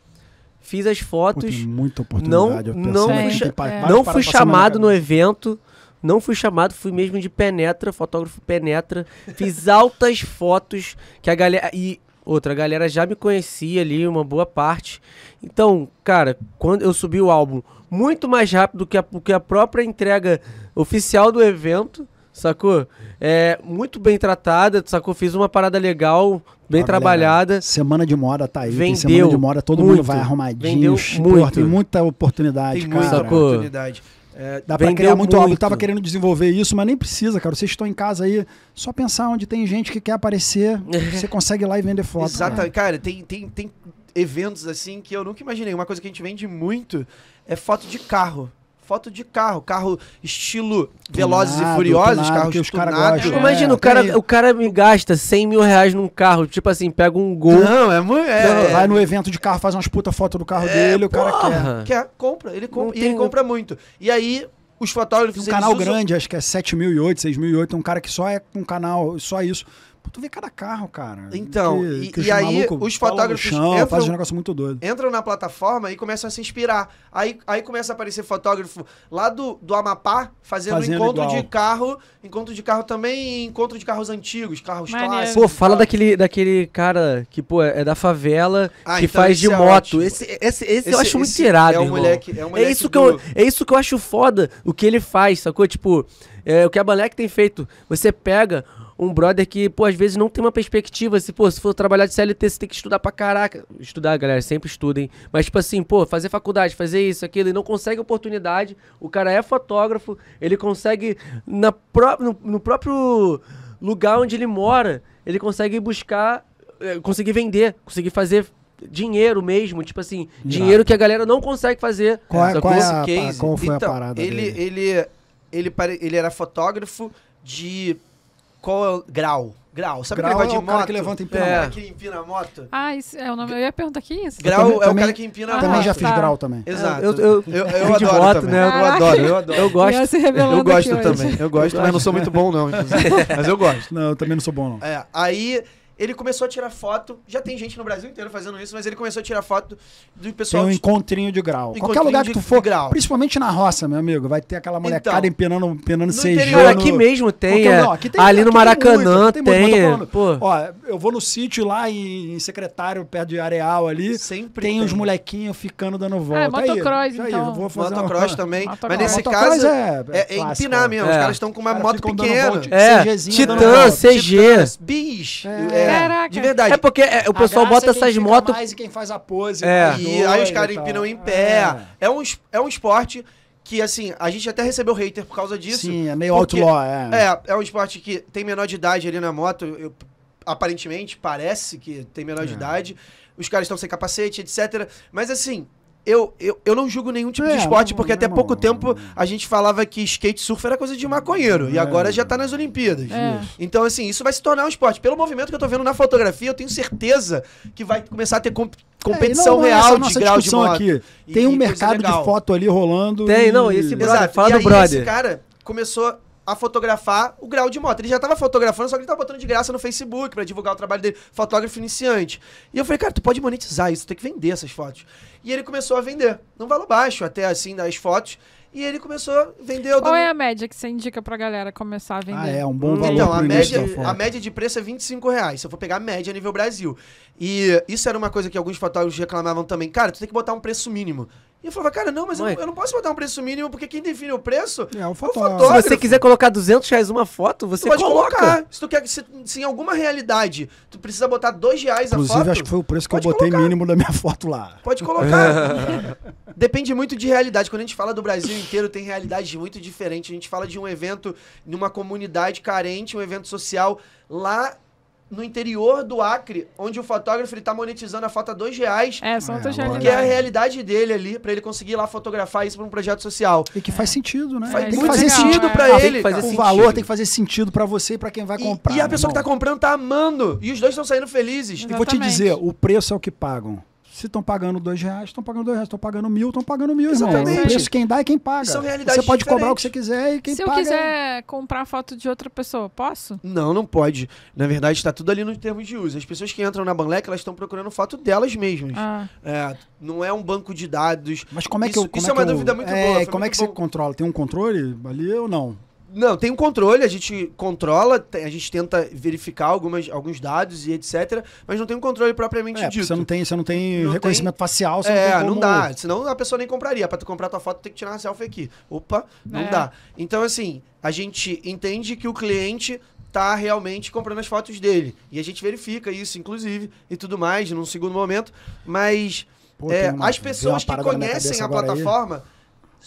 Fiz as fotos. Pô, muita oportunidade. Não, não, é, fui, é. Para, não para, fui chamado no evento. Não fui chamado, fui mesmo de penetra, fotógrafo penetra. Fiz [LAUGHS] altas fotos que a galera. E outra galera já me conhecia ali, uma boa parte. Então, cara, quando eu subi o álbum muito mais rápido que a, que a própria entrega oficial do evento, sacou? É, muito bem tratada, sacou? Fiz uma parada legal, bem trabalhada.
Galera, semana de moda tá aí. Vendeu semana de moda, todo muito, mundo vai arrumadinho. Vendeu muito. tem muita oportunidade, tem cara. Muita oportunidade.
É, dá para criar muito, muito. óbvio. Tava querendo
desenvolver isso, mas nem precisa, cara. Vocês estão em casa aí, só pensar onde tem gente que quer aparecer, [LAUGHS] você consegue ir lá e vender foto. Exatamente,
cara, cara tem, tem, tem eventos assim que eu nunca imaginei. Uma coisa que a gente vende muito é foto de carro foto de carro, carro estilo Velozes e Furiosos, tunado, carros os caras tipo, Imagina, é, o, cara, tem...
o cara me gasta 100 mil reais num carro, tipo assim, pega um Gol.
Não, é muito... É, vai no evento de carro, faz umas puta foto do carro é, dele, porra. o cara quer.
Quer, compra, ele compra, tem... ele compra muito. E aí... Os fotógrafos. Tem um canal usam... grande,
acho que é 7.008, 6.008. Tem um cara que só é um canal, só isso
tu vê cada carro, cara. Então, que, e, que e aí os fotógrafos chão, entram, faz um negócio muito doido. entram na plataforma e começam a se inspirar. Aí, aí começa a aparecer fotógrafo lá do, do Amapá fazendo, fazendo encontro igual. de carro, encontro de carro também, encontro de carros antigos, carros Maneiro. clássicos. Pô, fala
daquele, daquele cara que, pô, é, é da favela, ah, que então faz de é moto. Esse, esse, esse, esse, eu acho muito irado, é um irmão. Moleque, é, um é moleque é isso que eu, é isso que eu acho foda, o que ele faz, sacou? Tipo, é, o que a Balec tem feito. Você pega um brother que, pô, às vezes não tem uma perspectiva. Se, pô, se for trabalhar de CLT, você tem que estudar pra caraca. Estudar, galera, sempre estudem. Mas, tipo assim, pô, fazer faculdade, fazer isso, aquilo, e não consegue oportunidade. O cara é fotógrafo, ele consegue, na pró no, no próprio lugar onde ele mora, ele consegue buscar, eh, conseguir vender, conseguir fazer dinheiro mesmo, tipo assim, dinheiro que a galera não consegue fazer. Qual, é, qual, é a, qual foi então, a parada ele, dele?
Ele, ele, ele, ele era fotógrafo de qual é o grau? Grau, sabe grau que é o cara moto? que levanta e empina é. a moto? que
empina a moto? Ah, isso é o nome. Eu ia perguntar que isso. Grau é o cara que empina a moto. Também já fiz tá. grau também. Exato.
Eu, eu, eu,
eu adoro moto, também. Né? Eu adoro,
eu adoro. Eu gosto. Eu gosto também. Eu gosto, mas não sou muito bom não, inclusive. [LAUGHS] mas eu gosto. Não, eu também não sou bom não. É,
aí ele começou a tirar foto. Já tem gente no Brasil inteiro fazendo isso, mas ele começou a tirar foto do pessoal. Tem um
encontrinho de grau. Qualquer lugar que tu for, grau. principalmente na roça, meu amigo, vai ter aquela molecada então, empenando, empenando CG. aqui mesmo tem, é, não, aqui tem. ali aqui no Maracanã tem. Muito, tem, muito, tem eu Ó, eu vou no sítio lá em, em, Secretário, perto de Areal ali. Sempre tem, tem. uns molequinhos ficando dando é, volta. É, motocross, aí, então. Aí, vou fazer motocross uma... [LAUGHS] também. Motocross. Mas nesse motocross caso, é, é, é, é empinar né? mesmo. Os é. caras estão com uma moto pequena. É, Titã, né? CG. Bis. É. Caraca. De verdade. É porque é, o pessoal é bota essas motos. mais e quem faz a
pose. É. E aí os caras empinam em pé. É. É, um, é um esporte que, assim, a gente até recebeu hater por causa disso. Sim, é meio porque, outlaw, é. É, é um esporte que tem menor de idade ali na moto. Eu, aparentemente, parece que tem menor de é. idade. Os caras estão sem capacete, etc. Mas, assim, eu, eu, eu não julgo nenhum tipo é, de esporte, não, porque não, até não, pouco tempo a gente falava que skate surf era coisa de maconheiro. É, e agora já tá nas Olimpíadas. É. Então, assim, isso vai se tornar um esporte. Pelo movimento que eu tô vendo na fotografia, eu tenho certeza que vai começar a ter comp competição é, real é de grau de moto. aqui. Tem e, um mercado de
foto ali rolando. Tem, e... não, esse brother, Exato. fala e do brother. Esse
cara começou a fotografar o grau de moto. Ele já tava fotografando, só que ele tava botando de graça no Facebook para divulgar o trabalho dele, fotógrafo iniciante. E eu falei, cara, tu pode monetizar isso, tem que vender essas fotos. E ele começou a vender, Não valor baixo até, assim, das fotos. E ele começou
a vender... Qual é a média que você indica pra galera começar a ah, vender? Ah, é um bom valor. Então, a média, a
média de preço é 25 reais. Se eu for pegar a média nível Brasil. E isso era uma coisa que alguns fotógrafos reclamavam também. Cara, tu tem que botar um preço mínimo. E eu falava, cara, não, mas eu, eu, não posso botar um preço mínimo, porque quem define o preço é, é o fotógrafo. É o fotógrafo. Se você quiser colocar 200 reais uma foto, você pode coloca. colocar. Se tu quer se, se, em alguma realidade tu precisa botar 2 reais Inclusive, a foto. acho que
foi o preço que eu botei colocar. mínimo da minha foto lá. Pode colocar.
[LAUGHS] Depende muito de realidade. Quando a gente fala do Brasil inteiro, tem realidades muito diferentes. A gente fala de um evento numa comunidade carente, um evento social lá no interior do Acre, onde o fotógrafo ele tá monetizando a foto a dois reais. É, são outras é, Que é a realidade dele ali, para ele conseguir ir lá fotografar isso para um projeto social. E que faz é. sentido, né? É, faz, né? Ah, tem que fazer sentido é. para ah, ele. o sentido. valor tem
que fazer sentido para você e para quem vai e, comprar. E a pessoa irmão. Né, que tá comprando tá amando.
E os dois estão saindo felizes. Exatamente. E vou te dizer,
o preço é o que pagam. Se estão pagando dois reais, estão pagando dois reais. Estão pagando mil, estão pagando mil. É, Exatamente. É, o preço quem dá é quem paga. São realidades Você pode cobrar o que você
quiser e quem paga... Se eu é- quiser comprar foto de outra pessoa, posso? Não,
não pode. Na verdade, está tudo ali no termos de uso. As pessoas que entram na Banlec, elas estão procurando foto delas mesmas. Ah. É, não é um banco de dados. Mas como é que isso, eu... Como isso é, é uma eu, dúvida muito é, boa. Como
é que bom. você controla? Tem um controle ali ou não?
Não, tem um controle, a gente controla, a gente tenta verificar algumas, alguns dados e etc, mas não tem um controle propriamente é, dito. Você não
tem, você não tem não reconhecimento tem... facial, você é, não tem como... não dá,
senão a pessoa nem compraria. Para tu comprar tua foto, tem que tirar uma selfie aqui. Opa, não é. dá. Então, assim, a gente entende que o cliente tá realmente comprando as fotos dele. E a gente verifica isso, inclusive, e tudo mais, num segundo momento, mas Pô, é, uma, as pessoas que conhecem a plataforma... Aí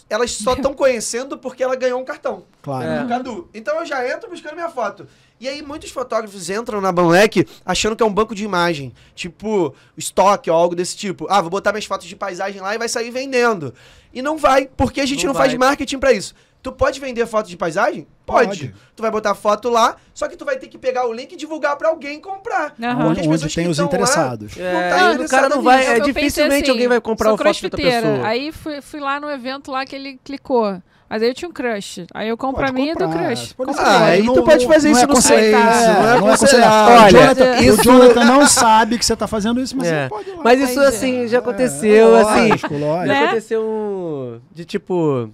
elas só estão conhecendo porque ela ganhou um cartão. Claro. É. Cadu. Então eu já entro buscando minha foto. E aí muitos fotógrafos entram na Banlec achando que é um banco de imagem, tipo estoque ou algo desse tipo. Ah, vou botar minhas fotos de paisagem lá e vai sair vendendo. E não vai, porque a gente não, não faz marketing para isso. Tu pode vender foto de paisagem? Pode. pode. Tu vai botar foto lá, só que tu vai ter que pegar o
link e divulgar para alguém comprar. Uhum. Onde, onde tem os interessados. Lá, é, não tá é, o cara não vai, é, dificilmente assim, alguém vai comprar o foto de pessoa. Aí fui, fui lá no evento lá que ele clicou. Mas aí eu tinha um crush. Aí eu compro pode a minha comprar, do crush. ah, aí tu pode fazer não, isso não é consciência. Tá. É. Não é, é consciência. Olha, Jonathan, isso... o Jonathan não
sabe que você tá fazendo isso, mas é. você pode ir lá. Mas isso, mas, assim, é. assim já aconteceu, é, assim. Lógico, lógico. Já né?
aconteceu de, tipo...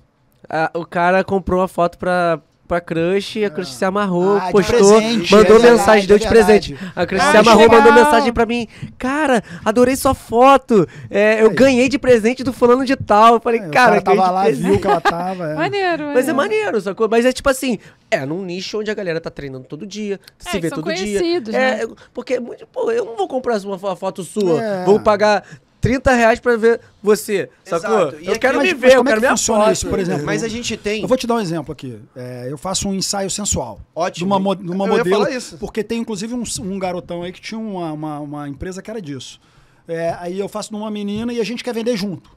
A, o cara comprou a foto pra, pra crush, a crush se amarrou, ah, postou, presente, mandou é mensagem, deu de é presente. É a crush Ah, se amarrou, mandou mensagem pra mim. Cara, adorei sua foto. É, eu Aí. ganhei de presente do fulano de tal. Eu falei, É, cara, cara tava lá, presente. viu que ela
tava. é. Maneiro, Mas é maneiro,
sacou? Mas é tipo assim, é num nicho onde a galera tá treinando todo dia, É, se vê são todo dia. É, né? É, porque, muito- pô, eu não vou comprar uma foto sua, É. vou pagar
30 reais pra ver
você, Exato. sacou? E eu quero é me ver, eu é quero me funciona isso, por é. exemplo? Mas a
gente tem... Eu vou te dar um exemplo aqui. É, eu faço um ensaio sensual. Ótimo. De uma, de uma falar isso. Porque tem, inclusive, um, um, garotão aí que tinha uma, uma, uma empresa que era disso. É, aí eu faço numa menina e a gente quer vender junto.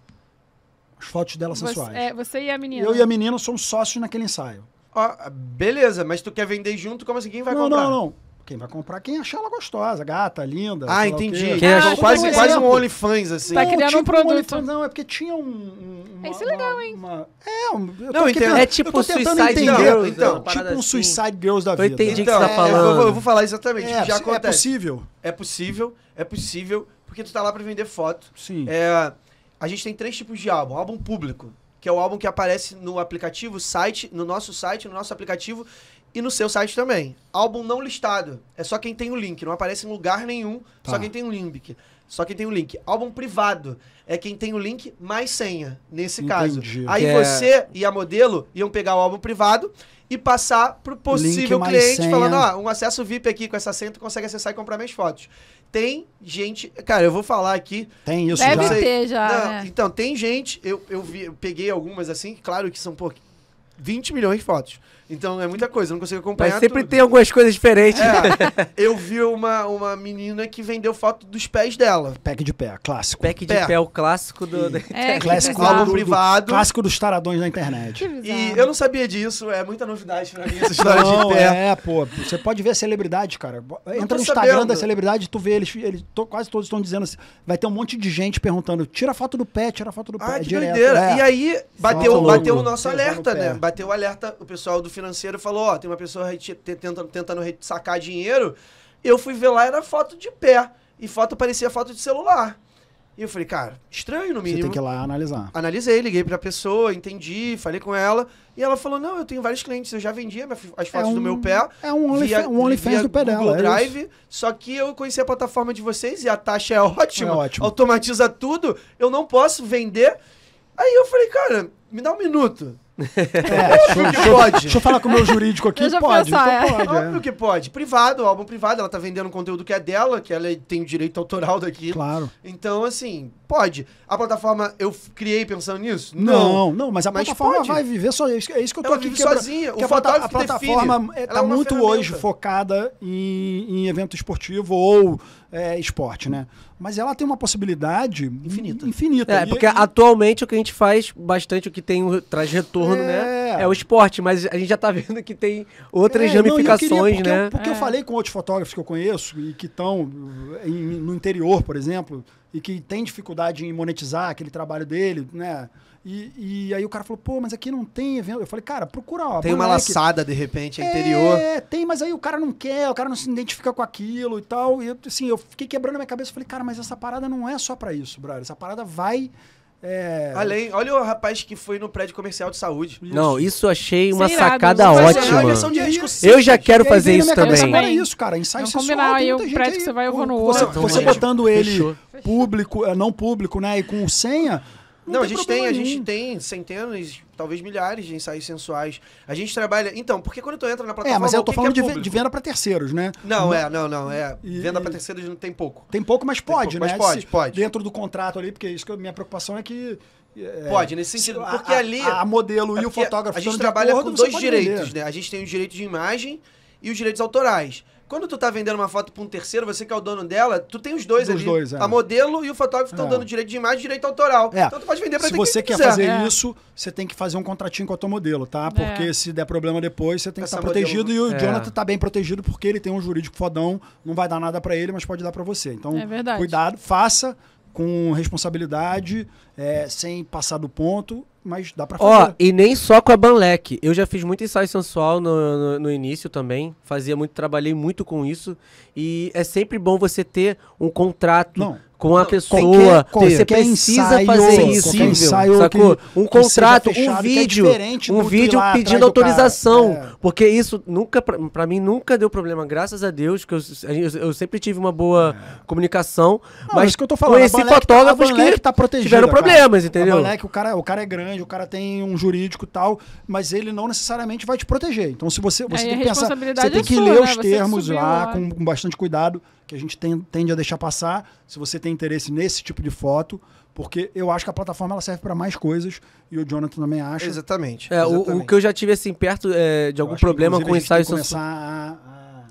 As fotos dela você, sensuais. É,
você e a menina. Eu e a menina
somos sócios naquele ensaio. Ah,
beleza, mas tu quer vender junto, como assim? Quem vai não, comprar? Não, não,
não. Quem vai comprar quem achar ela gostosa, gata, linda. Ah, entendi. Que ah, quase, então, quase um OnlyFans, assim. Tá criando tipo um produto. Um não, é porque tinha um. É uma, Isso é legal, hein? Uma, é, um, eu não, tentando, é tipo eu Suicide entender, Girls. Então, né? então tipo um assim. Suicide Girls da vida. Eu entendi então, que você tá falando. É, eu, vou, eu, vou, falar
exatamente. É, já é acontece. É possível. É possível, é possível, porque tu tá lá pra vender foto. Sim. É, a gente tem três tipos de álbum: álbum público, que é o álbum que aparece no aplicativo, site, no nosso site, no nosso aplicativo, e no seu site também. Álbum não listado. É só quem tem o link. Não aparece em lugar nenhum. Tá. Só quem tem o link. Só quem tem o link. Álbum privado. É quem tem o link mais senha, nesse Entendi. caso. Aí é... você e a modelo iam pegar o álbum privado e passar pro possível cliente falando, ó, ah, um acesso VIP aqui com essa senha, tu consegue acessar e comprar minhas fotos. Tem gente, cara, eu vou falar aqui.
Tem isso Deve já. ter já.
Não, né? Então, tem gente, eu, eu, vi, eu peguei algumas assim, claro que são, pô, 20 milhões de fotos. Então é muita coisa, eu não consigo acompanhar. Mas sempre tudo. tem algumas coisas diferentes. É, [LAUGHS] eu vi uma, uma menina que vendeu foto dos pés dela. Pack de pé, clássico. Pack
de pé, pé
o clássico do.
É, é
clássico do, do, privado. clássico dos taradões na internet. E
eu não sabia disso, é muita novidade pra mim essa história não, de pé.
É, pô, você pode ver celebridade cara. Entra no Instagram sabendo. da celebridade, tu vê, eles, eles tô, quase todos estão dizendo assim. Vai ter um monte de gente perguntando: tira foto do pé, tira foto do ah, pé. Ah, que doideira. É. E aí bateu, bateu o nosso alerta, né?
Bateu o alerta, o pessoal do financeiro falou, ó, tem uma pessoa tentando, tentando sacar dinheiro. Eu fui ver lá, era foto de pé. E foto parecia foto de celular. E eu falei, cara, estranho no mínimo. Você tem que ir lá analisar. Analisei, liguei pra pessoa, entendi, falei com ela. E ela falou, não, eu tenho vários clientes, eu já vendia as é fotos é um, do meu pé. É um OnlyFans é um only do pé dela. É Drive, é só que eu conheci a plataforma de vocês e a taxa é [LAUGHS] ótima. É ótimo. Automatiza tudo, eu não posso vender. Aí eu falei, cara, me dá um minuto. É, é pode. Deixa eu falar com o meu jurídico aqui. pode, pensar, então é. pode. É. É óbvio é. que pode. Privado, álbum privado, ela tá vendendo conteúdo que é dela, que ela tem o direito autoral daqui? Claro. Então, assim, pode. A plataforma eu criei pensando nisso? Não, não, não mas a mas plataforma pode. vai
viver só. É isso que eu tô ela aqui vive quebra, sozinha. O fotógrafo a, plataforma define. tá é muito ferramenta. hoje focada em, em evento esportivo ou é, esporte, né? Mas ela tem uma possibilidade infinita. infinita. É, e, porque e...
atualmente o que a gente faz bastante, o que tem o, traz retorno, né, é... né? É o esporte, mas a gente já tá [LAUGHS] vendo que tem outras é, ramificações, não, queria, né? porque é. eu falei
com outros fotógrafos que eu conheço e que estão no interior, por exemplo, e que tem dificuldade em monetizar aquele trabalho dele, né? E, e, aí o cara falou, pô, mas aqui não tem evento. Eu falei, cara, procura, ó. Tem uma laçada,
de repente, é, interior. É,
tem, mas aí o cara não quer, o cara não se identifica com aquilo e tal. E assim, eu fiquei quebrando a minha cabeça. Falei, cara, mas essa parada não é só para isso, brother. Essa parada vai. É... Além,
olha o rapaz que foi no prédio comercial de saúde. Isso. Não, isso eu achei
uma Sei sacada nada, ótima. É eu já quero fazer isso também. Era
isso, cara. Ensaio Vamos combinar aí o prédio que você vai, eu vou no outro. Você, você botando ele Fechou. público, é, não público, né? E com senha não, não a gente tem, a gente
tem centenas, talvez milhares de ensaios sensuais. A gente trabalha. Então, porque quando tu entra na plataforma. É, mas eu tô falando é de,
venda para terceiros, né? Não, não, é, não, não. É. Venda para terceiros não tem pouco. Tem pouco, mas pode, pouco, né? Mas pode, pode. Dentro do contrato ali, porque isso que eu, minha preocupação é que.
É, pode, nesse sentido. Porque a, ali. A, a modelo é e o fotógrafo. A gente trabalha acordo, com dois direitos, né? A gente tem o direito de imagem e os direitos autorais. Quando tu tá vendendo uma foto pra um terceiro, você que é o dono dela, tu tem os dois Dos ali. dois, é. A modelo e o fotógrafo estão É. dando direito de imagem e direito autoral. É. Então tu pode vender pra Se quem você quer quiser. fazer É.
isso, você tem que fazer um contratinho com a tua modelo, tá? É. Porque se der problema depois, você tem que estar tá protegido. E o É. Jonathan tá bem protegido porque ele tem um jurídico fodão, não vai dar nada para ele, mas pode dar para você. Então, É cuidado, faça com responsabilidade, é, sem passar do ponto mas dá pra fazer. Ó,
e nem só com a Banlec. Eu já fiz muito ensaio sensual no, no, no, início também. Fazia muito, trabalhei muito com isso. E é sempre bom você ter um contrato. Não com a pessoa. Qualquer, você precisa fazer isso, sacou? Que, um contrato, fechado, um é vídeo, é um vídeo pedindo autorização, é. porque isso nunca para mim nunca deu problema, graças a Deus, que eu, eu sempre tive uma boa é. comunicação, Não, é mas que eu tô falando, conheci Balec, tá- fotógrafos que tá tiveram problemas, cara. entendeu?
o cara, o cara é grande, o cara tem um jurídico e tal, mas ele não necessariamente vai te proteger. Então se você você tem que pensar, você tem é que ler né? os termos lá com bastante cuidado que a gente tem, tende a deixar passar, se você tem interesse nesse tipo de foto, porque eu acho que a plataforma ela serve para mais coisas e o Jonathan também acha. Exatamente. É, exatamente. O, o, que
eu já tive assim perto é, de algum problema que, com o ensaio social.
começar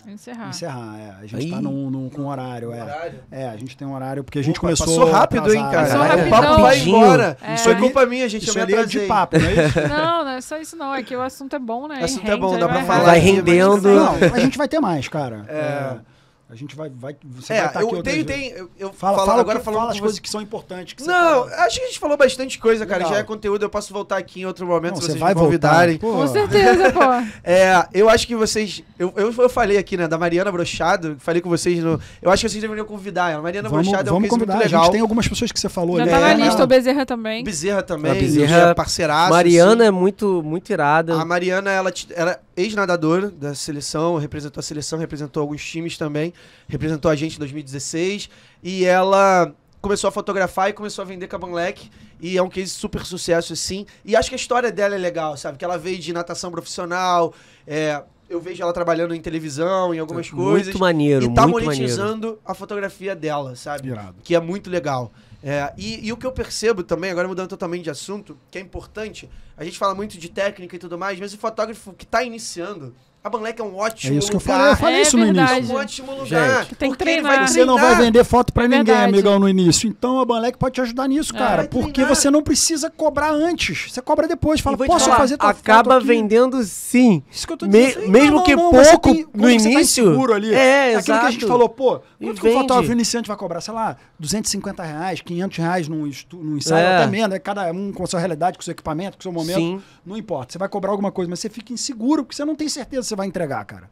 a, a encerrar. Encerrar, é. A gente está num, num, com horário, é. horário, é. a gente tem um horário porque a gente Opa, começou. Passou rápido, hein, cara? É, o papo vai embora. É. Isso é culpa minha, gente. Isso eu é de papo, não é isso? [LAUGHS]
não, não é só isso, não. É que o assunto é bom, né? O assunto é bom, dá para né? falar. Vai rendendo. Não,
a gente vai ter mais, cara. É. é. A gente vai. vai você é, vai estar tá eu, aqui eu, fala, falo, fala agora que, falando fala as coisas que são importantes.
Que não, fala. acho que a gente falou bastante coisa, cara. Legal. Já é conteúdo, eu posso voltar aqui em outro momento não, se vocês vai me convidarem. Voltar, Com certeza, pô. [LAUGHS] é, eu acho que vocês. Eu, eu, eu, falei aqui, né, da Mariana Brochado, falei com vocês no. Eu acho que vocês deveriam convidar ela. Mariana Brochado vamos é um case convidar. muito legal. A gente tem
algumas pessoas que você falou
Já ali. Tá na né? lista, o
Bezerra também. Bezerra também, a Bezerra, é parceiraço.
Mariana assim. é muito, muito irada. A Mariana, ela, ela ex-nadadora da seleção, representou a seleção, representou alguns times também, representou a gente em 2016. E ela começou a fotografar e começou a vender Cabanlec. E é um case super sucesso, assim. E acho que a história dela é legal, sabe? Que ela veio de natação profissional, é, eu vejo ela trabalhando em televisão, em algumas muito coisas. Muito maneiro, E tá monetizando maneiro. a fotografia dela, sabe? Irado. Que é muito legal. É, e, e, o que eu percebo também, agora mudando totalmente de assunto, que é importante, a gente fala muito de técnica e tudo mais, mas o fotógrafo que está iniciando, a Banlec é um ótimo lugar. É isso que eu falei, eu falei é isso verdade. no início. É um ótimo
lugar. Gente, tem que treinar. Você não vai vender foto para é ninguém, amigão,
no início. Então a Banlec pode te ajudar nisso, é. cara. porque você não precisa cobrar antes. Você cobra depois. Fala, posso falar, fazer tua Acaba vendendo
sim. Isso que eu tô dizendo. Me, assim, mesmo não, que não, pouco tem, no tá início. Tá ali. É, exato. Aquilo que a gente falou, pô, quanto que o fotógrafo
iniciante vai cobrar? Sei lá, 250 reais, 500 reais num, num ensaio. É. Até menos, né? cada um com a sua realidade, com o seu equipamento, com o seu momento. Sim. Não importa. Você vai cobrar alguma coisa, mas você fica inseguro porque você não tem certeza você vai entregar, cara.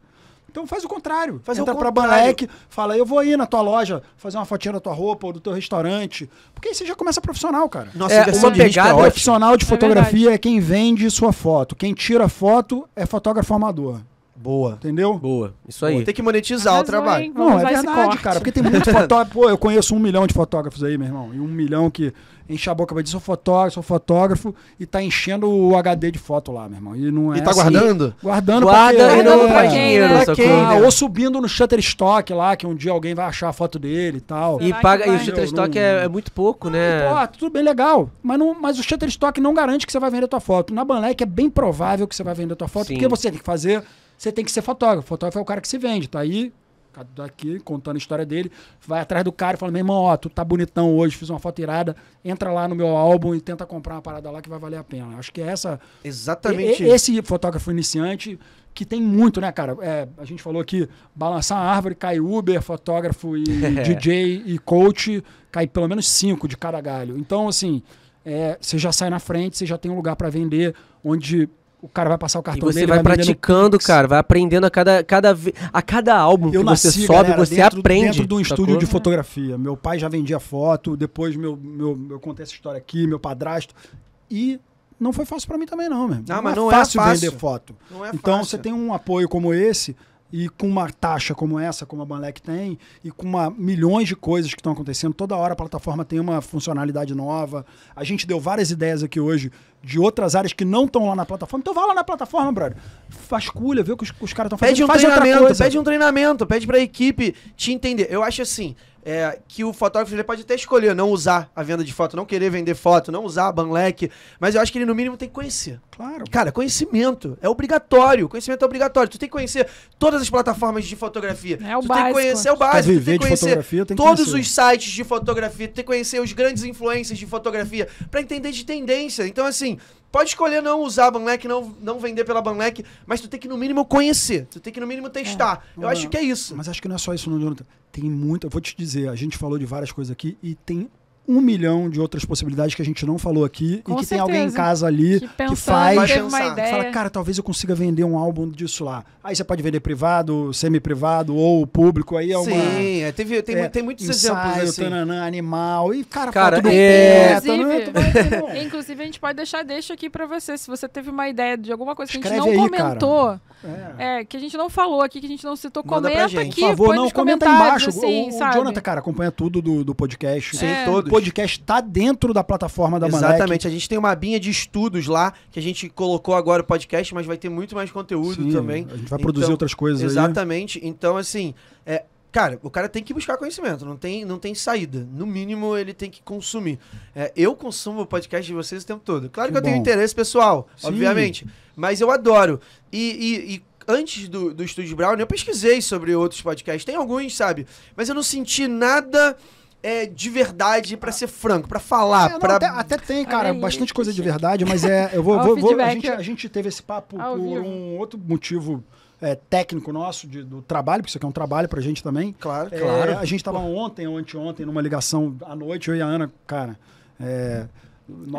Então faz o contrário. Faz Entra o contrário. pra Banlec, fala, eu vou ir na tua loja fazer uma fotinha da tua roupa ou do teu restaurante. Porque aí você já começa profissional, cara. Nossa, é, assim, uma pegada. Profissional de é fotografia é, é quem vende sua foto. Quem tira foto é fotógrafo amador. Boa. Entendeu? Boa. Isso aí. Boa. Tem
que monetizar Arrasou, o trabalho. Não, é verdade, cara. Porque tem muito [LAUGHS] fotógrafo.
Pô, eu conheço um milhão de fotógrafos aí, meu irmão. E um milhão que enche a boca pra dizer, sou fotógrafo, sou fotógrafo, e tá enchendo o HD de foto lá, meu irmão. E não é. E tá assim. guardando? Guardando Guarda pra e não dinheiro, pra quem, né? ah, Ou subindo no Shutterstock lá, que um dia alguém vai achar a foto dele e tal. E, paga, e o Shutterstock não, é, é, muito pouco, não, né? Pô, tudo bem legal. Mas, não, mas o Shutterstock não garante que você vai vender a tua foto. Na Banlec é bem provável que você vai vender a tua foto, Sim. porque você tem que fazer você tem que ser fotógrafo. Fotógrafo é o cara que se vende, tá aí, daqui tá aqui contando a história dele, vai atrás do cara e fala: "Meu irmão, ó, tu tá bonitão hoje, fiz uma foto irada, entra lá no meu álbum e tenta comprar uma parada lá que vai valer a pena". Acho que é essa Exatamente. E, esse fotógrafo iniciante que tem muito, né, cara? É, a gente falou aqui, balançar a árvore, cai Uber, fotógrafo e [LAUGHS] DJ e coach, cai pelo menos cinco de cada galho. Então, assim, é, você já sai na frente, você já tem um lugar para vender, onde o cara vai passar o cartão e você nele, vai, vai
praticando, cara, vai aprendendo a cada, cada, a cada álbum eu que nasci, você sobe, galera, você dentro, aprende. Dentro de um estúdio de
fotografia. Meu pai já vendia foto, depois meu, meu, eu contei essa história aqui, meu padrasto. E não foi fácil para mim também não, mesmo. Não, ah, não mas é não é fácil é fácil vender foto. Não é então fácil. você tem um apoio como esse e com uma taxa como essa, como a Banlec tem, e com uma, milhões de coisas que estão acontecendo, toda hora a plataforma tem uma funcionalidade nova. A gente deu várias ideias aqui hoje de outras áreas que não estão lá na plataforma. Então vai lá na plataforma, brother. Fasculha, vê o que os, os caras estão fazendo. Pede um Faz treinamento, pede
um treinamento, pede pra equipe te entender. Eu acho assim, é, que o fotógrafo ele pode até escolher não usar a venda de foto, não querer vender foto, não usar a Banlec, mas eu acho que ele no mínimo tem que conhecer. Claro. Cara, conhecimento é obrigatório. Conhecimento é obrigatório. Tu tem que conhecer todas as plataformas de fotografia. É o tu básico. tem que conhecer é o básico. Tu tem que conhecer todos conhecer. os sites de fotografia, tu tem que conhecer os grandes influências de fotografia para entender de tendência. Então assim, assim, pode escolher não usar a Banlec, não, não vender pela Banlec, mas tu tem que no mínimo conhecer, tu tem que no mínimo testar. É, eu acho que
é isso. Mas acho que não é só isso, não, Tem muito, eu vou te dizer, a gente falou de várias coisas aqui e tem um milhão de outras possibilidades que a gente não falou aqui Com e que certeza. tem alguém em casa ali que, que faz, que fala, cara, talvez eu consiga vender um álbum disso lá. Aí você pode vender privado, semi-privado ou público, aí é uma... Sim, é, teve, tem, é, tem muitos ensaio, exemplos assim. Tananã, animal, e cara, cara foto é... inclusive, né?
[LAUGHS] inclusive, a gente pode deixar deixa aqui para você, se você teve uma ideia de alguma coisa que Escreve a gente não aí, comentou. Cara. É. é. que a gente não falou aqui, que a gente não citou. Manda comenta pra gente. aqui, Por favor, não, comenta aí embaixo. Assim, o, o Jonathan,
cara, acompanha tudo do, do podcast. Sim, é. todos. O podcast tá dentro da plataforma da Exatamente. Exatamente.
A gente tem uma abinha de estudos lá, que a gente colocou agora o podcast, mas vai ter muito mais conteúdo Sim, também. A gente vai então, produzir outras coisas Exatamente. Aí. Então, assim, é, cara, o cara tem que buscar conhecimento, não tem, não tem saída. No mínimo, ele tem que consumir. É, eu consumo o podcast de vocês o tempo todo. Claro que, que eu bom. tenho interesse pessoal, Sim. obviamente. Mas eu adoro. E, e, e antes do, do Estúdio Brown, eu pesquisei sobre outros podcasts. Tem alguns, sabe? Mas eu não senti nada é, de verdade, para ser franco, para falar. É, não, pra... até, até, tem, cara, bastante
coisa de verdade, mas é. Eu vou, [LAUGHS] vou, vou a, gente, a, gente, teve esse papo Ao por vivo. um outro motivo. É, técnico nosso de, do trabalho, porque isso aqui é um trabalho pra gente também. Claro, é, claro. A gente tava Pô. ontem ou anteontem numa ligação à noite, eu e a Ana, cara. É, hum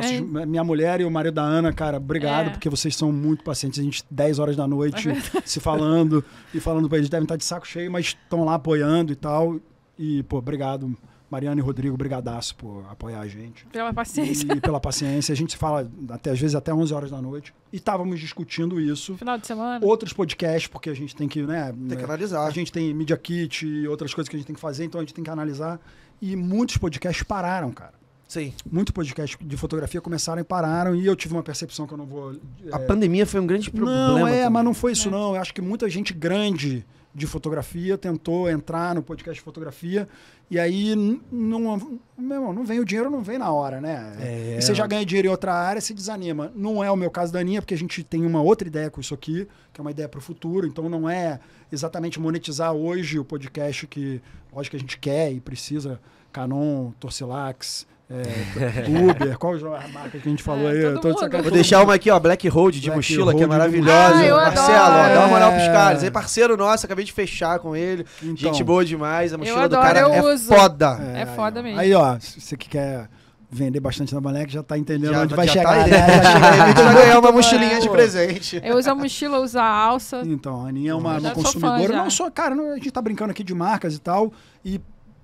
é. Minha mulher e o marido da Ana, cara, obrigado, é. porque vocês são muito pacientes. A gente, 10 horas da noite, é se falando e falando pra eles, devem estar tá de saco cheio, mas estão lá apoiando e tal. E, pô, obrigado. Mariana e Rodrigo, brigadaço por apoiar a
gente. Pela paciência. E, e
pela paciência. A gente fala, até, às vezes, até 11 horas da noite. E estávamos discutindo isso. Final de semana. Outros podcasts, porque a gente tem que, né? Tem que né, analisar. A gente tem Media Kit e outras coisas que a gente tem que fazer, então a gente tem que analisar. E muitos podcasts pararam, cara. Sim. Muito podcast de fotografia começaram e pararam, e eu tive uma percepção que eu não vou. É... A pandemia foi um grande problema. Não, é, também. mas não foi isso, é. não. Eu acho que muita gente grande de fotografia tentou entrar no podcast de fotografia, e aí não, não, não vem o dinheiro, não vem na hora, né? É. E você já ganha dinheiro em outra área, se desanima. Não é o meu caso da Aninha, porque a gente tem uma outra ideia com isso aqui, que é uma ideia para o futuro, então não é exatamente monetizar hoje o podcast que, lógico, que a gente quer e precisa. Canon, Torcilax, é, Uber, qual a marca que a gente falou é, aí? Vou deixar uma aqui, ó, Black Road de Black mochila, Road que é maravilhosa. Ah, Marcelo, ó, dá uma moral pros é. caras. É
parceiro nosso, acabei de fechar com ele. Então, gente boa demais, a mochila adoro, do cara é uso. foda. É, é foda aí, mesmo. Aí, ó,
você que quer vender bastante na Malek, já tá entendendo já, onde já vai já tá chegar. Né? [LAUGHS] Tá, né? já vai ganhar uma mochilinha é, de presente.
Eu uso a mochila, uso a alça. Então, a Aninha é uma, uma consumidora. Não
só, cara, a gente tá brincando aqui de marcas e tal. E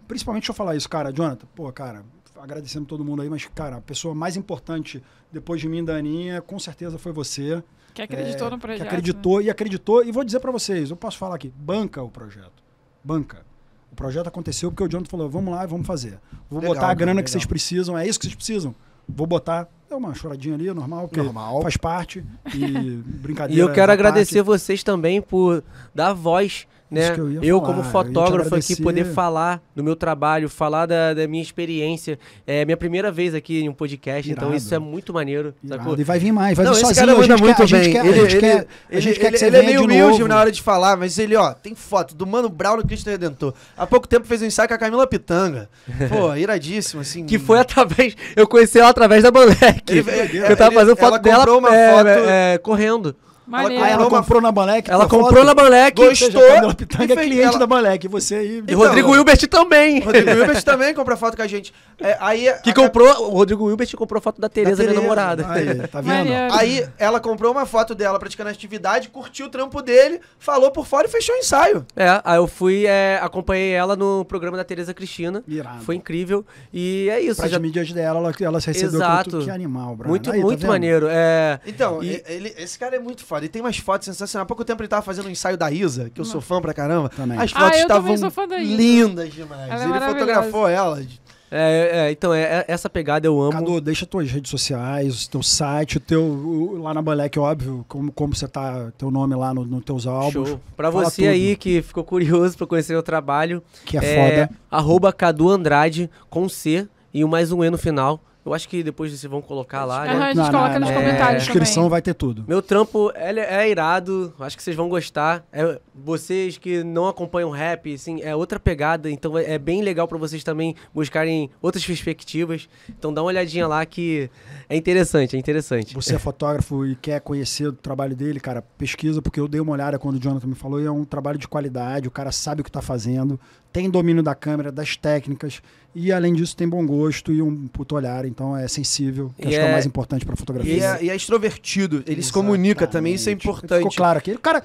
principalmente, deixa eu falar isso, cara, Jonathan, pô, cara, agradecendo todo mundo aí, mas, cara, a pessoa mais importante depois de mim, Daninha, com certeza foi você.
Que acreditou é, no projeto. Que né? acreditou
né? e acreditou. E vou dizer para vocês, eu posso falar aqui, banca o projeto. Banca. O projeto aconteceu porque o Jonathan falou, vamos lá e vamos fazer. Vou legal, botar a grana que vocês precisam, é isso que vocês precisam. Vou botar é uma choradinha ali, é normal, que normal. faz parte e [LAUGHS] brincadeira. E eu quero agradecer
parte. vocês também por dar voz né? eu, eu como fotógrafo eu aqui, poder falar do meu trabalho, falar da, da, minha experiência. É minha primeira vez aqui em um podcast, Irado. então isso é muito maneiro. E vai vir mais, vai Não, vir sozinho. Cara manda muito quer, bem. Quer, ele, ele, quer, ele, ele, ele é meio humilde na
hora de falar, mas ele, ó, tem foto do Mano Brown no Cristo Redentor. Há pouco tempo fez um ensaio com a Camila Pitanga. [LAUGHS] Pô, iradíssimo, assim. que foi através. Eu conheci ela através da Moleque.
eu tava fazendo foto ela dela. É, foto... É,
correndo. Maneiro. Ela, ela comprou, na Balec, Ela comprou na Balec, Gostou. Seja, Pitanga cliente ela... da Balec, Você
aí. E então, Rodrigo Hilbert também.
Rodrigo Hilbert
também comprou foto com a gente. É, aí, que a... comprou. O
Rodrigo Hilbert comprou foto
da Tereza, da Tereza. minha namorada. Aí, tá vendo? Aí ela comprou uma foto dela praticando atividade, curtiu o trampo dele, falou por fora e fechou o ensaio.
É, aí eu fui, é, acompanhei ela no programa da Tereza Cristina. Irado. Foi incrível. E é isso. Para já... as
mídias dela, ela, ela recebeu Exato. que animal, Brian. Muito, aí, tá muito tá maneiro. É... Então, e...
ele, esse cara é muito fácil foda. E tem umas fotos sensacionais. Há pouco tempo ele tava fazendo um ensaio da Isa, que eu sou fã pra caramba. Também. As ah, fotos ah, estavam lindas demais. Ela é ele fotografou elas.
É, é, é então, é, é, essa pegada eu amo. Cadu, deixa tuas redes sociais, teu site, o teu. O, lá na Balec, óbvio, como, como você tá, teu nome lá nos no teus álbuns. Show. Pra Fala você tudo. aí
que ficou curioso pra conhecer meu trabalho. Que é, é foda. Arroba Cadu Andrade com C e o mais um E no final. Eu acho que depois vocês vão colocar lá. Né? Uhum, a gente não, coloca não, nos é... comentários. Na descrição também. vai ter tudo. Meu trampo é, é irado, acho que vocês vão gostar. É, vocês que não acompanham rap, assim, é outra pegada, então é, é bem legal para vocês também buscarem outras perspectivas. Então dá uma olhadinha lá que é
interessante, é interessante. Você é fotógrafo e quer conhecer o trabalho dele, cara, pesquisa, porque eu dei uma olhada quando o Jonathan me falou, e é um trabalho de qualidade, o cara sabe o que está fazendo, tem domínio da câmera, das técnicas, e além disso tem bom gosto e um puto olhar, então é sensível, que acho é... que é o é- mais importante pra fotografia. E é, e é extrovertido, ele Exatamente. se comunica também, isso é importante. Ficou claro aqui. O cara,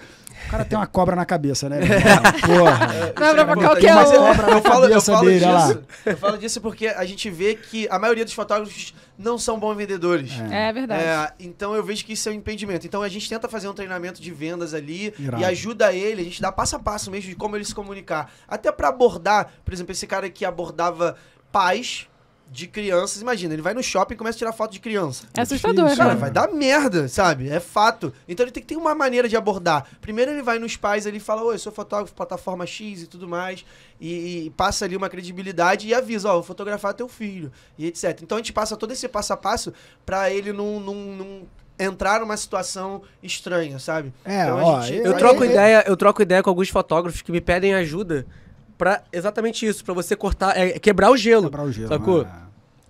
o cara tem uma cobra na cabeça, né? [LAUGHS] Porra. Cobra pra qualquer um. Eu falo,
eu falo disso porque a gente vê que a maioria dos fotógrafos não são bons vendedores vendedores. É, é verdade. É, então eu vejo que isso é um impedimento. Então a gente tenta fazer um treinamento de vendas ali Irado. e ajuda ele, a gente dá passo a passo mesmo de como ele se comunicar. Até para abordar, por exemplo, esse cara que abordava pais de crianças. Imagina, ele vai no shopping e começa a tirar foto de criança. É assustador, Cara, né? vai dar merda, sabe? É fato. Então ele tem que ter uma maneira de abordar. Primeiro ele vai nos pais, ele fala, oi, eu sou fotógrafo, plataforma X e tudo mais. E, e passa ali uma credibilidade e avisa, ó, oh, vou fotografar teu filho. E etc. Então a gente passa todo esse passo a passo para ele não, não, não entrar numa situação estranha, sabe? É, então, ó, gente... eu troco ideia,
eu troco ideia com alguns fotógrafos que me pedem ajuda para exatamente isso, para você cortar, é, quebrar o gelo. Quebrar o gelo. Sacou? É.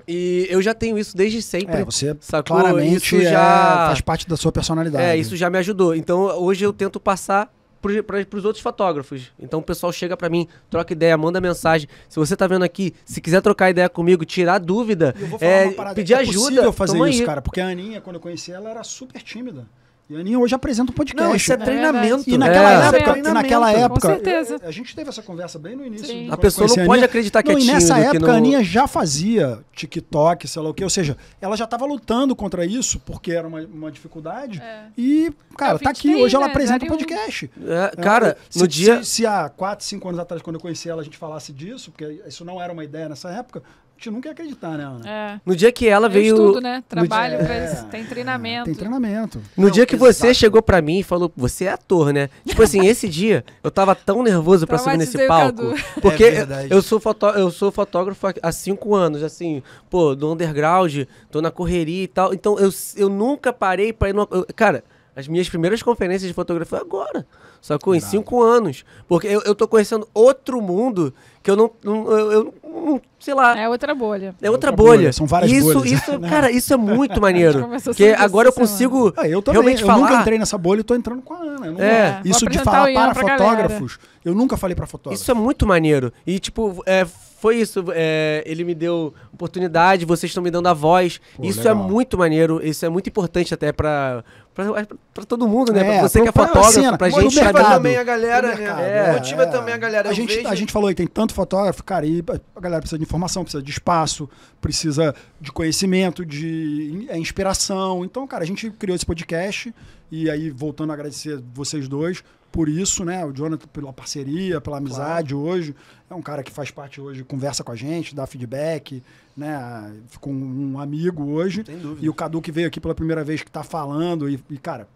E eu já tenho isso desde sempre. É, você sacou? claramente isso é, já... É, faz
parte da sua personalidade. É, isso
já me ajudou. Então hoje eu tento passar para os outros fotógrafos. Então o pessoal chega para mim, troca ideia, manda mensagem. Se você tá vendo aqui, se quiser trocar ideia comigo, tirar dúvida, é, pedir é ajuda. É possível fazer isso, aí. cara, porque
a Aninha, quando eu conheci ela, era super tímida. E a Aninha hoje apresenta um podcast. Não, isso é, é treinamento. E naquela é, época, é e naquela época com certeza. A gente teve essa conversa bem no início. Sim. A pessoa não a pode acreditar que não, é E nessa época não... a Aninha já fazia TikTok, sei lá o quê. Ou seja, ela já estava lutando contra isso, porque era uma, uma dificuldade. É. E, cara, tá aqui. Tem, hoje né? ela apresenta um podcast. É, cara, é, se, no dia... Se, se há 4, 5 anos atrás, quando eu conheci ela, a gente falasse disso, porque isso não era uma ideia nessa época, gente nunca ia acreditar, né, É. No dia que ela eu veio. Estudo, né? Trabalho, di... É.
tem treinamento. Tem
treinamento. No Não, dia que você chegou para
mim e falou, você é ator, né? Tipo assim, [LAUGHS] esse dia eu tava tão nervoso para subir nesse palco. [LAUGHS] É porque é eu, sou foto... eu sou fotógrafo há cinco anos, assim, pô, do underground, tô na correria e tal. Então eu, eu nunca parei pra ir numa. Cara, as minhas primeiras conferências de fotografia foi é agora só Em Bravo. cinco anos. Porque eu, eu tô conhecendo outro mundo que eu não. eu, eu, sei lá. É outra bolha. É outra, outra bolha. bolha. São várias isso, bolhas. Isso, né? [LAUGHS] cara, isso é muito maneiro. [LAUGHS] Porque agora eu consigo ah, eu também. realmente eu falar. Eu nunca entrei
nessa bolha e tô entrando com a Ana. É. Isso de falar para fotógrafos. Galera. Eu nunca falei para fotógrafos. Isso é muito
maneiro. E, tipo, é, foi isso. É, ele me deu oportunidade, vocês estão me dando a voz. Pô, isso é legal. é muito maneiro, isso é muito importante até para para é, todo mundo, né?
É, pra você pra, que é fotógrafo, pra, pra gente. Motiva mercado, também a galera, né? mercado, né? É, Motiva é, também a galera. A gente, vejo... a gente
falou aí, tem tanto fotógrafo, cara, e a galera precisa de informação, precisa de espaço, precisa de conhecimento, de é inspiração. Então, cara, a gente criou esse podcast e aí, voltando a agradecer vocês dois por isso, né? O Jonathan pela parceria, pela amizade claro. hoje. É um cara que faz parte hoje, conversa com a gente, dá feedback, né, com um amigo hoje. E o Cadu que veio aqui pela primeira vez que está falando. E, e, cara,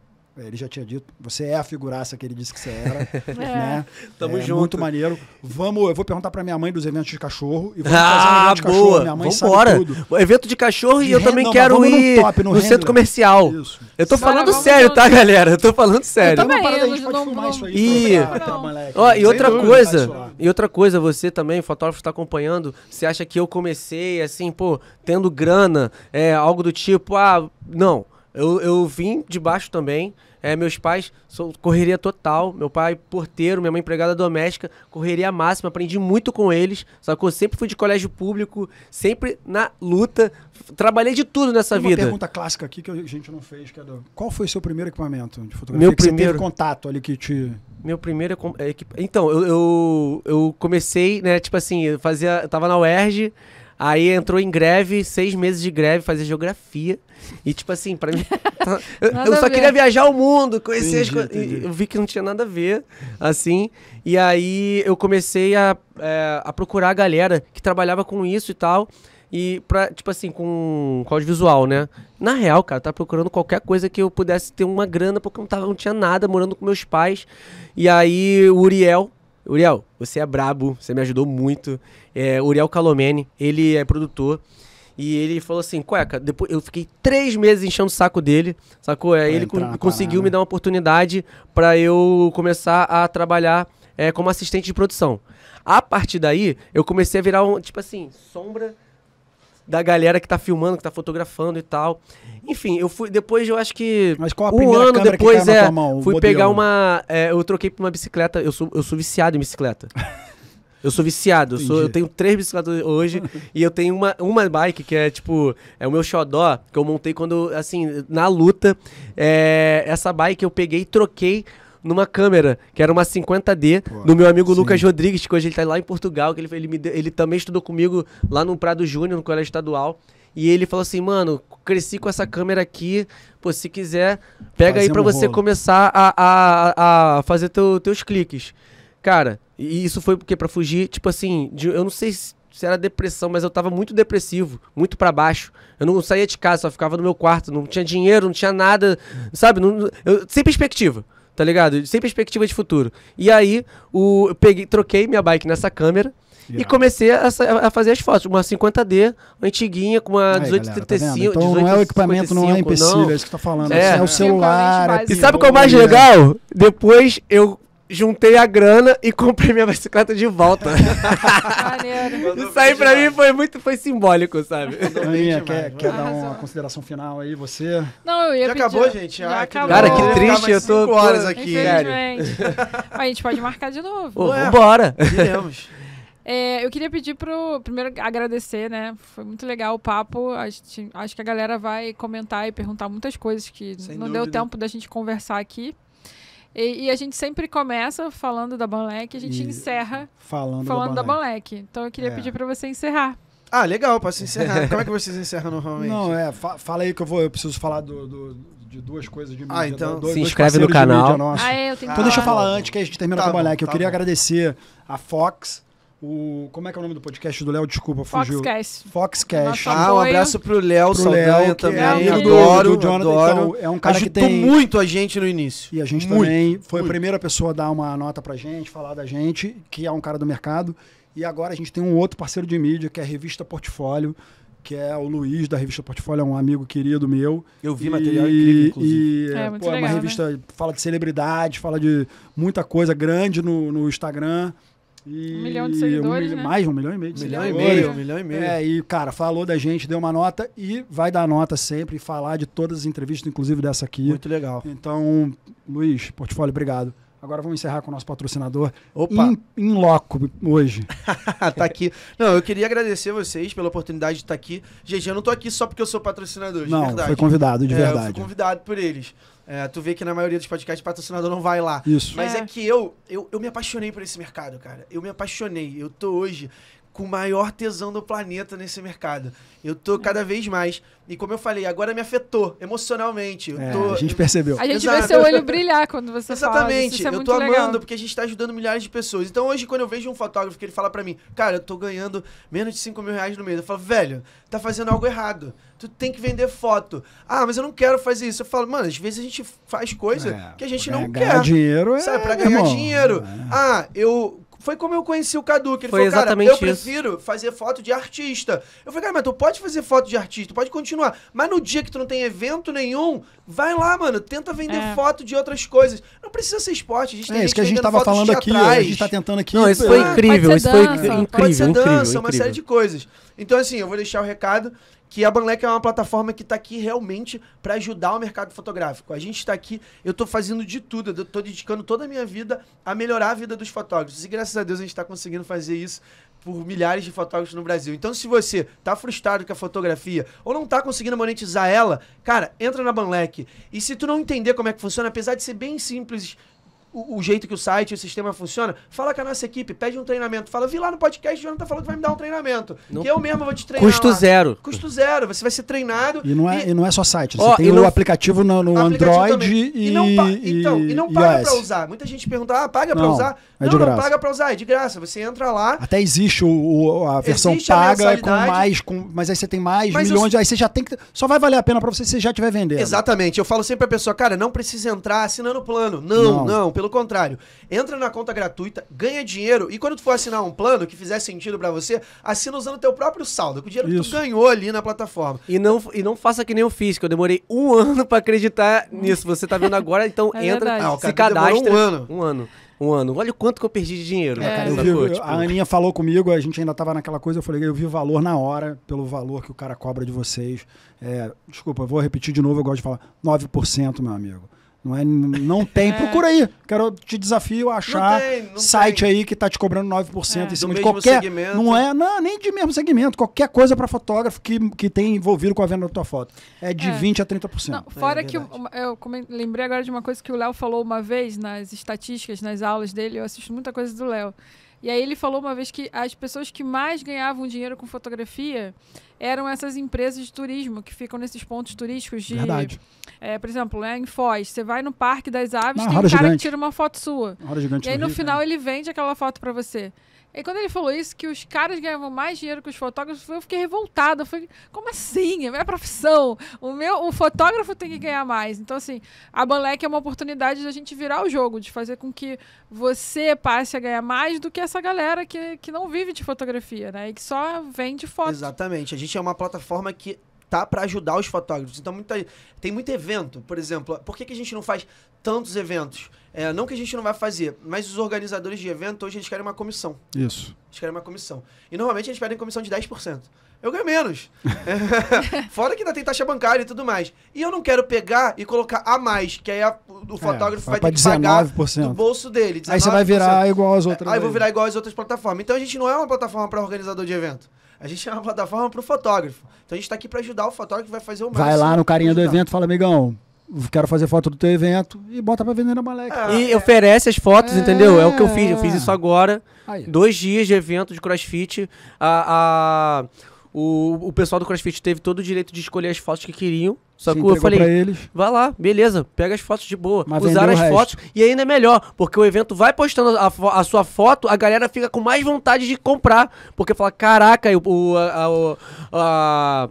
ele já tinha dito, você é a figuraça que ele disse que você era. [LAUGHS] é. Né? Tamo é, junto. Muito maneiro. Vamos, eu vou perguntar pra minha mãe dos eventos de cachorro. E vamos ah, fazer um boa. cachorro. Minha mãe Vambora. sabe tudo. evento
de cachorro e eu também não, quero ir no, top, no, no centro comercial. Isso. Eu tô falando sério, tá, galera? Eu tô falando sério. Eu parada,
a gente pode filmar isso aí. E, ó, e outra coisa,
e outra coisa, você também, fotógrafo, está acompanhando, você acha que eu comecei assim, pô, tendo grana, é, algo do tipo, ah, não. Eu, eu vim de baixo também. É, meus pais, sou correria total. Meu pai, porteiro, minha mãe, empregada doméstica, correria máxima. Aprendi muito com eles, eu Sempre fui de colégio público, sempre na luta. Trabalhei de tudo nessa Tem uma vida. Uma pergunta
clássica aqui que a gente não fez, que é do... Qual foi seu primeiro equipamento de fotografia? Meu primeiro contato ali que te.
Meu primeiro é, Então, eu, eu, eu comecei, né? Tipo assim, eu fazia. Eu tava na UERJ. Aí entrou em greve, seis meses de greve, fazer geografia. E tipo assim, pra mim. [LAUGHS] Tá, eu, só queria viajar o mundo, conhecer entendi, as coisas. Eu vi que não tinha nada a ver, assim. E aí eu comecei a, é, a procurar a galera que trabalhava com isso e tal. E pra, tipo assim, com, código audiovisual, né? Na real, cara, tava procurando qualquer coisa que eu pudesse ter uma grana, porque eu não, tava, não tinha nada, morando com meus pais. E aí o Uriel, Uriel, você é brabo, você me ajudou muito é, Uriel Calomene, ele é produtor. E ele falou assim, cueca, depois eu fiquei três meses enchendo o saco dele, sacou? É, ele co conseguiu me dar uma oportunidade para eu começar a trabalhar é, como assistente de produção. A partir daí, eu comecei a virar um, tipo assim, sombra da galera que tá filmando, que tá fotografando e tal. Enfim, eu fui. Depois eu acho que. Mas qual a um ano depois, é. Mão, fui modelo. pegar uma. É, eu troquei pra uma bicicleta. Eu sou, eu sou viciado em bicicleta. [LAUGHS] Eu sou viciado. Eu, sou, eu tenho três bicicletas hoje [LAUGHS] e eu tenho uma, uma bike que é tipo. É o meu xodó que eu montei quando, assim, na luta. É, essa bike eu peguei e troquei numa câmera, que era uma 50D, Pô, do meu amigo sim. Lucas Rodrigues, que hoje ele tá lá em Portugal, que ele, ele, deu, ele também estudou comigo lá no Prado Júnior, no Colégio Estadual. E ele falou assim, mano, cresci com essa câmera aqui, pô, se quiser, pega Fazemos aí para você rolo. começar a, a, a fazer teu, teus cliques. Cara, e isso foi porque para fugir, tipo assim, de, eu não sei se era depressão, mas eu tava muito depressivo, muito para baixo. Eu não saía de casa, só ficava no meu quarto, não tinha dinheiro, não tinha nada, sabe? Não, eu, sem perspectiva, tá ligado? Sem perspectiva de futuro. E aí, o, eu peguei, troquei minha bike nessa câmera. Yeah. E comecei a, a, fazer as fotos. Uma 50D, antiguinha, com uma 1835. Tá então 18,
não é o equipamento, 55, não é empecilho, não. é isso que tá falando. É, é o celular. É, é e sabe qual é o mais né? legal?
Depois eu juntei a grana e comprei minha bicicleta de volta.
[LAUGHS] Isso
aí pra
mim foi muito foi simbólico, sabe? Aninha, quer, quer dar uma consideração final aí, você?
Não, eu ia Já pedir. acabou, gente? Já ah, acabou. Cara, que triste, eu tô... cinco horas aqui. [LAUGHS] a gente pode marcar de novo. Oh, vambora. Iremos. É, eu queria pedir pro. Primeiro, agradecer, né? Foi muito legal o papo. Gente, acho que a galera vai comentar e perguntar muitas coisas que Sem não dúvida. deu tempo da gente conversar aqui. E, e, a gente sempre começa falando da Banlec a gente e encerra falando, falando da, Banlec. Então eu queria é. pedir para você encerrar.
Ah, legal, posso encerrar. Como é que vocês encerram normalmente? Não, é, fa fala aí que eu vou, eu preciso falar do, do de duas coisas de ah, mídia. Ah, então dois, se inscreve no canal. Ah, é, então falar. deixa eu falar antes que a gente termina tá com a Banlec. Eu tá queria bom. agradecer a Fox, o, como é que é o nome do podcast do Léo? Desculpa, fugiu. Foxcast. Foxcast. Ah, um abraço pro Léo Saldanha também. É adoro, do, adoro. Então, é um cara Ajudou que tem... muito a gente no início. E a gente muito, também foi muito. a primeira pessoa a dar uma nota pra gente, falar da gente, que é um cara do mercado. E agora a gente tem um outro parceiro de mídia, que é a Revista Portfólio, que é o Luiz da revista Portfólio, é um amigo querido meu. Eu vi e, material incrível, inclusive. E, é, é pô, legal, é uma né? revista né? fala de celebridade, fala de muita coisa grande no, no Instagram
um milhão de seguidores, um, né? Mais um milhão e meio de milhão seguidores. E meio, um milhão e meio. É,
e, cara, falou da gente, deu uma nota e vai dar nota sempre e falar de todas as entrevistas, inclusive dessa aqui. Muito legal. Então, Luiz, portfólio, obrigado. Agora vamos encerrar com o nosso patrocinador Opa. em loco hoje.
[LAUGHS] tá aqui. Não, eu queria agradecer vocês pela oportunidade de estar aqui. Gente, eu não tô aqui só porque eu sou patrocinador, de não, verdade. Foi convidado, de é, verdade. Eu fui convidado por eles. É, tu vê que na maioria dos podcasts patrocinador não vai lá. Isso. Mas é, é que eu, eu, eu me apaixonei por esse mercado, cara. Eu me apaixonei. Eu tô hoje com o maior tesão do planeta nesse mercado. Eu tô é. cada vez mais. E como eu falei, agora me afetou emocionalmente. Eu é, tô... A gente percebeu. A gente Exato. vê seu olho
brilhar quando você Exatamente. fala. Exatamente. É eu tô legal. amando
porque a gente tá ajudando milhares de pessoas. Então hoje, quando eu vejo um fotógrafo que ele fala para mim, cara, eu tô ganhando menos de 5 mil reais no mês, eu falo, velho, tá fazendo algo errado tu tem que vender foto. Ah, mas eu não quero fazer isso. Eu falo, mano, às vezes a gente faz coisa é, que a gente não quer. Ganhar dinheiro é. Sabe, pra ganhar irmão. dinheiro. É. Ah, eu. Foi como eu conheci o Cadu, que ele foi falou, cara, eu isso. prefiro fazer foto de artista. Eu falei, cara, mas tu pode fazer foto de artista, pode continuar. Mas no dia que tu não tem evento nenhum, vai lá, mano, tenta vender é. foto de outras coisas. Não precisa ser esporte, a gente é tem É isso que a gente tava falando aqui, a gente tá tentando aqui. Não,
isso foi ah, incrível, isso foi incrível. Pode ser dança, incrível, uma incrível. série de
coisas. Então, assim, eu vou deixar o recado que a Banlec é uma plataforma que está aqui realmente para ajudar o mercado fotográfico. A gente está aqui, eu estou fazendo de tudo, eu estou dedicando toda a minha vida a melhorar a vida dos fotógrafos. E graças a Deus a gente está conseguindo fazer isso por milhares de fotógrafos no Brasil. Então, se você está frustrado com a fotografia ou não está conseguindo monetizar ela, cara, entra na Banlec. E se tu não entender como é que funciona, apesar de ser bem simples o, jeito que o site, o sistema funciona, fala com a nossa equipe, pede um treinamento. Fala, vi lá no podcast, o Jonathan falou que vai me dar um treinamento. Que eu mesmo vou te treinar. Custo lá. zero. Custo zero, você vai ser treinado.
E não é, e... E não é só site, oh, você tem o não... aplicativo no, no aplicativo Android e, e não Então, e não paga iOS. pra
usar. Muita gente pergunta, ah, paga não, pra usar? É não, não graça. paga pra usar, é de graça. Você entra lá.
Até existe o, a versão existe paga a com mais, com, mas aí você tem mais mas milhões, eu... aí você já tem que. Só vai valer a pena pra você se você já estiver vendendo.
Exatamente. Eu falo sempre pra pessoa, cara, não precisa entrar assinando plano. Não, não, não pelo pelo contrário, entra na conta gratuita, ganha dinheiro e quando tu for assinar um plano que fizer sentido para você, assina usando teu próprio saldo, com o dinheiro Isso. que tu ganhou ali na plataforma. E não,
e não faça que nem eu fiz, que eu demorei um [LAUGHS] ano para acreditar nisso. Você tá vendo agora, então é entra, ah, o se cadastra. Um ano. Um ano um ano. Olha o quanto que eu perdi de dinheiro. É. Cara, eu vi, eu, tipo... A Aninha
falou comigo, a gente ainda tava naquela coisa, eu falei, eu vi o valor na hora, pelo valor que o cara cobra de vocês. É, desculpa, vou repetir de novo, eu gosto de falar. 9%, meu amigo. Não, é, não tem. [LAUGHS] É. Procura aí. Quero te desafio a achar não tem, não site tem. aí que tá te cobrando 9% é. em cima de qualquer. Segmento. Não é, não, nem de mesmo segmento. Qualquer coisa para fotógrafo que, que tem envolvido com a venda da tua foto. É de é. 20 a 30%. Não, fora é, que eu,
eu, lembrei agora de uma coisa que o Léo falou uma vez nas estatísticas, nas aulas dele, eu assisto muita coisa do Léo. E aí ele falou uma vez que as pessoas que mais ganhavam dinheiro com fotografia eram essas empresas de turismo que ficam nesses pontos turísticos de. Verdade. É, por exemplo, né, em Foz, você vai no Parque das Aves, Não, tem um cara gigante. que tira uma foto sua. Uma e aí no Rio, final né? ele vende aquela foto para você. E quando ele falou isso, que os caras ganhavam mais dinheiro que os fotógrafos, eu fiquei revoltada. Eu falei, como assim? É minha profissão. O meu, o fotógrafo tem que ganhar mais. Então, assim, a Banlec é uma oportunidade de a gente virar o jogo, de fazer com que você passe a ganhar mais do que essa galera que, que não vive de fotografia, né? E que só vende foto.
Exatamente. A gente é uma plataforma que tá para ajudar os fotógrafos. Então, muita, tem muito evento, por exemplo. Por que, que a gente não faz tantos eventos? É, não que a gente não vai fazer, mas os organizadores de evento hoje eles querem uma comissão. Isso. Eles querem uma comissão. E normalmente eles pedem comissão de 10%. Eu ganho menos. [LAUGHS] É. [LAUGHS] Fora que ainda tem taxa bancária e tudo mais. E eu não quero pegar e colocar a mais, que aí a, o é, fotógrafo é, vai, vai ter que pagar do bolso dele. 19%. Aí você vai virar igual as outras. É, aí eu vou virar igual às outras plataformas. Então a gente não é uma plataforma para organizador de evento. A gente é uma plataforma para o fotógrafo. Então a gente está aqui para ajudar o fotógrafo que vai fazer o
máximo. Vai lá
no carinha do evento e fala, amigão, quero fazer foto do teu evento
e bota pra vender na
Malek. Ah, e é. oferece as fotos, é. entendeu? É o que eu fiz. Eu fiz isso agora. Aí. Dois dias de evento de crossfit. A, a, o, o pessoal do crossfit teve todo o direito de escolher as fotos que queriam. Só que eu falei, vai lá, beleza, pega as fotos de boa. Mas Usar as fotos e ainda é melhor, porque o evento vai postando a, a, sua foto, a galera fica com mais vontade de comprar. Porque fala, caraca, o, o, a, a,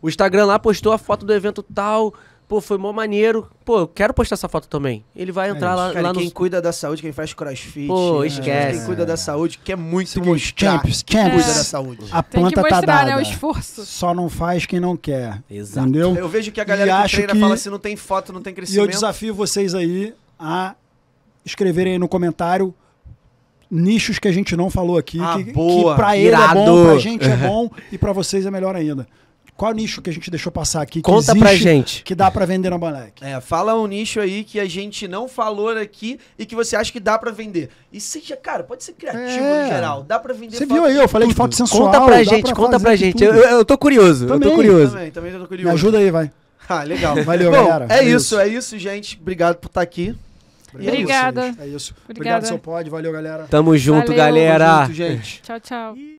o Instagram lá postou a foto do evento tal Pô, foi mó maneiro. Pô, eu quero postar essa foto também.
Ele vai é entrar é, lá, cara, lá Quem cuida da saúde, quem faz crossfit. Pô, né? esquece. Quem cuida da saúde quer é muito Seguinte, mostrar.
Champions, champions. Cuida da saúde. A Tem planta tá mostrar, tá dada. Né, o esforço. Só não faz quem não quer. Exato. Entendeu? Eu vejo que a galera e que treina que... fala assim, não tem foto, não tem crescimento. E eu desafio vocês aí a escreverem aí no comentário nichos que a gente não falou aqui, ah, que, boa, que pra ele é bom, pra gente é bom [LAUGHS] e pra vocês é melhor ainda. Qual nicho que a gente deixou passar aqui? Conta existe, pra gente. Que dá para vender na Banlec.
É, fala um nicho aí que a gente não falou aqui e que você acha que dá para vender. E seja, cara, pode ser criativo é. em geral. Dá para vender. Você viu aí, eu
falei tudo. de foto sensual. Conta pra gente, pra conta pra gente. Eu, eu, tô curioso. Também, eu tô curioso. Também, também tô curioso. Me ajuda aí, vai. [LAUGHS] Ah, legal. Valeu, Bom, galera. É Valeu.
isso, é isso, gente. Obrigado por estar tá aqui.
Obrigado. Obrigada. É isso. Obrigada. Obrigado, seu pod. Valeu, galera.
Tamo junto, Valeu. galera. Tamo junto,
gente.
Tchau, tchau.